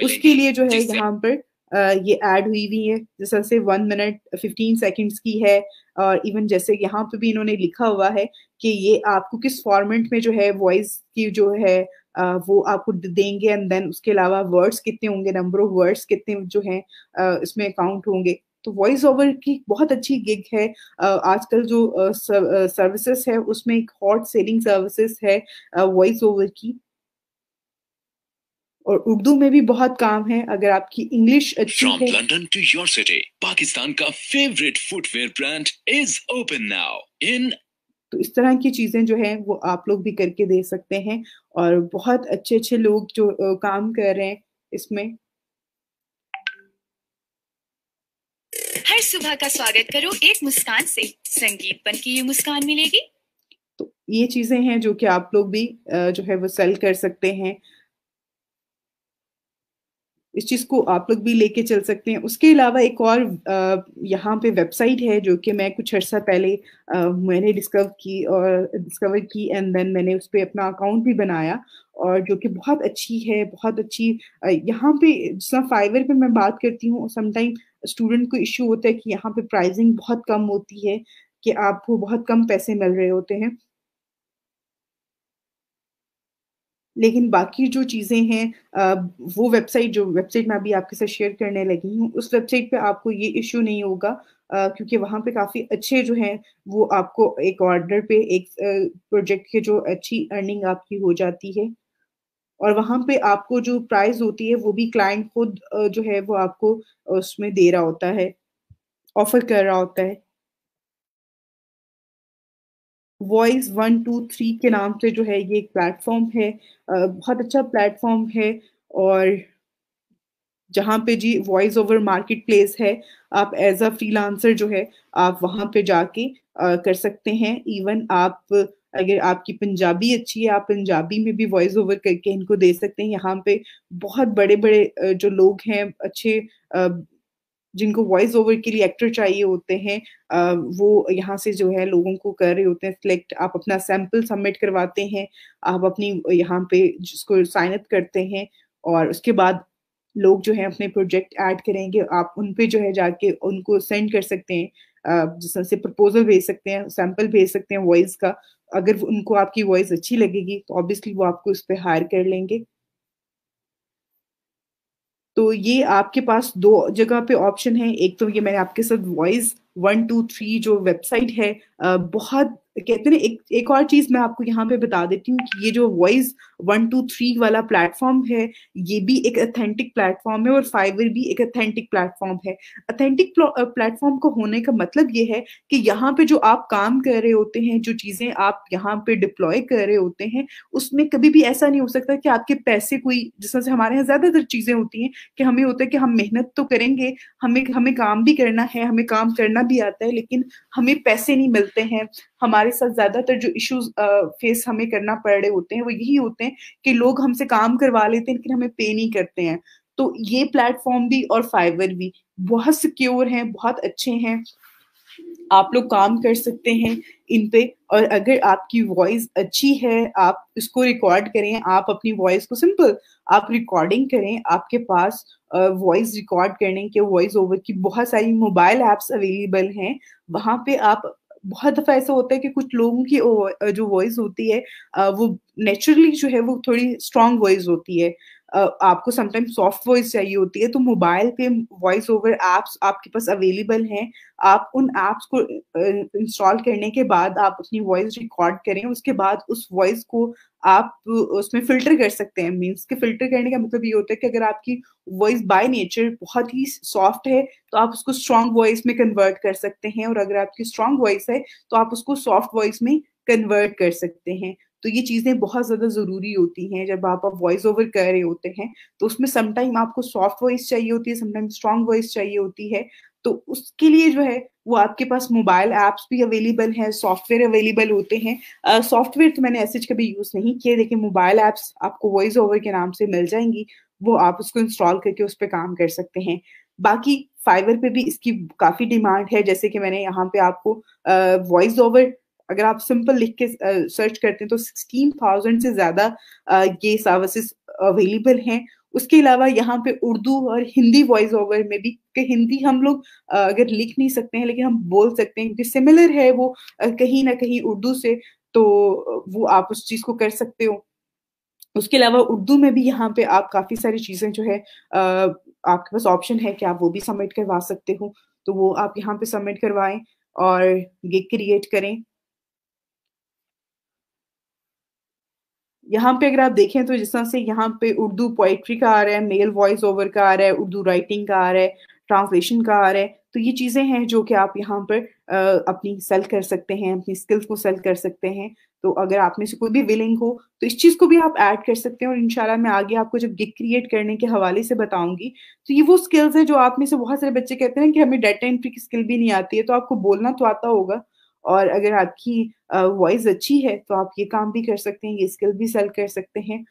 उसके लिए जो है यहाँ पर ये ऐड हुई हुई है जैसे वन मिनट फिफ्टीन सेकंड्स की है और इवन जैसे यहाँ पे भी इन्होंने लिखा हुआ है कि ये आपको किस फॉर्मेट में जो है वॉइस की जो है Uh, वो आपको देंगे एंड देन उसके अलावा वर्ड्स कितने होंगे नंबर ऑफ वर्ड्स कितने जो है uh, इसमें अकाउंट होंगे तो वॉइस ओवर की बहुत अच्छी गिग है uh, आजकल जो सर्विसेज है उसमें एक हॉट सेलिंग सर्विसेज है वॉइस ओवर की और उर्दू में भी बहुत काम है अगर आपकी इंग्लिश अच्छी है London to your city Pakistan का favourite footwear brand is open now in तो इस तरह की चीज़ें जो है वो आप लोग भी करके दे सकते हैं और बहुत अच्छे अच्छे लोग जो काम कर रहे हैं इसमें हर सुबह का स्वागत करो एक मुस्कान से संगीत बन की ये मुस्कान मिलेगी तो ये चीजें हैं जो कि आप लोग भी जो है वो सेल कर सकते हैं इस चीज़ को आप लोग भी लेके चल सकते हैं उसके अलावा एक और यहाँ पे वेबसाइट है जो कि मैं कुछ अर्सा पहले आ, मैंने डिस्कवर की और डिस्कवर की एंड देन मैंने उस पर अपना अकाउंट भी बनाया और जो कि बहुत अच्छी है बहुत अच्छी यहाँ पे जिस फाइवर पे मैं बात करती हूँ समटाइम स्टूडेंट को इशू होता है कि यहाँ पे प्राइजिंग बहुत कम होती है कि आपको बहुत कम पैसे मिल रहे होते हैं लेकिन बाकी जो चीज़ें हैं वो वेबसाइट जो वेबसाइट मैं अभी आपके साथ शेयर करने लगी हूँ उस वेबसाइट पे आपको ये इश्यू नहीं होगा क्योंकि वहाँ पे काफ़ी अच्छे जो हैं वो आपको एक ऑर्डर पे एक प्रोजेक्ट के जो अच्छी अर्निंग आपकी हो जाती है और वहाँ पे आपको जो प्राइस होती है वो भी क्लाइंट खुद जो है वो आपको उसमें दे रहा होता है ऑफर कर रहा होता है वॉइस वन टू थ्री के नाम से जो है ये एक प्लेटफॉर्म है बहुत अच्छा प्लेटफॉर्म है और जहाँ पे जी वॉइस ओवर मार्केट प्लेस है आप एज अ फ्रीलांसर जो है आप वहाँ पे जाके आ, कर सकते हैं इवन आप अगर आपकी पंजाबी अच्छी है आप पंजाबी में भी वॉइस ओवर करके इनको दे सकते हैं यहाँ पे बहुत बड़े बड़े जो लोग हैं अच्छे जिनको वॉइस ओवर के लिए एक्टर चाहिए होते हैं वो यहाँ से जो है लोगों को कर रहे होते हैं सिलेक्ट आप अपना सैम्पल सबमिट करवाते हैं आप अपनी यहाँ पे जिसको साइन अप करते हैं और उसके बाद लोग जो है अपने प्रोजेक्ट ऐड करेंगे आप उन पे जो है जाके उनको सेंड कर सकते हैं जैसे प्रपोजल भेज सकते हैं सैम्पल भेज सकते हैं वॉइस का अगर उनको आपकी वॉइस अच्छी लगेगी तो ऑब्वियसली वो आपको उस पर हायर कर लेंगे तो ये आपके पास दो जगह पे ऑप्शन है एक तो ये मैंने आपके साथ वॉइस वन टू थ्री जो वेबसाइट है बहुत कहते हैं एक एक और चीज मैं आपको यहाँ पे बता देती हूँ कि ये जो वॉइस वन टू थ्री वाला प्लेटफॉर्म है ये भी एक अथेंटिक प्लेटफॉर्म है और फाइवर भी एक अथेंटिक प्लेटफॉर्म है अथेंटिक प्लेटफॉर्म को होने का मतलब ये है कि यहाँ पे जो आप काम कर रहे होते हैं जो चीजें आप यहाँ पे डिप्लॉय कर रहे होते हैं उसमें कभी भी ऐसा नहीं हो सकता कि आपके पैसे कोई जिस तरह से हमारे यहाँ ज्यादातर चीजें होती हैं कि हमें होता है कि हम मेहनत तो करेंगे हमें हमें काम भी करना है हमें काम करना भी आता है लेकिन हमें पैसे नहीं मिलते हैं हमारे हमारे साथ ज़्यादातर जो इश्यूज फेस हमें करना पड़ रहे होते हैं वो यही होते हैं कि लोग हमसे काम करवा लेते हैं लेकिन हमें पे नहीं करते हैं तो ये प्लेटफॉर्म भी और फाइवर भी बहुत सिक्योर हैं बहुत अच्छे हैं आप लोग काम कर सकते हैं इन पे और अगर आपकी वॉइस अच्छी है आप इसको रिकॉर्ड करें आप अपनी वॉइस को सिंपल आप रिकॉर्डिंग करें आपके पास वॉइस रिकॉर्ड करने के वॉइस ओवर की बहुत सारी मोबाइल एप्स अवेलेबल हैं वहां पे आप बहुत दफा ऐसा होता है कि कुछ लोगों की जो वॉइस होती है वो नेचुरली जो है वो थोड़ी स्ट्रांग वॉइस होती है आपको समटाइम सॉफ्ट वॉइस चाहिए होती है तो मोबाइल पे वॉइस ओवर एप्स आपके पास अवेलेबल हैं आप उन एप्स को इंस्टॉल करने के बाद आप अपनी वॉइस रिकॉर्ड करें उसके बाद उस वॉइस को आप उसमें फिल्टर कर सकते हैं मीन्स के फिल्टर करने का मतलब ये होता है कि अगर आपकी वॉइस बाय नेचर बहुत ही सॉफ्ट है तो आप उसको स्ट्रॉन्ग वॉइस में कन्वर्ट कर सकते हैं और अगर आपकी स्ट्रॉन्ग वॉइस है तो आप उसको सॉफ्ट वॉइस में कन्वर्ट कर सकते हैं तो ये चीज़ें बहुत ज़्यादा ज़रूरी होती हैं जब आप वॉइस ओवर कर रहे होते हैं तो उसमें समटाइम आपको सॉफ्ट वॉइस चाहिए होती है समटाइम स्ट्रॉन्ग वॉइस चाहिए होती है तो उसके लिए जो है वो आपके पास मोबाइल ऐप्स भी अवेलेबल हैं सॉफ्टवेयर अवेलेबल होते हैं सॉफ्टवेयर uh, तो मैंने ऐसे कभी यूज़ नहीं किए लेकिन मोबाइल ऐप्स आपको वॉइस ओवर के नाम से मिल जाएंगी वो आप उसको इंस्टॉल करके उस पर काम कर सकते हैं बाकी फाइवर पे भी इसकी काफ़ी डिमांड है जैसे कि मैंने यहाँ पे आपको वॉइस ओवर अगर आप सिंपल लिख के सर्च करते हैं तो सिक्सटीन थाउजेंड से ज्यादा ये सर्विसेज अवेलेबल हैं उसके अलावा यहाँ पे उर्दू और हिंदी वॉइस ओवर में भी कि हिंदी हम लोग अगर लिख नहीं सकते हैं लेकिन हम बोल सकते हैं क्योंकि सिमिलर है वो कहीं ना कहीं उर्दू से तो वो आप उस चीज़ को कर सकते हो उसके अलावा उर्दू में भी यहाँ पे आप काफ़ी सारी चीज़ें जो है आपके पास ऑप्शन है कि आप वो भी सबमिट करवा सकते हो तो वो आप यहाँ पे सबमिट करवाएं और ये क्रिएट करें यहाँ पे अगर आप देखें तो जिस तरह से यहाँ पे उर्दू पोइट्री का आ रहा है मेल वॉइस ओवर का आ रहा है उर्दू राइटिंग का आ रहा है ट्रांसलेशन का आ रहा है तो ये चीज़ें हैं जो कि आप यहाँ पर अपनी सेल कर सकते हैं अपनी स्किल्स को सेल कर सकते हैं तो अगर आप में से कोई भी विलिंग हो तो इस चीज़ को भी आप ऐड कर सकते हैं और इंशाल्लाह मैं आगे आपको जब गिग क्रिएट करने के हवाले से बताऊंगी तो ये वो स्किल्स है जो आप में से बहुत सारे बच्चे कहते हैं कि हमें डाटा एंट्री की स्किल भी नहीं आती है तो आपको बोलना तो आता होगा और अगर आपकी वॉइस अच्छी है तो आप ये काम भी कर सकते हैं ये स्किल भी सेल कर सकते हैं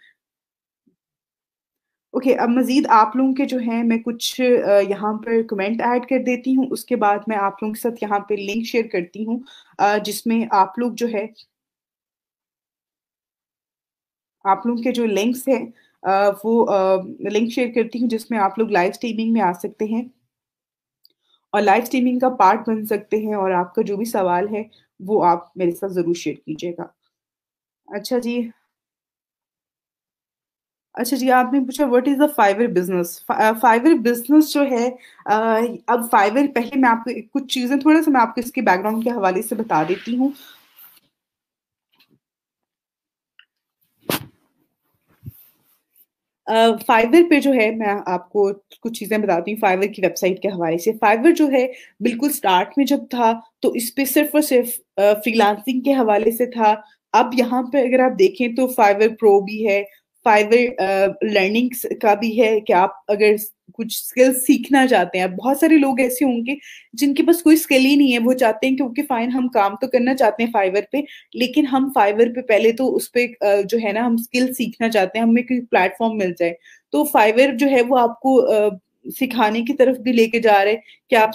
ओके okay, अब मज़ीद आप लोगों के जो है मैं कुछ यहाँ पर कमेंट ऐड कर देती हूँ उसके बाद मैं आप लोगों के साथ यहाँ पे लिंक शेयर करती हूँ जिसमें आप लोग जो है आप लोगों के जो लिंक्स हैं वो लिंक शेयर करती हूँ जिसमें आप लोग लाइव स्ट्रीमिंग में आ सकते हैं और लाइव स्ट्रीमिंग का पार्ट बन सकते हैं और आपका जो भी सवाल है वो आप मेरे साथ ज़रूर शेयर कीजिएगा अच्छा जी अच्छा जी आपने पूछा what is the Fiverr business Fiverr business जो है uh, अब फाइवर पहले मैं आपको कुछ चीज़ें थोड़ा सा मैं आपको इसके बैकग्राउंड के हवाले से बता देती हूँ फाइवर पे जो है मैं आपको कुछ चीजें बताती हूँ फाइवर की वेबसाइट के हवाले से फाइवर जो है बिल्कुल स्टार्ट में जब था तो इस पे सिर्फ और सिर्फ फ्रीलांसिंग के हवाले से था अब यहाँ पे अगर आप देखें तो फाइवर प्रो भी है फाइवर लर्निंग्स का भी है कि आप अगर कुछ स्किल्स सीखना चाहते हैं बहुत सारे लोग ऐसे होंगे जिनके पास कोई स्किल ही नहीं है वो चाहते हैं कि ओके फाइन हम काम तो करना चाहते हैं फाइवर पे लेकिन हम फाइवर पे पहले तो उस पर जो है ना हम स्किल सीखना चाहते हैं हमें कोई प्लेटफॉर्म मिल जाए तो फाइवर जो है वो आपको सिखाने की तरफ भी लेके जा रहे हैं कि आप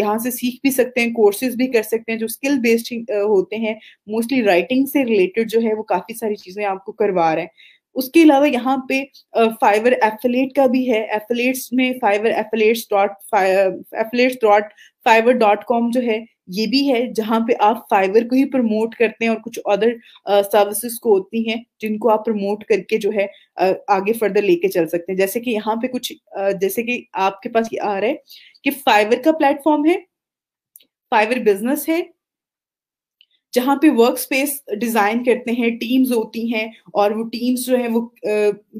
यहाँ से सीख भी सकते हैं कोर्सेज भी कर सकते हैं जो स्किल बेस्ड होते हैं मोस्टली राइटिंग से रिलेटेड जो है वो काफी सारी चीजें आपको करवा रहे हैं उसके अलावा यहाँ पे फाइवर एफिलेट का भी है एफिलेट्स में Fiverr affiliates dot affiliates dot Fiverr dot com जो है ये भी है जहाँ पे आप फाइवर को ही प्रमोट करते हैं और कुछ अदर सर्विसेज को होती हैं जिनको आप प्रमोट करके जो है uh, आगे फर्दर लेके चल सकते हैं जैसे कि यहाँ पे कुछ uh, जैसे कि आपके पास ये आ रहा है कि फाइवर का प्लेटफॉर्म है फाइवर बिजनेस है जहाँ पे वर्क स्पेस डिजाइन करते हैं टीम्स होती हैं और वो टीम्स जो है वो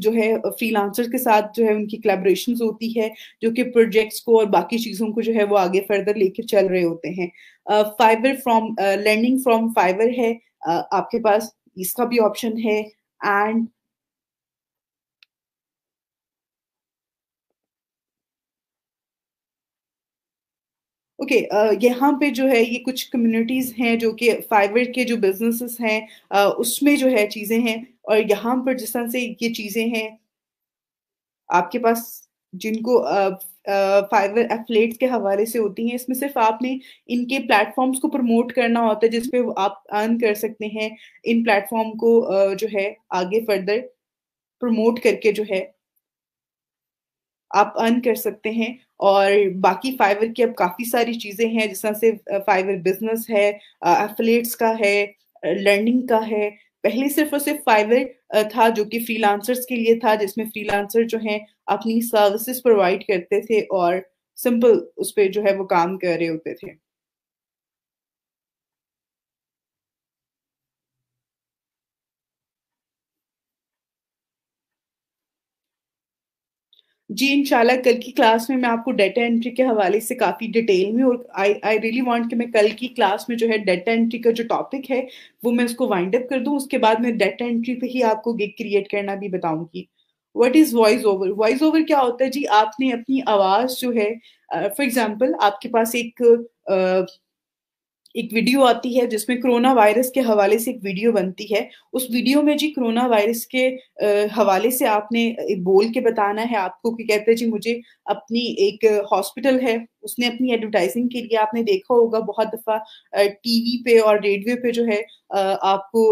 जो है फ्रीलांसर्स के साथ जो है उनकी कलेबोरेशन होती है जो कि प्रोजेक्ट्स को और बाकी चीजों को जो है वो आगे फर्दर लेके चल रहे होते हैं Fiverr from learning from Fiverr है uh, आपके पास इसका भी ऑप्शन है एंड ओके okay, uh, यहाँ पे जो है ये कुछ कम्युनिटीज़ हैं जो कि फाइवर के जो बिजनेसेस हैं uh, उसमें जो है चीज़ें हैं और यहाँ पर जिस तरह से ये चीज़ें हैं आपके पास जिनको फाइवर uh, एफलेट्स uh, के हवाले से होती हैं इसमें सिर्फ आपने इनके प्लेटफॉर्म्स को प्रमोट करना होता है जिसपे आप अर्न कर सकते हैं इन प्लेटफॉर्म को uh, जो है आगे फर्दर प्रमोट करके जो है आप अर्न कर सकते हैं और बाकी फाइवर की अब काफ़ी सारी चीज़ें हैं जिस तरह से फाइवर बिजनेस है एफिलेट्स का है लर्निंग का है पहले सिर्फ और सिर्फ फाइवर था जो कि फ्रीलांसर्स के लिए था जिसमें फ्रीलांसर जो हैं अपनी सर्विसेज प्रोवाइड करते थे और सिंपल उस पर जो है वो काम कर रहे होते थे जी इनशाला कल की क्लास में मैं आपको डेटा एंट्री के हवाले से काफ़ी डिटेल में और आई आई रियली वांट कि मैं कल की क्लास में जो है डेटा एंट्री का जो टॉपिक है वो मैं उसको वाइंड अप कर दूं उसके बाद मैं डेटा एंट्री पे ही आपको गिग क्रिएट करना भी बताऊंगी what is voice over voice over क्या होता है जी आपने अपनी आवाज़ जो है फॉर uh, एग्जाम्पल आपके पास एक uh, एक वीडियो आती है जिसमें कोरोना वायरस के हवाले से एक वीडियो बनती है उस वीडियो में जी कोरोना वायरस के हवाले से आपने बोल के बताना है आपको कि कहते हैं जी मुझे अपनी एक हॉस्पिटल है उसने अपनी एडवर्टाइजिंग के लिए आपने देखा होगा बहुत दफा टीवी पे और रेडियो पे जो है आपको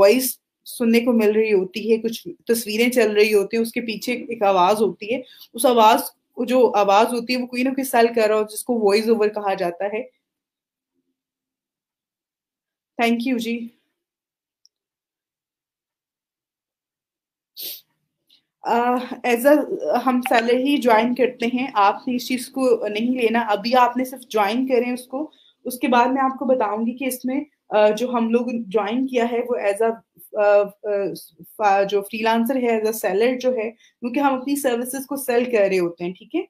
वॉइस सुनने को मिल रही होती है कुछ तस्वीरें चल रही होती है उसके पीछे एक आवाज होती है उस आवाज जो आवाज होती है वो कोई ना कोई सेल कर रहा हो जिसको वॉइस ओवर कहा जाता है थैंक यू जी एज uh, अ हम सैलर ही ज्वाइन करते हैं आपने इस चीज को नहीं लेना अभी आपने सिर्फ ज्वाइन करें उसको उसके बाद मैं आपको बताऊंगी कि इसमें uh, जो हम लोग ज्वाइन किया है वो एज अ uh, uh, जो फ्रीलांसर है एज अ सेलर जो है क्योंकि हम अपनी सर्विसेज को सेल कर रहे होते हैं ठीक है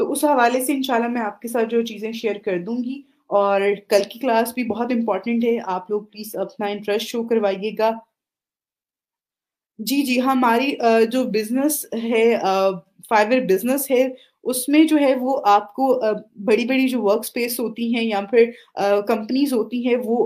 तो उस हवाले से इंशाल्लाह मैं आपके साथ जो चीज़ें शेयर कर दूंगी और कल की क्लास भी बहुत इंपॉर्टेंट है आप लोग प्लीज़ अपना इंटरेस्ट शो करवाइएगा जी जी हमारी जो बिजनेस है फाइवर बिजनेस है उसमें जो है वो आपको बड़ी बड़ी जो वर्क स्पेस होती हैं या फिर कंपनीज होती हैं वो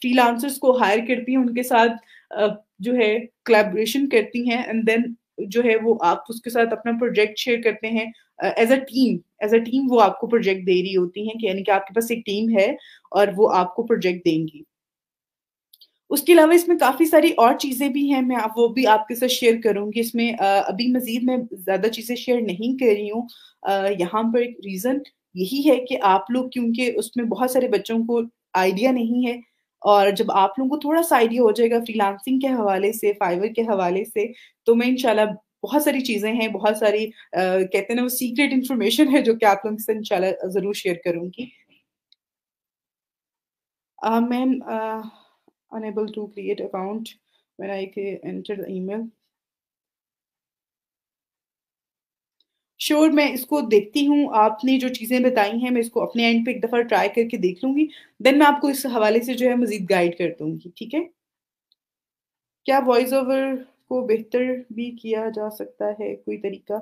फ्रीलांसर्स को हायर करती हैं उनके साथ जो है कलेबोरेशन करती हैं एंड देन जो है वो आप उसके साथ अपना प्रोजेक्ट शेयर करते हैं as a team as a team वो आपको प्रोजेक्ट दे रही होती हैं कि यानी कि आपके पास एक टीम है और वो आपको प्रोजेक्ट देंगी उसके अलावा इसमें काफ़ी सारी और चीज़ें भी हैं मैं आप वो भी आपके साथ शेयर करूंगी इसमें अभी मज़ीद मैं ज़्यादा चीज़ें शेयर नहीं कर रही हूँ यहाँ पर एक रीज़न यही है कि आप लोग क्योंकि उसमें बहुत सारे बच्चों को आइडिया नहीं है और जब आप लोगों को थोड़ा सा आइडिया हो जाएगा फ्रीलांसिंग के हवाले से फाइवर के हवाले से तो मैं इनशाला बहुत सारी चीज़ें हैं बहुत सारी uh, कहते हैं ना वो सीक्रेट इंफॉर्मेशन है जो कि आप लोगों से इंशाल्लाह ज़रूर शेयर करूंगी ma'am unable to create account I के एंटर द ईमेल श्योर मैं इसको देखती हूँ आपने जो चीज़ें बताई हैं मैं इसको अपने एंड पे एक दफ़ा ट्राई करके देख लूंगी देन मैं आपको इस हवाले से जो है मज़ीद गाइड कर दूंगी ठीक है क्या वॉइस ओवर को बेहतर भी किया जा सकता है कोई तरीका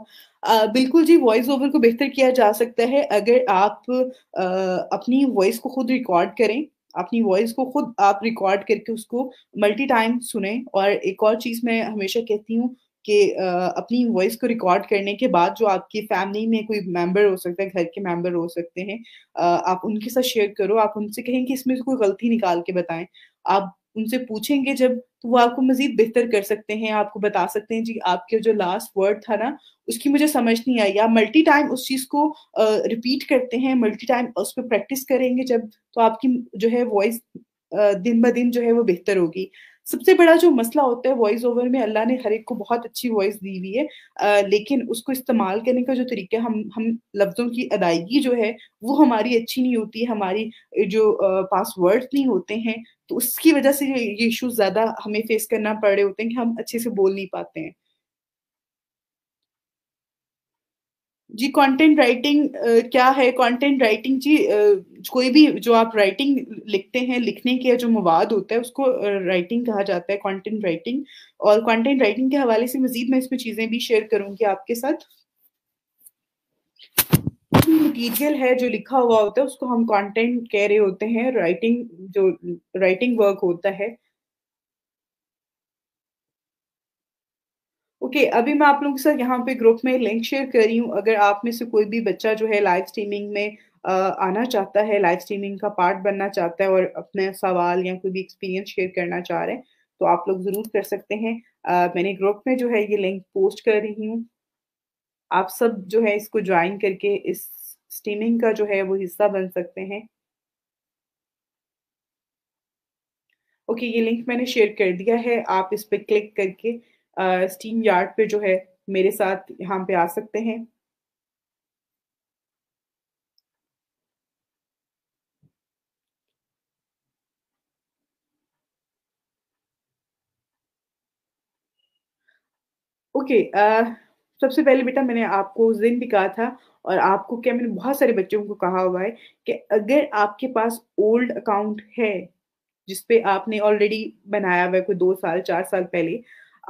आ, बिल्कुल जी वॉइस ओवर को बेहतर किया जा सकता है अगर आप आ, अपनी वॉइस को खुद रिकॉर्ड करें अपनी वॉइस को खुद आप रिकॉर्ड करके उसको मल्टी टाइम सुने और एक और चीज़ मैं हमेशा कहती हूँ कि अपनी वॉइस को रिकॉर्ड करने के बाद जो आपकी फैमिली में कोई मेंबर हो सकता है घर के मेंबर हो सकते हैं आप उनके साथ शेयर करो आप उनसे कहें कि इसमें से कोई गलती निकाल के बताएं आप उनसे पूछेंगे जब तो वो आपको मजीद बेहतर कर सकते हैं आपको बता सकते हैं जी आपके जो लास्ट वर्ड था ना उसकी मुझे समझ नहीं आई या मल्टी टाइम उस चीज़ को रिपीट करते हैं मल्टी टाइम उस पर प्रैक्टिस करेंगे जब तो आपकी जो है वॉइस दिन ब दिन जो है वो बेहतर होगी सबसे बड़ा जो मसला होता है वॉइस ओवर में अल्लाह ने हर एक को बहुत अच्छी वॉइस दी हुई है आ, लेकिन उसको इस्तेमाल करने का जो तरीका हम हम लफ्ज़ों की अदायगी जो है वो हमारी अच्छी नहीं होती हमारी जो पासवर्ड नहीं होते हैं तो उसकी वजह से ये इशूज़ ज़्यादा हमें फेस करना पड़ रहे होते हैं कि हम अच्छे से बोल नहीं पाते हैं जी कंटेंट राइटिंग क्या है कंटेंट राइटिंग जी कोई भी जो आप राइटिंग लिखते हैं लिखने के जो मवाद होता है उसको राइटिंग कहा जाता है कंटेंट राइटिंग और कंटेंट राइटिंग के हवाले से मजीद मैं इसमें चीज़ें भी शेयर करूंगी आपके साथ मटीरियल है जो लिखा हुआ होता है उसको हम कंटेंट कह रहे होते हैं राइटिंग जो राइटिंग वर्क होता है ओके okay, अभी मैं आप लोगों के साथ यहाँ पे ग्रुप में लिंक शेयर कर रही हूँ अगर आप में से कोई भी बच्चा जो है लाइव स्ट्रीमिंग में आना चाहता है लाइव स्ट्रीमिंग का पार्ट बनना चाहता है और अपने सवाल या कोई भी एक्सपीरियंस शेयर करना चाह रहे हैं तो आप लोग ज़रूर कर सकते हैं आ, मैंने ग्रुप में जो है ये लिंक पोस्ट कर रही हूँ आप सब जो है इसको ज्वाइन करके इस स्ट्रीमिंग का जो है वो हिस्सा बन सकते हैं ओके okay, ये लिंक मैंने शेयर कर दिया है आप इस पर क्लिक करके स्टीम यार्ड पे जो है मेरे साथ यहाँ पे आ सकते हैं ओके okay, uh, सबसे पहले बेटा मैंने आपको उस दिन भी कहा था और आपको क्या मैंने बहुत सारे बच्चों को कहा हुआ है कि अगर आपके पास ओल्ड अकाउंट है जिसपे आपने ऑलरेडी बनाया हुआ है कोई दो साल चार साल पहले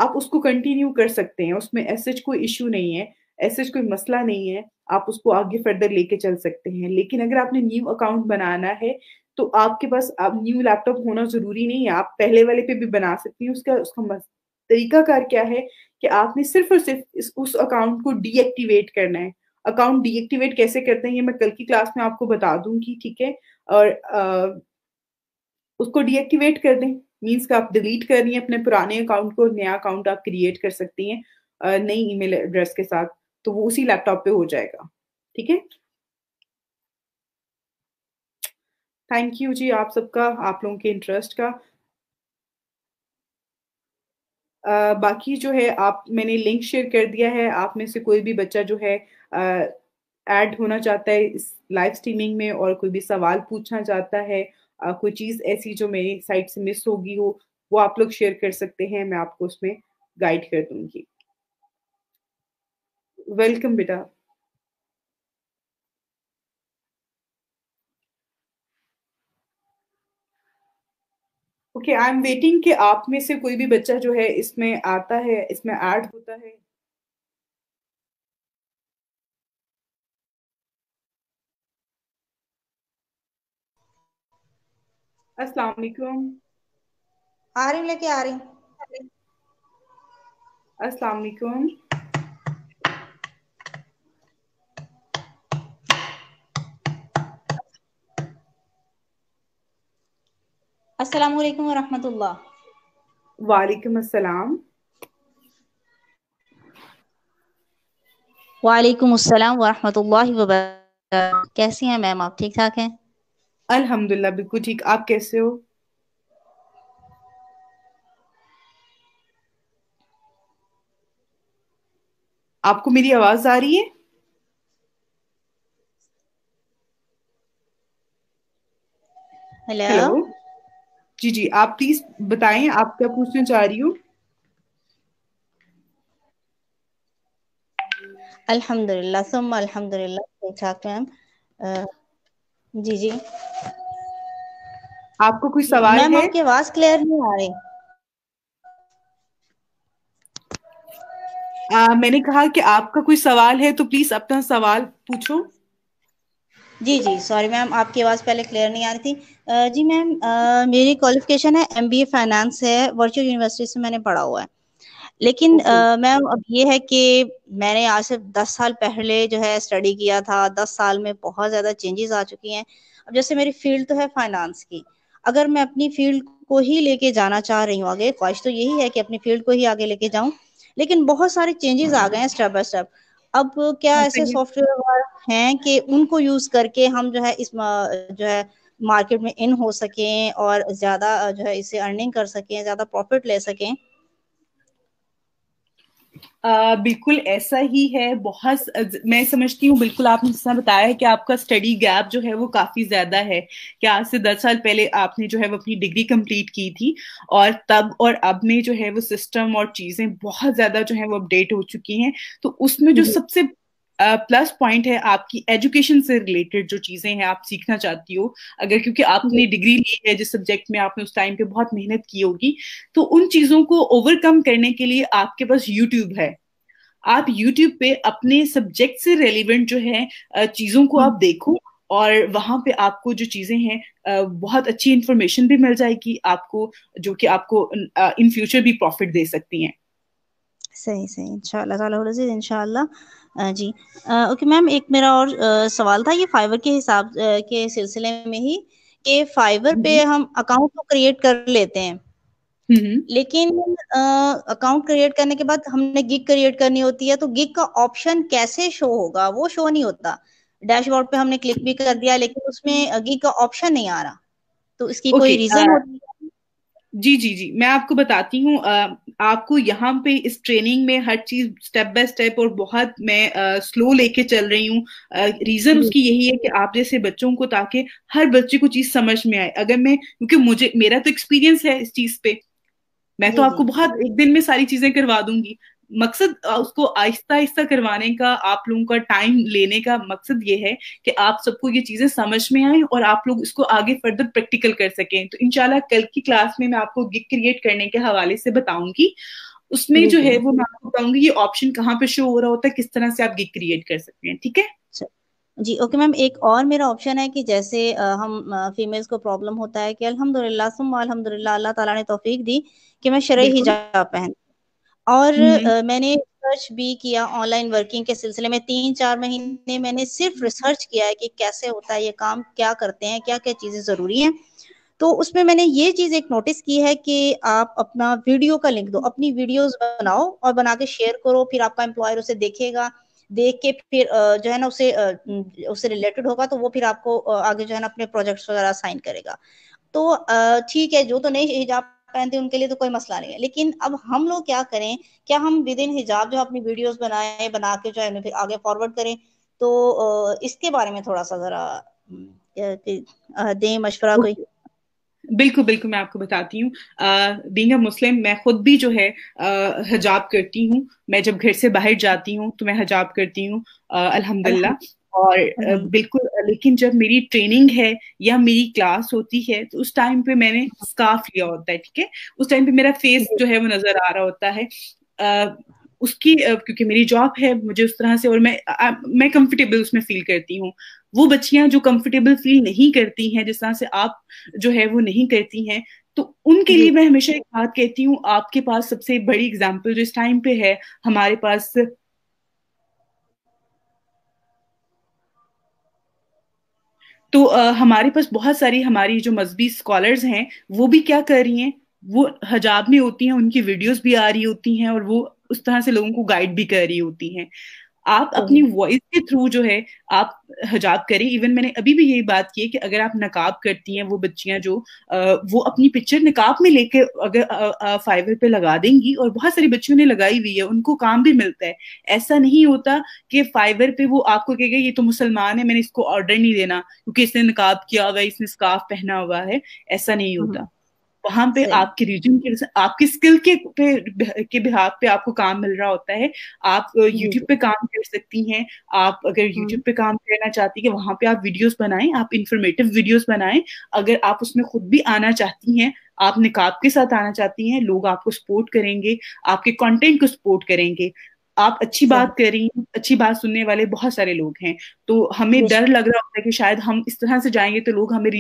आप उसको कंटिन्यू कर सकते हैं उसमें ऐसे कोई इश्यू नहीं है ऐसे कोई मसला नहीं है आप उसको आगे फर्दर लेके चल सकते हैं लेकिन अगर आपने न्यू अकाउंट बनाना है तो आपके पास आप न्यू लैपटॉप होना जरूरी नहीं है आप पहले वाले पे भी बना सकती हैं उसका उसका तरीकाकार क्या है कि आपने सिर्फ और सिर्फ इस उस अकाउंट को डीएक्टिवेट करना है अकाउंट डीएक्टिवेट कैसे करते हैं ये मैं कल की क्लास में आपको बता दूंगी ठीक है और आ, उसको डीएक्टिवेट कर दें मीन्स का आप डिलीट कर रही हैं अपने पुराने अकाउंट को नया अकाउंट आप क्रिएट कर सकती हैं नई ईमेल एड्रेस के साथ तो वो उसी लैपटॉप पे हो जाएगा ठीक है थैंक यू जी आप सबका आप लोगों के इंटरेस्ट का आ, बाकी जो है आप मैंने लिंक शेयर कर दिया है आप में से कोई भी बच्चा जो है ऐड होना चाहता है इस लाइव स्ट्रीमिंग में और कोई भी सवाल पूछना चाहता है कोई चीज़ ऐसी जो मेरी साइड से मिस होगी हो वो आप लोग शेयर कर सकते हैं मैं आपको उसमें गाइड कर दूंगी वेलकम बेटा ओके आई एम वेटिंग कि आप में से कोई भी बच्चा जो है इसमें आता है इसमें ऐड होता है अस्सलाम वालेकुम आ रही लेके आ रही अस्सलाम वालेकुम अस्सलाम वालेकुम व रहमतुल्लाह वालेकुम अस्सलाम वालेकुम अस्सलाम व रहमतुल्लाह व वबरकातुहू कैसी हैं मैम आप ठीक ठाक हैं अल्हम्दुलिल्लाह बिल्कुल ठीक आप कैसे हो आपको मेरी आवाज आ रही है हेलो जी जी आप प्लीज बताएं आप क्या पूछना चाह रही हो अल्हम्दुलिल्लाह सुम्मा अल्हम्दुलिल्लाह ठीक ठाक मैम जी जी आपको कोई सवाल मैम आपकी आवाज क्लियर नहीं आ रही आ, मैंने कहा कि आपका कोई सवाल है तो प्लीज अपना सवाल पूछो जी जी सॉरी मैम आपकी आवाज़ पहले क्लियर नहीं आ रही थी जी मैम मेरी क्वालिफिकेशन है एमबीए फाइनेंस है वर्चुअल यूनिवर्सिटी से मैंने पढ़ा हुआ है लेकिन मैम अब ये है कि मैंने आज से दस साल पहले जो है स्टडी किया था दस साल में बहुत ज़्यादा चेंजेस आ चुकी हैं अब जैसे मेरी फील्ड तो है फाइनेंस की अगर मैं अपनी फील्ड को ही लेके जाना चाह रही हूँ आगे ख्वाहिश तो यही है कि अपनी फील्ड को ही आगे लेके जाऊँ लेकिन बहुत सारे चेंजेस आ गए हैं स्टेप बाय स्टेप अब क्या ऐसे सॉफ्टवेयर हैं कि उनको यूज करके हम जो है इस जो है मार्केट में इन हो सकें और ज्यादा जो है इसे अर्निंग कर सकें ज्यादा प्रॉफिट ले सकें बिल्कुल ऐसा ही है बहुत मैं समझती हूँ बिल्कुल आपने जिसने बताया है कि आपका स्टडी गैप जो है वो काफी ज्यादा है कि आज से दस साल पहले आपने जो है वो अपनी डिग्री कंप्लीट की थी और तब और अब में जो है वो सिस्टम और चीजें बहुत ज्यादा जो है वो अपडेट हो चुकी हैं तो उसमें जो सबसे प्लस पॉइंट है आपकी एजुकेशन से रिलेटेड जो चीजें हैं आप सीखना चाहती हो अगर क्योंकि आपने डिग्री ली है जिस सब्जेक्ट में आपने उस टाइम पे बहुत मेहनत की होगी तो उन चीजों को ओवरकम करने के लिए आपके पास यूट्यूब है आप यूट्यूब पे अपने सब्जेक्ट से रेलिवेंट जो है चीजों को आप देखो और वहां पे आपको जो चीजें हैं बहुत अच्छी इंफॉर्मेशन भी मिल जाएगी आपको जो कि आपको इन फ्यूचर भी प्रॉफिट दे सकती हैं सही सही इंशाल्लाह ताला इंशाल्लाह जी ओके मैम एक मेरा और आ, सवाल था ये फाइवर के हिसाब के सिलसिले में ही कि फाइवर पे हम्म। हम अकाउंट तो क्रिएट कर लेते हैं हम्म, हम्म। लेकिन अकाउंट क्रिएट करने के बाद हमने गिग क्रिएट करनी होती है तो गिग का ऑप्शन कैसे शो होगा वो शो नहीं होता डैशबोर्ड पे हमने क्लिक भी कर दिया लेकिन उसमें गिग का ऑप्शन नहीं आ रहा तो इसकी okay, कोई रीजन होती है जी जी जी मैं आपको बताती हूँ आपको यहाँ पे इस ट्रेनिंग में हर चीज स्टेप बाय स्टेप और बहुत मैं आ, स्लो लेके चल रही हूँ रीजन उसकी हम्म। यही है कि आप जैसे बच्चों को ताकि हर बच्चे को चीज समझ में आए अगर मैं क्योंकि मुझे मेरा तो एक्सपीरियंस है इस चीज पे मैं तो आपको बहुत एक दिन में सारी चीजें करवा दूंगी मकसद उसको आहिस्ता आहिस्ता करवाने का आप लोगों का टाइम लेने का मकसद ये है कि आप सबको ये चीजें समझ में आए और आप लोग इसको आगे फर्दर प्रैक्टिकल कर सकें तो इनशाला कल की क्लास में मैं आपको गिग क्रिएट करने के हवाले से बताऊंगी उसमें जो है वो मैं आपको बताऊंगी ये ऑप्शन कहाँ पे शो हो रहा होता है किस तरह से आप गिग क्रिएट कर सकते हैं ठीक है अच्छा। जी ओके मैम एक और मेरा ऑप्शन है कि जैसे आ, हम फीमेल्स को प्रॉब्लम होता है कि अल्हम्दुलिल्लाह सुम अल्हम्दुलिल्लाह अल्लाह ताला ने तौफीक दी कि मैं शरई हिजाब पहन और आ, हम्म, हम्म। मैंने रिसर्च भी किया ऑनलाइन वर्किंग के सिलसिले में तीन चार महीने मैंने सिर्फ रिसर्च किया है कि कैसे होता है ये काम क्या करते हैं क्या क्या चीज़ें ज़रूरी हैं तो उसमें मैंने ये चीज़ एक नोटिस की है कि आप अपना वीडियो का लिंक दो अपनी वीडियोस बनाओ और बना के शेयर करो फिर आपका एम्प्लॉयर उसे देखेगा देख के फिर जो है ना उसे उससे रिलेटेड होगा तो वो फिर आपको आगे जो है ना अपने प्रोजेक्ट्स वगैरह साइन करेगा तो ठीक है जो तो नहीं हिजाब पहनते हैं उनके लिए तो कोई मसला नहीं है लेकिन अब हम लोग क्या करें क्या हम विद इन हिजाब जो अपनी वीडियोस बनाए बना के जो है फिर आगे फॉरवर्ड करें तो इसके बारे में थोड़ा सा जरा हम्म। दें मशवरा कोई बिल्कुल बिल्कुल मैं आपको बताती हूँ बींग मुस्लिम मैं खुद भी जो है हजाब करती हूँ मैं जब घर से बाहर जाती हूँ तो मैं हजाब करती हूँ अल्हम्दुलिल्लाह और हाँ। बिल्कुल लेकिन जब मेरी ट्रेनिंग है या मेरी क्लास होती है तो उस टाइम पे मैंने स्काफ लिया होता है ठीक है उस टाइम पे मेरा फेस जो है वो नजर आ रहा होता है आ, उसकी क्योंकि मेरी जॉब है मुझे उस तरह से और मैं आ, मैं कंफर्टेबल उसमें फील करती हूँ वो बच्चियां जो कंफर्टेबल फील नहीं करती हैं जिस तरह से आप जो है वो नहीं करती हैं तो उनके लिए मैं हमेशा एक बात कहती हूँ आपके पास सबसे बड़ी एग्जाम्पल जो इस टाइम पे है हमारे पास तो आ, हमारे पास बहुत सारी हमारी जो मजहबी स्कॉलर्स हैं वो भी क्या कर रही हैं वो हजाब में होती हैं उनकी वीडियोस भी आ रही होती हैं और वो उस तरह से लोगों को गाइड भी कर रही होती हैं आप तो अपनी वॉइस के थ्रू जो है आप हजाब करें इवन मैंने अभी भी यही बात की है कि अगर आप नकाब करती हैं वो बच्चियां जो वो अपनी पिक्चर नकाब में लेके अगर फाइवर पे लगा देंगी और बहुत सारी बच्चियों ने लगाई हुई है उनको काम भी मिलता है ऐसा नहीं होता कि फाइवर पे वो आपको कहेगा ये तो मुसलमान है मैंने इसको ऑर्डर नहीं देना क्योंकि इसने नकाब किया हुआ है इसने स्काफ पहना हुआ है ऐसा नहीं हम्म। होता वहां पे आपके रीजन के आपकी स्किल के पे के बिहाफ पे आपको काम मिल रहा होता है आप यूट्यूब पे काम कर सकती हैं आप अगर यूट्यूब हाँ। पे काम करना चाहती है वहां पे आप वीडियोस बनाएं आप इंफॉर्मेटिव वीडियोस बनाएं अगर आप उसमें खुद भी आना चाहती हैं आप निकाब के साथ आना चाहती हैं लोग आपको सपोर्ट करेंगे आपके कंटेंट को सपोर्ट करेंगे आप अच्छी बात कर रही अच्छी बात सुनने वाले बहुत सारे लोग हैं तो हमें डर लग रहा होता है कि शायद हम इस तरह से जाएंगे तो लोग हमें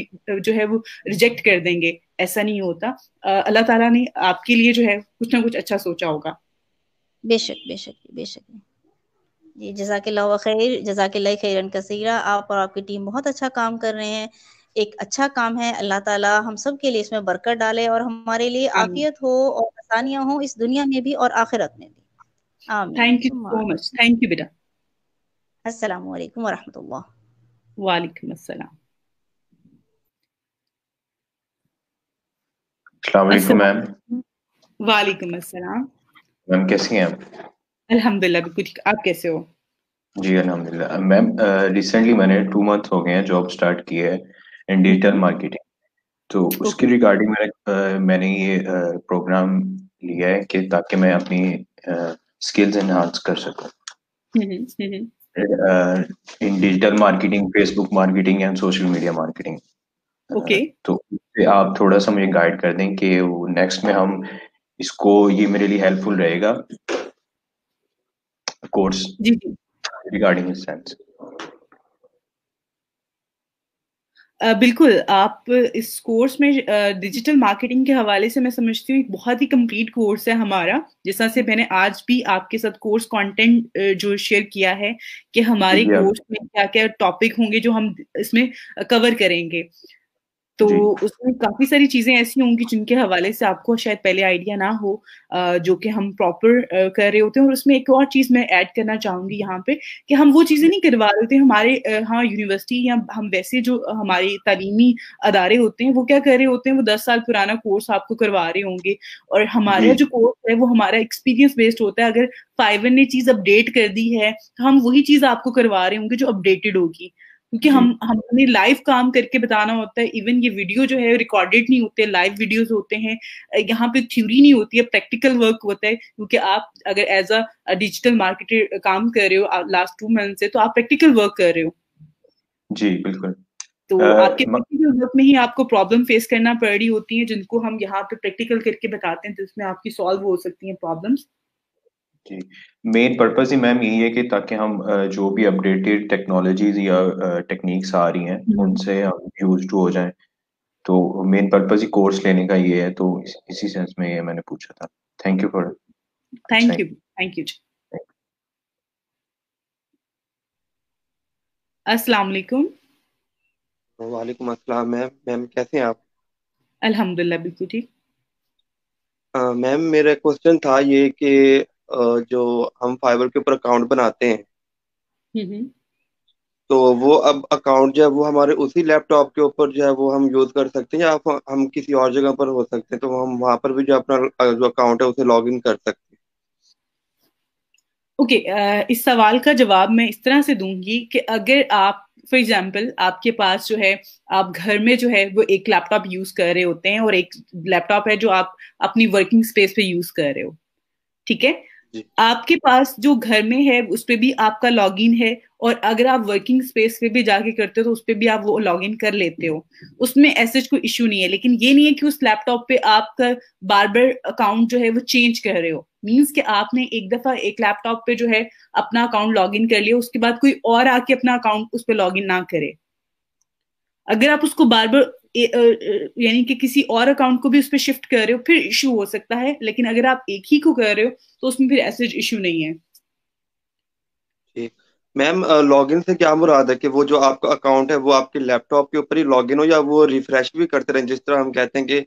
जो है वो रिजेक्ट कर देंगे ऐसा नहीं होता अल्लाह ताला ने आपके लिए जो है कुछ ना कुछ अच्छा सोचा होगा बेशक बेशक बेशक जी जजाकिल्ला खैर जजाकिल्ला खैरन कसीरा आप और आपकी टीम बहुत अच्छा काम कर रहे हैं एक अच्छा काम है अल्लाह ताला हम सब के लिए इसमें बरकत डाले और हमारे लिए आफियत हो और आसानियाँ हो इस दुनिया में भी और आखिरत में भी thank you so much thank you बेटा अस्सलाम वालेकुम वरहमतुल्लाह वालेकुम अस्सलाम मैम वालेकुम अस्सलाम मैम कैसी हैं आप अल्हम्दुलिल्लाह बिल्कुल ठीक आप कैसे हो जी अल्हम्दुलिल्लाह मैम रिसेंटली मैंने टू मंथ हो गए हैं जॉब स्टार्ट की है इन डिजिटल मार्केटिंग तो रिगार्डिंग मैंने uh, मैंने ये प्रोग्राम uh, लिया है कि ताकि मैं अपनी uh, स्किल्स एनहांस कर सको hmm, hmm, hmm. In digital marketing Facebook marketing and social media marketing okay तो आप थोड़ा सा मुझे गाइड कर दें कि नेक्स्ट में हम इसको ये मेरे लिए हेल्पफुल रहेगा कोर्स रिगार्डिंग सेंस बिल्कुल आप इस कोर्स में डिजिटल मार्केटिंग के हवाले से मैं समझती हूँ एक बहुत ही कंप्लीट कोर्स है हमारा जैसा से मैंने आज भी आपके साथ कोर्स कंटेंट जो शेयर किया है कि हमारे कोर्स हाँ। में क्या क्या टॉपिक होंगे जो हम इसमें कवर करेंगे तो उसमें काफी सारी चीजें ऐसी होंगी जिनके हवाले से आपको शायद पहले आइडिया ना हो जो कि हम प्रॉपर कर रहे होते हैं और उसमें एक और चीज मैं ऐड करना चाहूंगी यहाँ पे कि हम वो चीजें नहीं करवा रहे होते हमारे हाँ यूनिवर्सिटी या हम वैसे जो हमारे तालीमी अदारे होते हैं वो क्या कर रहे होते हैं वो दस साल पुराना कोर्स आपको करवा रहे होंगे और हमारा जो कोर्स है वो हमारा एक्सपीरियंस बेस्ड होता है अगर फाइवर ने चीज अपडेट कर दी है तो हम वही चीज आपको करवा रहे होंगे जो अपडेटेड होगी क्योंकि हम हमने लाइव काम करके बताना होता है इवन ये वीडियो जो है रिकॉर्डेड नहीं होते लाइव वीडियोस होते हैं यहाँ पे थ्योरी नहीं होती है प्रैक्टिकल वर्क होता है क्योंकि आप अगर एज अ डिजिटल मार्केटर काम कर रहे हो लास्ट टू मंथ से तो आप प्रैक्टिकल वर्क कर रहे हो जी बिल्कुल तो uh, आपके प्रैक्टिकल वर्क में ही आपको प्रॉब्लम फेस करना पड़ रही होती है जिनको हम यहाँ पे प्रैक्टिकल करके बताते हैं जिसमें आपकी सॉल्व हो सकती है प्रॉब्लम्स जी मेन पर्पस ही मैम यही है कि ताकि हम जो भी अपडेटेड टेक्नोलॉजीज या टेक्निक्स आ रही हैं हम्म। उनसे हम यूज हो जाएं तो मेन पर्पस ही कोर्स लेने का ये है तो इस, इसी सेंस में ये मैंने पूछा था thank you for thank you thank you अस्सलाम वालेकुम वालेकुम अस्सलाम मैम मैम कैसे हैं आप अल्हम्दुलिल्लाह बिल्कुल ठीक मैम मेरा क्वेश्चन था ये कि जो हम फाइबर के ऊपर अकाउंट बनाते हैं हम्म, हम्म। तो वो अब अकाउंट जो है वो हमारे उसी लैपटॉप के ऊपर जो है वो हम यूज कर सकते हैं या हम किसी और जगह पर हो सकते हैं तो हम वहां पर भी जो अपना जो अकाउंट है उसे लॉग इन कर सकते हैं ओके okay, uh, इस सवाल का जवाब मैं इस तरह से दूंगी कि अगर आप फॉर एग्जाम्पल आपके पास जो है आप घर में जो है वो एक लैपटॉप यूज कर रहे होते हैं और एक लैपटॉप है जो आप अपनी वर्किंग स्पेस पे यूज कर रहे हो ठीक है आपके पास जो घर में है उस पर भी आपका लॉग इन है और अगर आप वर्किंग स्पेस पे भी जाके करते हो तो उस पर भी आप वो लॉग इन कर लेते हो उसमें ऐसे कोई इश्यू नहीं है लेकिन ये नहीं है कि उस लैपटॉप पे आपका बार बार अकाउंट जो है वो चेंज कर रहे हो मीन्स कि आपने एक दफा एक लैपटॉप पे जो है अपना अकाउंट लॉग इन कर लिया उसके बाद कोई और आके अपना अकाउंट उस पर लॉग इन ना करे अगर आप उसको बार बार यानी कि किसी और अकाउंट को भी उस पर शिफ्ट कर रहे हो फिर इशू हो सकता है लेकिन अगर आप एक ही को कर रहे हो तो उसमें फिर ऐसे इशू नहीं है मैम लॉगिन से क्या मुराद है कि वो जो आपका अकाउंट है वो आपके लैपटॉप के ऊपर ही लॉगिन हो या वो रिफ्रेश भी करते रहे जिस तरह हम कहते हैं कि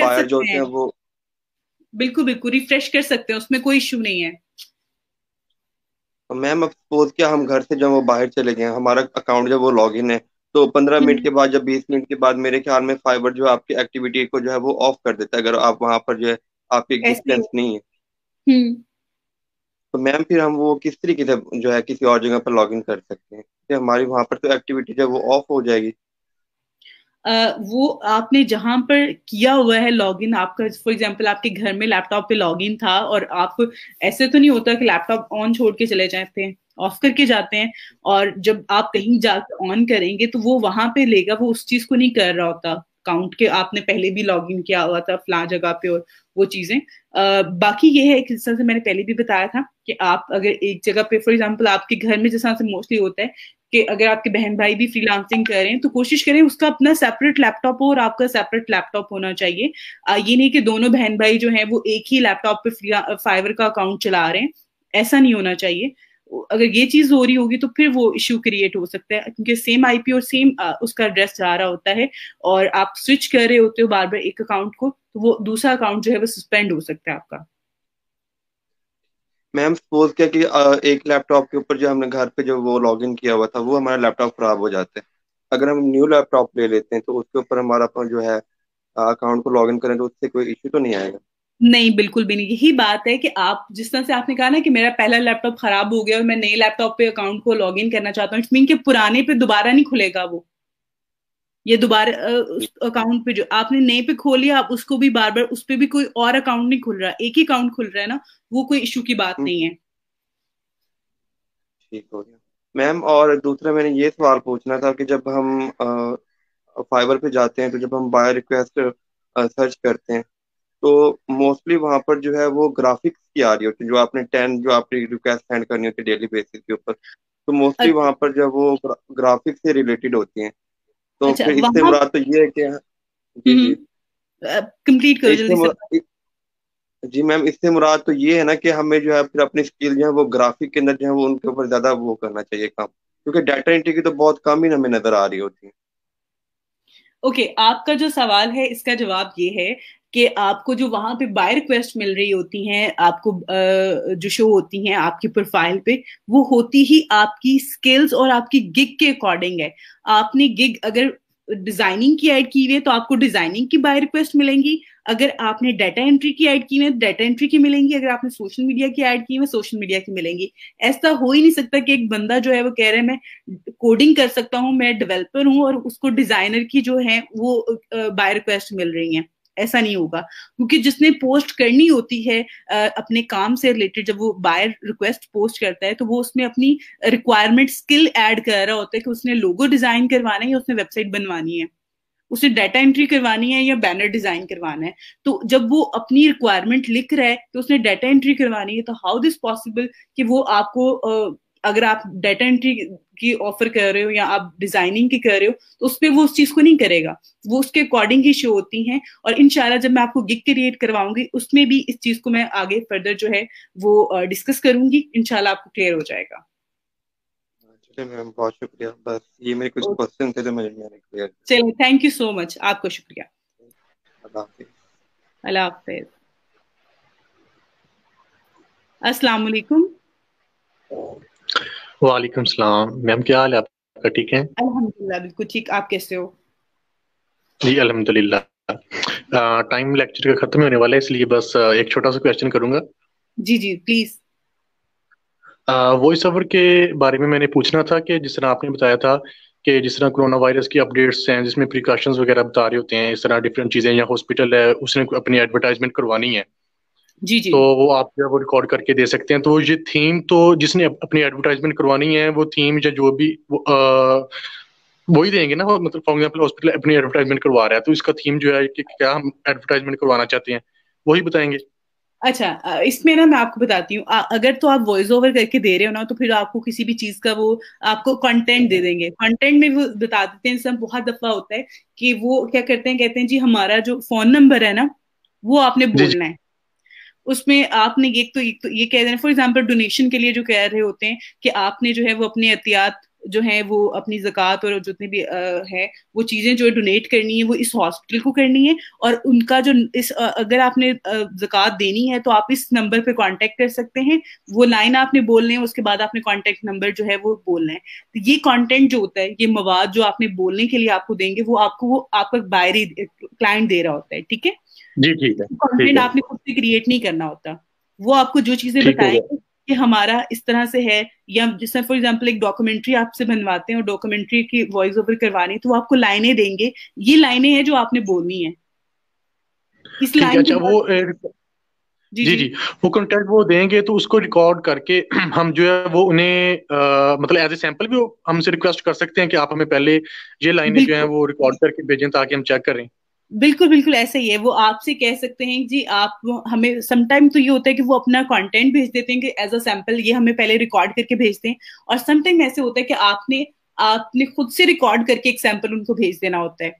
बायर जो होते हैं वो बिल्कुल बिल्कुल रिफ्रेश कर सकते हैं उसमें कोई इशू नहीं है तो मैम अब सपोज क्या हम घर से जब वो बाहर चले गए हमारा अकाउंट जब वो लॉगिन है तो पंद्रह मिनट के हम्म। बाद जब बीस मिनट के बाद मेरे ख्याल में फाइबर जो है आपकी एक्टिविटी को जो है वो ऑफ कर देता है अगर आप वहां पर जो है आपकी डिस्टेंस नहीं है हम्म। तो मैम फिर हम वो किस तरीके से जो है किसी और जगह पर लॉग इन कर सकते हैं कि हमारी वहां पर तो एक्टिविटी जो है वो ऑफ हो जाएगी Uh, वो आपने जहां पर किया हुआ है लॉग इन आपका फॉर एग्जांपल आपके घर में लैपटॉप पे लॉग इन था और आप ऐसे तो नहीं होता कि लैपटॉप ऑन छोड़ के चले जाते हैं ऑफ करके जाते हैं और जब आप कहीं जाकर ऑन करेंगे तो वो वहां पे लेगा वो उस चीज को नहीं कर रहा होता काउंट के आपने पहले भी लॉग इन किया हुआ था फला जगह पे और वो चीजें बाकी ये है जिस तरह से मैंने पहले भी बताया था कि आप अगर एक जगह पे फॉर एग्जाम्पल आपके घर में जिस तरह से मोस्टली होता है कि अगर आपके बहन भाई भी फ्रीलांसिंग कर रहे हैं तो कोशिश करें उसका अपना सेपरेट लैपटॉप हो और आपका सेपरेट लैपटॉप होना चाहिए ये नहीं कि दोनों बहन भाई जो है वो एक ही लैपटॉप पे फाइवर का अकाउंट चला रहे हैं ऐसा नहीं होना चाहिए अगर ये चीज हो रही होगी तो फिर वो इश्यू क्रिएट हो सकता है क्योंकि सेम आईपी और सेम उसका एड्रेस जा रहा होता है और आप स्विच कर रहे होते हो बार बार एक अकाउंट को तो वो दूसरा अकाउंट जो है वो सस्पेंड हो सकता है आपका मैम सपोज क्या कि एक लैपटॉप के ऊपर जो हमने घर पे जो वो इन किया हुआ था वो हमारा लैपटॉप खराब हो जाता है अगर हम न्यू लैपटॉप ले लेते हैं तो उसके ऊपर हमारा जो है अकाउंट को लॉग इन करें तो उससे कोई इश्यू तो नहीं आएगा नहीं बिल्कुल भी नहीं यही बात है कि आप जिस तरह से आपने कहा ना कि मेरा पहला लैपटॉप खराब हो गया और मैं नए लैपटॉप पे अकाउंट को लॉग इन करना चाहता हूँ इट्स मीन के पुराने पे दोबारा नहीं खुलेगा वो ये दोबारा अकाउंट पे जो आपने नए पे खोल लिया आप उसको भी बार बार उस पर भी कोई और अकाउंट नहीं खुल रहा एक ही अकाउंट खुल रहा है ना वो कोई इशू की बात नहीं है ठीक हो गया मैम और दूसरा मैंने ये सवाल पूछना था कि जब हम फाइबर पे जाते हैं तो जब हम बायो रिक्वेस्ट सर्च करते हैं तो मोस्टली वहां पर जो है वो ग्राफिक्स की आ रही होती है जो आपने टेन जो आपकी रिक्वेस्ट सेंड करनी होती है डेली बेसिस के ऊपर तो मोस्टली अच्छा। वहां पर जो वो ग्राफिक्स से रिलेटेड होती हैं तो अच्छा, फिर इससे बड़ा तो ये है कि कंप्लीट हाँ, हम्म, करो जल्दी जी मैम इससे मुराद तो ये है ना कि हमें जो है फिर अपनी स्किल जो है वो ग्राफिक के अंदर जो है वो उनके ऊपर ज्यादा वो करना चाहिए काम क्योंकि डाटा एंट्री की तो बहुत कम ही हमें नजर आ रही होती है ओके okay, आपका जो सवाल है इसका जवाब ये है कि आपको जो वहां पे बाय रिक्वेस्ट मिल रही होती हैं आपको जो शो होती हैं आपकी प्रोफाइल पे वो होती ही आपकी स्किल्स और आपकी गिग के अकॉर्डिंग है आपने गिग अगर डिजाइनिंग की ऐड की हुई है तो आपको डिजाइनिंग की बाय रिक्वेस्ट मिलेंगी अगर आपने डाटा एंट्री की ऐड की हुई है डाटा तो एंट्री की मिलेंगी अगर आपने सोशल मीडिया की ऐड की है सोशल तो मीडिया की मिलेंगी ऐसा हो ही नहीं सकता कि एक बंदा जो है वो कह रहा है मैं कोडिंग कर सकता हूँ मैं डेवलपर हूँ और उसको डिजाइनर की जो है वो बाय रिक्वेस्ट मिल रही है ऐसा नहीं होगा क्योंकि जिसने पोस्ट करनी होती है अपने काम से रिलेटेड जब वो बायर रिक्वेस्ट पोस्ट करता है तो वो उसमें अपनी रिक्वायरमेंट स्किल ऐड कर रहा होता है कि उसने लोगो डिजाइन करवाना है या उसने वेबसाइट बनवानी है उसे डाटा एंट्री करवानी है या बैनर डिजाइन करवाना है तो जब वो अपनी रिक्वायरमेंट लिख रहा है तो उसने डाटा एंट्री करवानी है तो हाउ दिस पॉसिबल कि वो आपको अगर आप डेटा एंट्री की ऑफर कर रहे हो या आप डिजाइनिंग की कर रहे हो तो उस पर वो उस चीज को नहीं करेगा वो उसके अकॉर्डिंग ही शो होती हैं और इनशाला जब मैं आपको गिग क्रिएट करवाऊंगी उसमें भी इस चीज को मैं आगे फर्दर जो है वो डिस्कस करूंगी इनशाला आपको क्लियर हो जाएगा बहुत शुक्रिया बस ये मेरे कुछ क्वेश्चन थे जो मैंने क्लियर चलिए थैंक यू सो मच आपका शुक्रिया अल्लाह हाफिज अस्सलाम वालेकुम वालेकुम सलाम मैम क्या हाल है आपका ठीक है अल्हम्दुलिल्लाह बिल्कुल ठीक आप कैसे हो जी अल्हम्दुलिल्लाह टाइम लेक्चर का खत्म होने वाला है इसलिए बस एक छोटा सा क्वेश्चन करूंगा जी जी प्लीज वॉइस ओवर के बारे में मैंने पूछना था कि जिस तरह आपने बताया था कि जिस तरह कोरोना वायरस की अपडेट्स हैं जिसमें प्रिकॉशंस वगैरह बता रहे होते हैं इस तरह डिफरेंट चीज़ें या हॉस्पिटल है उसने अपनी एडवर्टाइजमेंट करवानी है जी जी तो वो आप जो वो रिकॉर्ड करके दे सकते हैं तो ये थीम तो जिसने अपनी एडवर्टाइजमेंट करवानी है वो थीम या जो भी वो, ही देंगे ना मतलब फॉर एग्जाम्पल हॉस्पिटल अपनी एडवर्टाइजमेंट करवा रहा है तो इसका थीम जो है कि क्या हम एडवर्टाइजमेंट करवाना चाहते हैं वही बताएंगे अच्छा इसमें ना मैं आपको बताती हूँ अगर तो आप वॉइस ओवर करके दे रहे हो ना तो फिर आपको किसी भी चीज का वो आपको कंटेंट दे देंगे कंटेंट में वो बता देते हैं सब बहुत दफा होता है कि वो क्या करते हैं कहते हैं जी हमारा जो फोन नंबर है ना वो आपने बोलना है उसमें आपने एक तो, एक तो ये कह रहे हैं फॉर एग्जाम्पल डोनेशन के लिए जो कह रहे होते हैं कि आपने जो है वो अपने एहतियात जो है वो अपनी जक़ात और जितनी भी है वो चीज़ें जो डोनेट करनी है वो इस हॉस्पिटल को करनी है और उनका जो इस अगर आपने जक़ात देनी है तो आप इस नंबर पे कांटेक्ट कर सकते हैं वो लाइन आपने बोलने है उसके बाद आपने कांटेक्ट नंबर जो है वो बोलना है तो ये कंटेंट जो होता है ये मवाद जो आपने बोलने के लिए आपको देंगे वो आपको वो आपका बायरी क्लाइंट दे रहा होता है ठीक है जी ठीक है कंटेंट आपने खुद से क्रिएट नहीं करना होता वो आपको जो चीजें बताएंगे कि हमारा इस तरह से है या जिसमें फॉर एग्जांपल एक डॉक्यूमेंट्री आपसे बनवाते हैं और डॉक्यूमेंट्री की वॉइस ओवर करवानी तो वो आपको लाइनें देंगे ये लाइनें हैं जो आपने बोलनी है इस लाइन अच्छा, जी जी जी, जी वो कंटेंट वो देंगे तो उसको रिकॉर्ड करके हम जो है वो उन्हें आ, मतलब एज ए सैंपल भी हमसे रिक्वेस्ट कर सकते हैं कि आप हमें पहले ये लाइनें जो है वो रिकॉर्ड करके भेजें ताकि हम चेक करें बिल्कुल बिल्कुल ऐसा ही है वो आपसे कह सकते हैं जी आप हमें समटाइम तो ये होता है कि वो अपना कंटेंट भेज देते हैं कि एज अ सैंपल ये हमें पहले रिकॉर्ड करके भेजते हैं और समटाइम ऐसे होता है कि आपने आपने खुद से रिकॉर्ड करके एक सैंपल उनको भेज देना होता है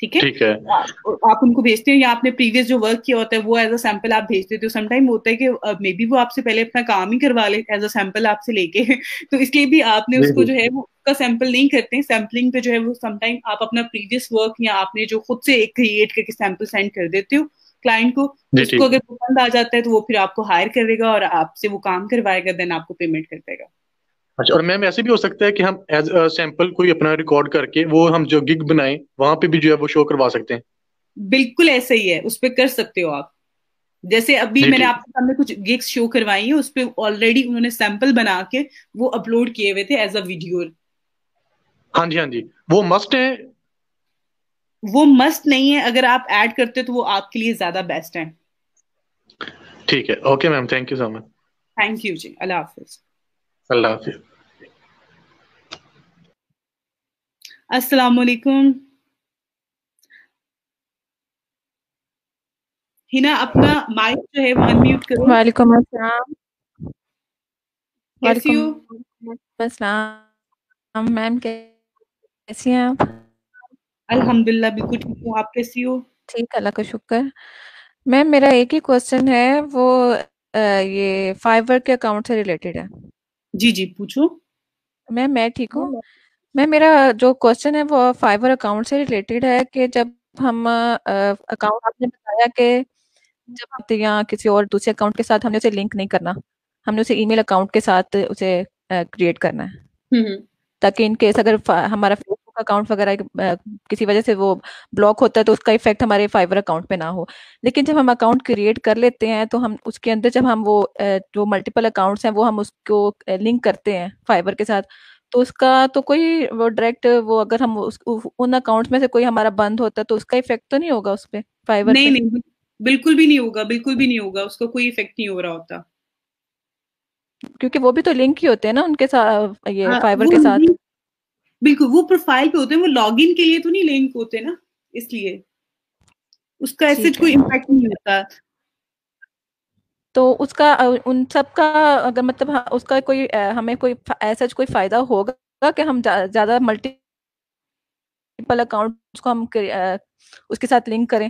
ठीक है तो आप उनको भेजते हो या आपने प्रीवियस जो वर्क किया होता है वो एज अ सैंपल आप भेज देते हो समटाइम होता है कि मे बी वो आपसे पहले अपना काम ही करवा ले एज अ सैंपल आपसे लेके तो इसलिए भी आपने उसको जो है वो उसका सैंपल नहीं करते हैं सैंपलिंग पे जो है वो समटाइम आप अपना प्रीवियस वर्क या आपने जो खुद से एक क्रिएट करके सैंपल सेंड कर देते हो क्लाइंट को उसको अगर पसंद आ जाता है तो वो फिर आपको हायर करेगा और आपसे वो काम करवाएगा देन आपको पेमेंट कर देगा अच्छा और मैम ऐसे भी हो सकता है कि हम एज अ सैंपल कोई अपना रिकॉर्ड करके वो हम जो गिग बनाए वहां पे भी जो है वो शो करवा सकते हैं बिल्कुल ऐसे ही है उस पर कर सकते हो आप जैसे अभी मैंने आपके सामने कुछ गिग्स शो करवाई है उस पर ऑलरेडी उन्होंने सैंपल बना के वो अपलोड किए हुए थे एज अ वीडियो हाँ जी हाँ जी वो मस्ट है वो मस्त नहीं है अगर आप ऐड करते तो वो आपके लिए ज्यादा बेस्ट है ठीक है okay ma'am thank you so much thank you जी अल्लाह हाफिज अल्लाह हाफिज असलकुम हिना अपना माइक जो है वो अनम्यूट करो वालेकुम अस्सलाम मैम कैसी हैं आप अल्हम्दुलिल्लाह बिल्कुल ठीक हूँ आप कैसी हो ठीक अल्लाह का शुक्र मैम मेरा एक ही क्वेश्चन है वो आ, ये फाइवर के अकाउंट से रिलेटेड है जी जी पूछो मैम मैं ठीक हूँ हाँ। मैं मेरा जो क्वेश्चन है वो फाइवर अकाउंट से रिलेटेड है कि जब हम अकाउंट आपने बताया कि जब या किसी और दूसरे अकाउंट के साथ हमने उसे लिंक नहीं करना हमने उसे ईमेल अकाउंट के साथ उसे क्रिएट करना है हम्म, हम्म। ताकि इन केस अगर हमारा फेसबुक अकाउंट वगैरह किसी वजह से वो ब्लॉक होता है तो उसका इफेक्ट हमारे फाइवर अकाउंट पे ना हो लेकिन जब हम अकाउंट क्रिएट कर लेते हैं तो हम उसके अंदर जब हम वो जो मल्टीपल अकाउंट्स हैं वो हम उसको लिंक करते हैं फाइवर के साथ तो उसका तो कोई वो डायरेक्ट वो अगर हम उस, उन अकाउंट्स में से कोई हमारा बंद होता तो उसका इफेक्ट तो नहीं होगा उस पे फाइबर नहीं नहीं बिल्कुल भी नहीं होगा बिल्कुल भी नहीं होगा उसका कोई इफेक्ट नहीं हो रहा होता क्योंकि वो भी तो लिंक ही होते हैं ना उनके साथ ये आ, हाँ, फाइबर के साथ बिल्कुल वो प्रोफाइल पे होते हैं वो लॉगिन के लिए तो नहीं लिंक होते ना इसलिए उसका ऐसे कोई इम्पैक्ट नहीं होता तो उसका उन सब का अगर मतलब उसका कोई हमें कोई ऐसा कोई फायदा होगा कि हम ज्यादा मल्टीपल अकाउंट्स को हम उसके साथ लिंक करें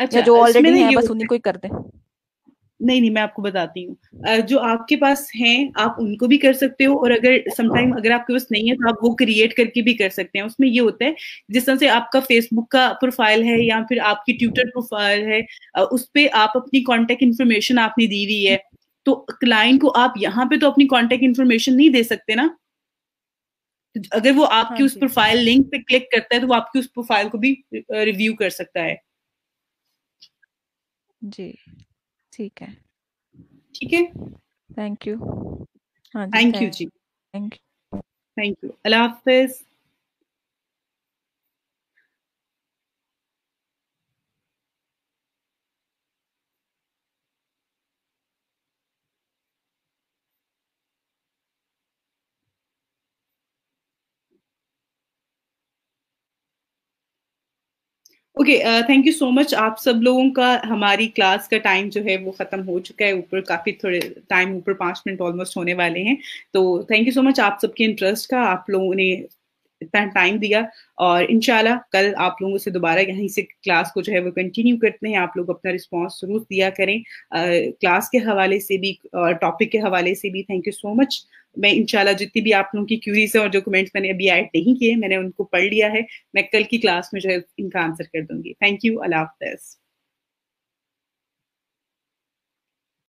अच्छा, जो ऑलरेडी है बस उन्हीं को ही कर दें नहीं नहीं मैं आपको बताती हूँ जो आपके पास है आप उनको भी कर सकते हो और अगर समटाइम अगर आपके पास नहीं है तो आप वो क्रिएट करके भी कर सकते हैं उसमें ये होता है जिस तरह से आपका फेसबुक का प्रोफाइल है या फिर आपकी ट्विटर प्रोफाइल है उस पर आप अपनी कॉन्टेक्ट इन्फॉर्मेशन आपने दी हुई है तो क्लाइंट को आप यहाँ पे तो अपनी कॉन्टेक्ट इन्फॉर्मेशन नहीं दे सकते ना अगर वो आपकी हाँ उस प्रोफाइल लिंक पे क्लिक करता है तो वो आपकी उस प्रोफाइल को भी रिव्यू कर सकता है जी ठीक है ठीक है थैंक यू हाँ थैंक यू जी थैंक यू थैंक यू अल्लाह हाफिज़ okay thank you so much आप सब लोगों का हमारी क्लास का टाइम जो है वो ख़त्म हो चुका है ऊपर काफ़ी थोड़े टाइम ऊपर पांच मिनट ऑलमोस्ट होने वाले हैं तो थैंक यू सो मच आप सबके इंटरेस्ट का आप लोगों ने इतना टाइम दिया और इनशाला कल आप लोगों से दोबारा यहीं से क्लास को जो है वो कंटिन्यू करते हैं आप लोग अपना रिस्पॉन्स जरूर दिया करें क्लास के हवाले से भी और टॉपिक के हवाले से भी थैंक यू सो मच मैं इनशाला जितनी भी आप लोगों की क्यूरीज है और जो कमेंट्स मैंने अभी ऐड नहीं किए मैंने उनको पढ़ लिया है मैं कल की क्लास में जो है इनका आंसर कर दूंगी थैंक यू अल्लाह हाफ